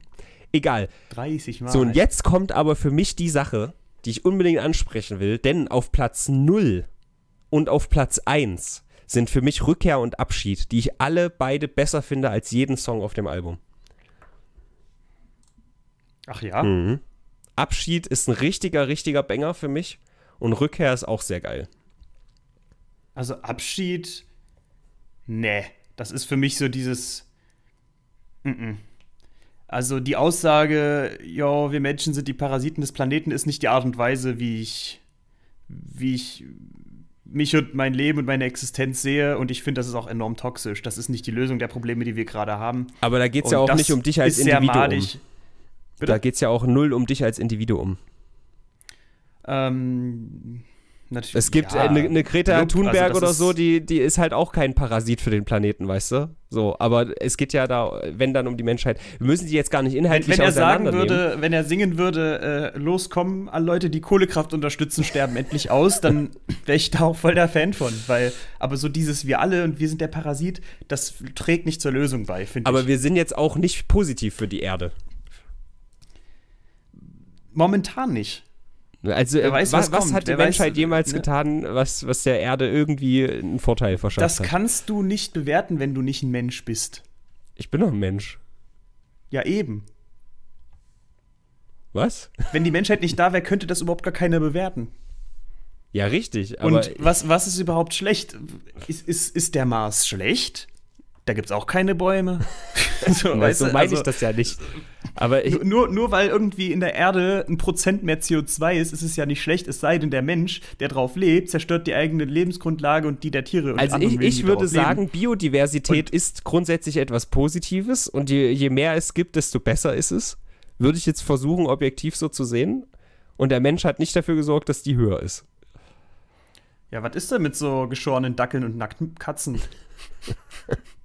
Egal. 30 Mal. So, und jetzt kommt aber für mich die Sache, die ich unbedingt ansprechen will, denn auf Platz 0 und auf Platz 1 sind für mich Rückkehr und Abschied, die ich alle beide besser finde als jeden Song auf dem Album. Ach ja. Mhm. Abschied ist ein richtiger, richtiger Banger für mich und Rückkehr ist auch sehr geil. Also Abschied, nee, das ist für mich so dieses. Mm -mm. Also die Aussage, jo, wir Menschen sind die Parasiten des Planeten, ist nicht die Art und Weise, wie ich, wie ich mich und mein Leben und meine Existenz sehe. Und ich finde, das ist auch enorm toxisch. Das ist nicht die Lösung der Probleme, die wir gerade haben. Aber da geht es ja auch nicht um dich als Individuum. Da geht es ja auch null um dich als Individuum. Ähm, Natürlich, es gibt äh, ja. eine, eine Greta Lob, also Thunberg also oder so, die, die ist halt auch kein Parasit für den Planeten, weißt du? So, aber es geht ja da, wenn dann um die Menschheit. Wir müssen die jetzt gar nicht inhaltlich wenn, wenn er sagen würde, wenn er singen würde, äh, loskommen, alle Leute, die Kohlekraft unterstützen, sterben endlich aus, dann wäre ich da auch voll der Fan von, weil aber so dieses wir alle und wir sind der Parasit, das trägt nicht zur Lösung bei, finde ich. Aber wir sind jetzt auch nicht positiv für die Erde. Momentan nicht. Also äh, weiß, was, was hat die Menschheit weiß, jemals ne? getan, was, was der Erde irgendwie einen Vorteil verschafft das hat? Das kannst du nicht bewerten, wenn du nicht ein Mensch bist. Ich bin doch ein Mensch. Ja, eben. Was? Wenn die Menschheit nicht da wäre, könnte das überhaupt gar keiner bewerten. Ja, richtig. Und was, was ist überhaupt schlecht? Ist, ist, ist der Mars schlecht? da gibt es auch keine Bäume. so, weißt so meine also, ich das ja nicht. Aber ich, nur, nur weil irgendwie in der Erde ein Prozent mehr CO2 ist, ist es ja nicht schlecht, es sei denn, der Mensch, der drauf lebt, zerstört die eigene Lebensgrundlage und die der Tiere. Und also ich, Menschen, ich würde sagen, leben. Biodiversität und ist grundsätzlich etwas Positives und je, je mehr es gibt, desto besser ist es. Würde ich jetzt versuchen, objektiv so zu sehen. Und der Mensch hat nicht dafür gesorgt, dass die höher ist. Ja, was ist denn mit so geschorenen Dackeln und nackten Katzen?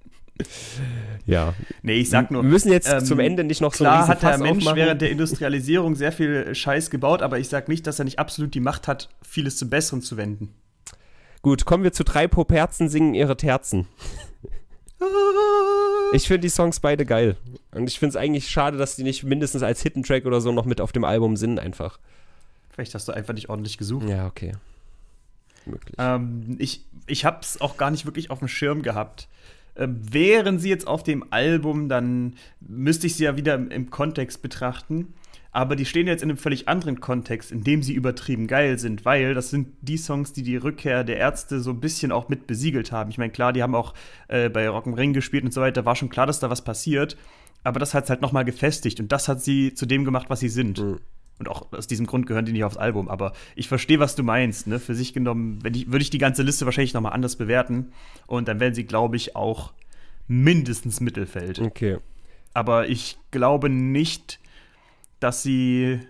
Ja. Nee, ich sag nur. Wir müssen jetzt ähm, zum Ende nicht noch so klar hat der Mensch aufmachen. während der Industrialisierung sehr viel äh, Scheiß gebaut, aber ich sag nicht, dass er nicht absolut die Macht hat, vieles zum Besseren zu wenden. Gut, kommen wir zu drei Poperzen singen ihre Terzen. ich finde die Songs beide geil. Und ich finde es eigentlich schade, dass die nicht mindestens als Hidden Track oder so noch mit auf dem Album sind, einfach. Vielleicht hast du einfach nicht ordentlich gesucht. Ja, okay. Möglich. Ähm, ich ich habe es auch gar nicht wirklich auf dem Schirm gehabt. Ähm, wären sie jetzt auf dem Album, dann müsste ich sie ja wieder im, im Kontext betrachten. Aber die stehen jetzt in einem völlig anderen Kontext, in dem sie übertrieben geil sind, weil das sind die Songs, die die Rückkehr der Ärzte so ein bisschen auch mit besiegelt haben. Ich meine, klar, die haben auch äh, bei Rock Ring gespielt und so weiter, war schon klar, dass da was passiert. Aber das hat es halt nochmal gefestigt und das hat sie zu dem gemacht, was sie sind. Mhm. Und auch aus diesem Grund gehören die nicht aufs Album. Aber ich verstehe, was du meinst. Ne? Für sich genommen ich, würde ich die ganze Liste wahrscheinlich nochmal anders bewerten. Und dann wären sie, glaube ich, auch mindestens Mittelfeld. Okay. Aber ich glaube nicht, dass sie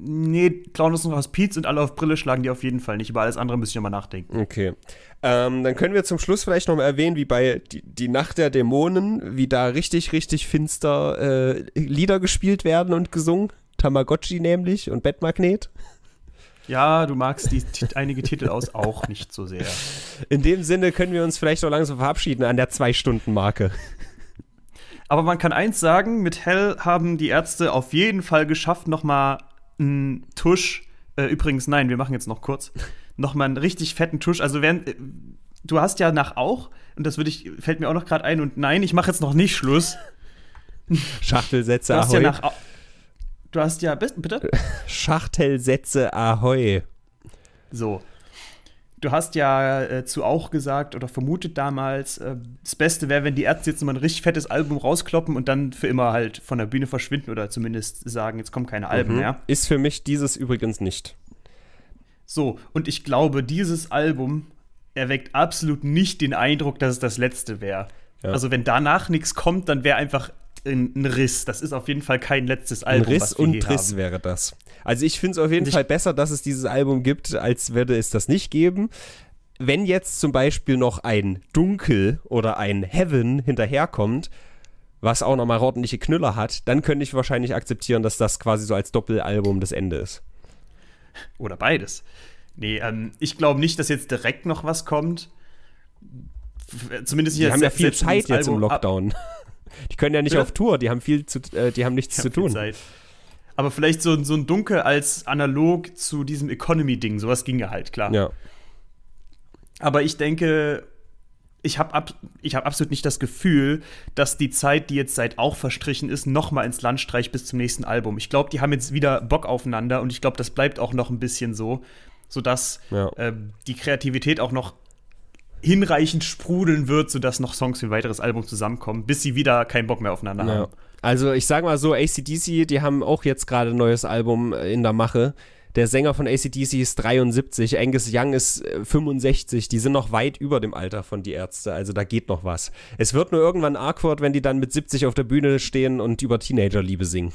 Nee, Clownus und Hospiz und alle auf Brille schlagen die auf jeden Fall nicht. Über alles andere müsste ich nochmal nachdenken. Okay. Ähm, dann können wir zum Schluss vielleicht nochmal erwähnen, wie bei die, die, Nacht der Dämonen, wie da richtig, richtig finster äh, Lieder gespielt werden und gesungen. Tamagotchi nämlich und Bettmagnet. Ja, du magst die, einige Titel aus auch nicht so sehr. In dem Sinne können wir uns vielleicht auch langsam verabschieden an der Zwei-Stunden-Marke. Aber man kann eins sagen, mit Hell haben die Ärzte auf jeden Fall geschafft, nochmal einen Tusch. Äh, übrigens, nein, wir machen jetzt noch kurz. Nochmal einen richtig fetten Tusch. Also, wenn, äh, du hast ja nach auch, und das würde ich, fällt mir auch noch gerade ein, und nein, ich mache jetzt noch nicht Schluss. Schachtelsätze du hast Ahoi. Ja nach, du hast ja, bitte? Schachtelsätze Ahoi. So, Du hast ja äh, zu auch gesagt oder vermutet damals, äh, das Beste wäre, wenn die Ärzte jetzt mal ein richtig fettes Album rauskloppen und dann für immer halt von der Bühne verschwinden oder zumindest sagen, jetzt kommen keine Alben mhm. mehr. Ist für mich dieses übrigens nicht. So, und ich glaube, dieses Album erweckt absolut nicht den Eindruck, dass es das letzte wäre. Ja. Also wenn danach nichts kommt, dann wäre einfach ein Riss. Das ist auf jeden Fall kein letztes Album. Ein Riss und Riss wäre das. Also ich finde es auf jeden Fall besser, dass es dieses Album gibt, als würde es das nicht geben. Wenn jetzt zum Beispiel noch ein Dunkel oder ein Heaven hinterherkommt, was auch nochmal ordentliche Knüller hat, dann könnte ich wahrscheinlich akzeptieren, dass das quasi so als Doppelalbum das Ende ist. Oder beides. Nee, ähm, ich glaube nicht, dass jetzt direkt noch was kommt. Zumindest nicht. Wir haben ja viel Zeit jetzt Album. im Lockdown. Die können ja nicht Oder? auf Tour, die haben viel zu, äh, die haben nichts die zu haben tun. Zeit. Aber vielleicht so, so ein Dunkel als analog zu diesem Economy-Ding, sowas ging ja halt, klar. Ja. Aber ich denke, ich habe ab, hab absolut nicht das Gefühl, dass die Zeit, die jetzt seit auch verstrichen ist, nochmal ins Land streicht bis zum nächsten Album. Ich glaube, die haben jetzt wieder Bock aufeinander und ich glaube, das bleibt auch noch ein bisschen so, sodass ja. Äh, die Kreativität auch noch hinreichend sprudeln wird, sodass noch Songs für ein weiteres Album zusammenkommen, bis sie wieder keinen Bock mehr aufeinander ja. haben. Also ich sag mal so, ACDC, die haben auch jetzt gerade ein neues Album äh, in der Mache. Der Sänger von ACDC ist 73, Angus Young ist 65. Äh, die sind noch weit über dem Alter von die Ärzte. Also da geht noch was. Es wird nur irgendwann awkward, wenn die dann mit 70 auf der Bühne stehen und über Teenagerliebe singen.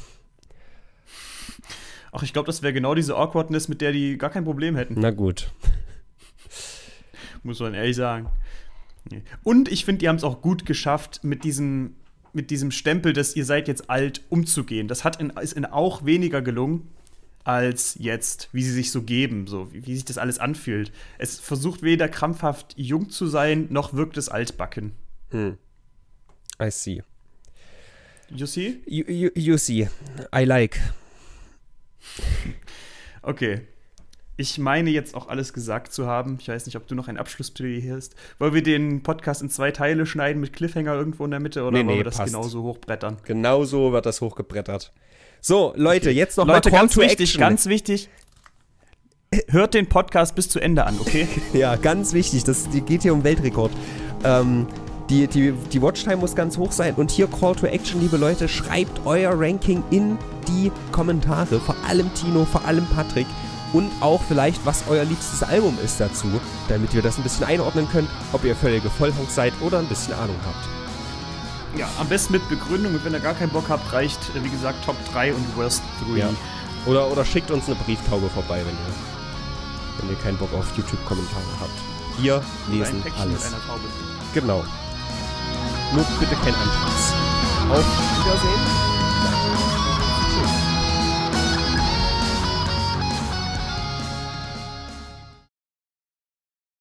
Ach, ich glaube, das wäre genau diese Awkwardness, mit der die gar kein Problem hätten. Na gut muss man ehrlich sagen. Und ich finde, die haben es auch gut geschafft, mit diesem, mit diesem Stempel, dass ihr seid jetzt alt, umzugehen. Das hat in, ist in auch weniger gelungen als jetzt, wie sie sich so geben, so wie, wie sich das alles anfühlt. Es versucht weder krampfhaft jung zu sein, noch wirkt es altbacken. Hm. I see. You see? You, you, you see. I like. Okay ich meine jetzt auch alles gesagt zu haben. Ich weiß nicht, ob du noch ein Abschlussplädoyer hast. Wollen wir den Podcast in zwei Teile schneiden mit Cliffhanger irgendwo in der Mitte oder nee, wollen nee, wir das passt. genauso hochbrettern? Genauso wird das hochgebrettert. So, Leute, okay. jetzt noch Leute, mal Call ganz to wichtig, Action. ganz wichtig. Hört den Podcast bis zu Ende an, okay? ja, ganz wichtig. Das geht hier um Weltrekord. Ähm, die, die, die Watchtime muss ganz hoch sein. Und hier Call to Action, liebe Leute, schreibt euer Ranking in die Kommentare. Vor allem Tino, vor allem Patrick und auch vielleicht, was euer liebstes Album ist dazu, damit wir das ein bisschen einordnen können, ob ihr völlige Vollhonks seid oder ein bisschen Ahnung habt. Ja, am besten mit Begründung und wenn ihr gar keinen Bock habt, reicht, äh, wie gesagt, Top 3 und Worst 3. Ja. Oder, oder schickt uns eine Brieftaube vorbei, wenn ihr, wenn ihr keinen Bock auf YouTube-Kommentare habt. Wir lesen Ein alles. Mit einer Genau. Nur bitte kein Antrags. Auf Wiedersehen.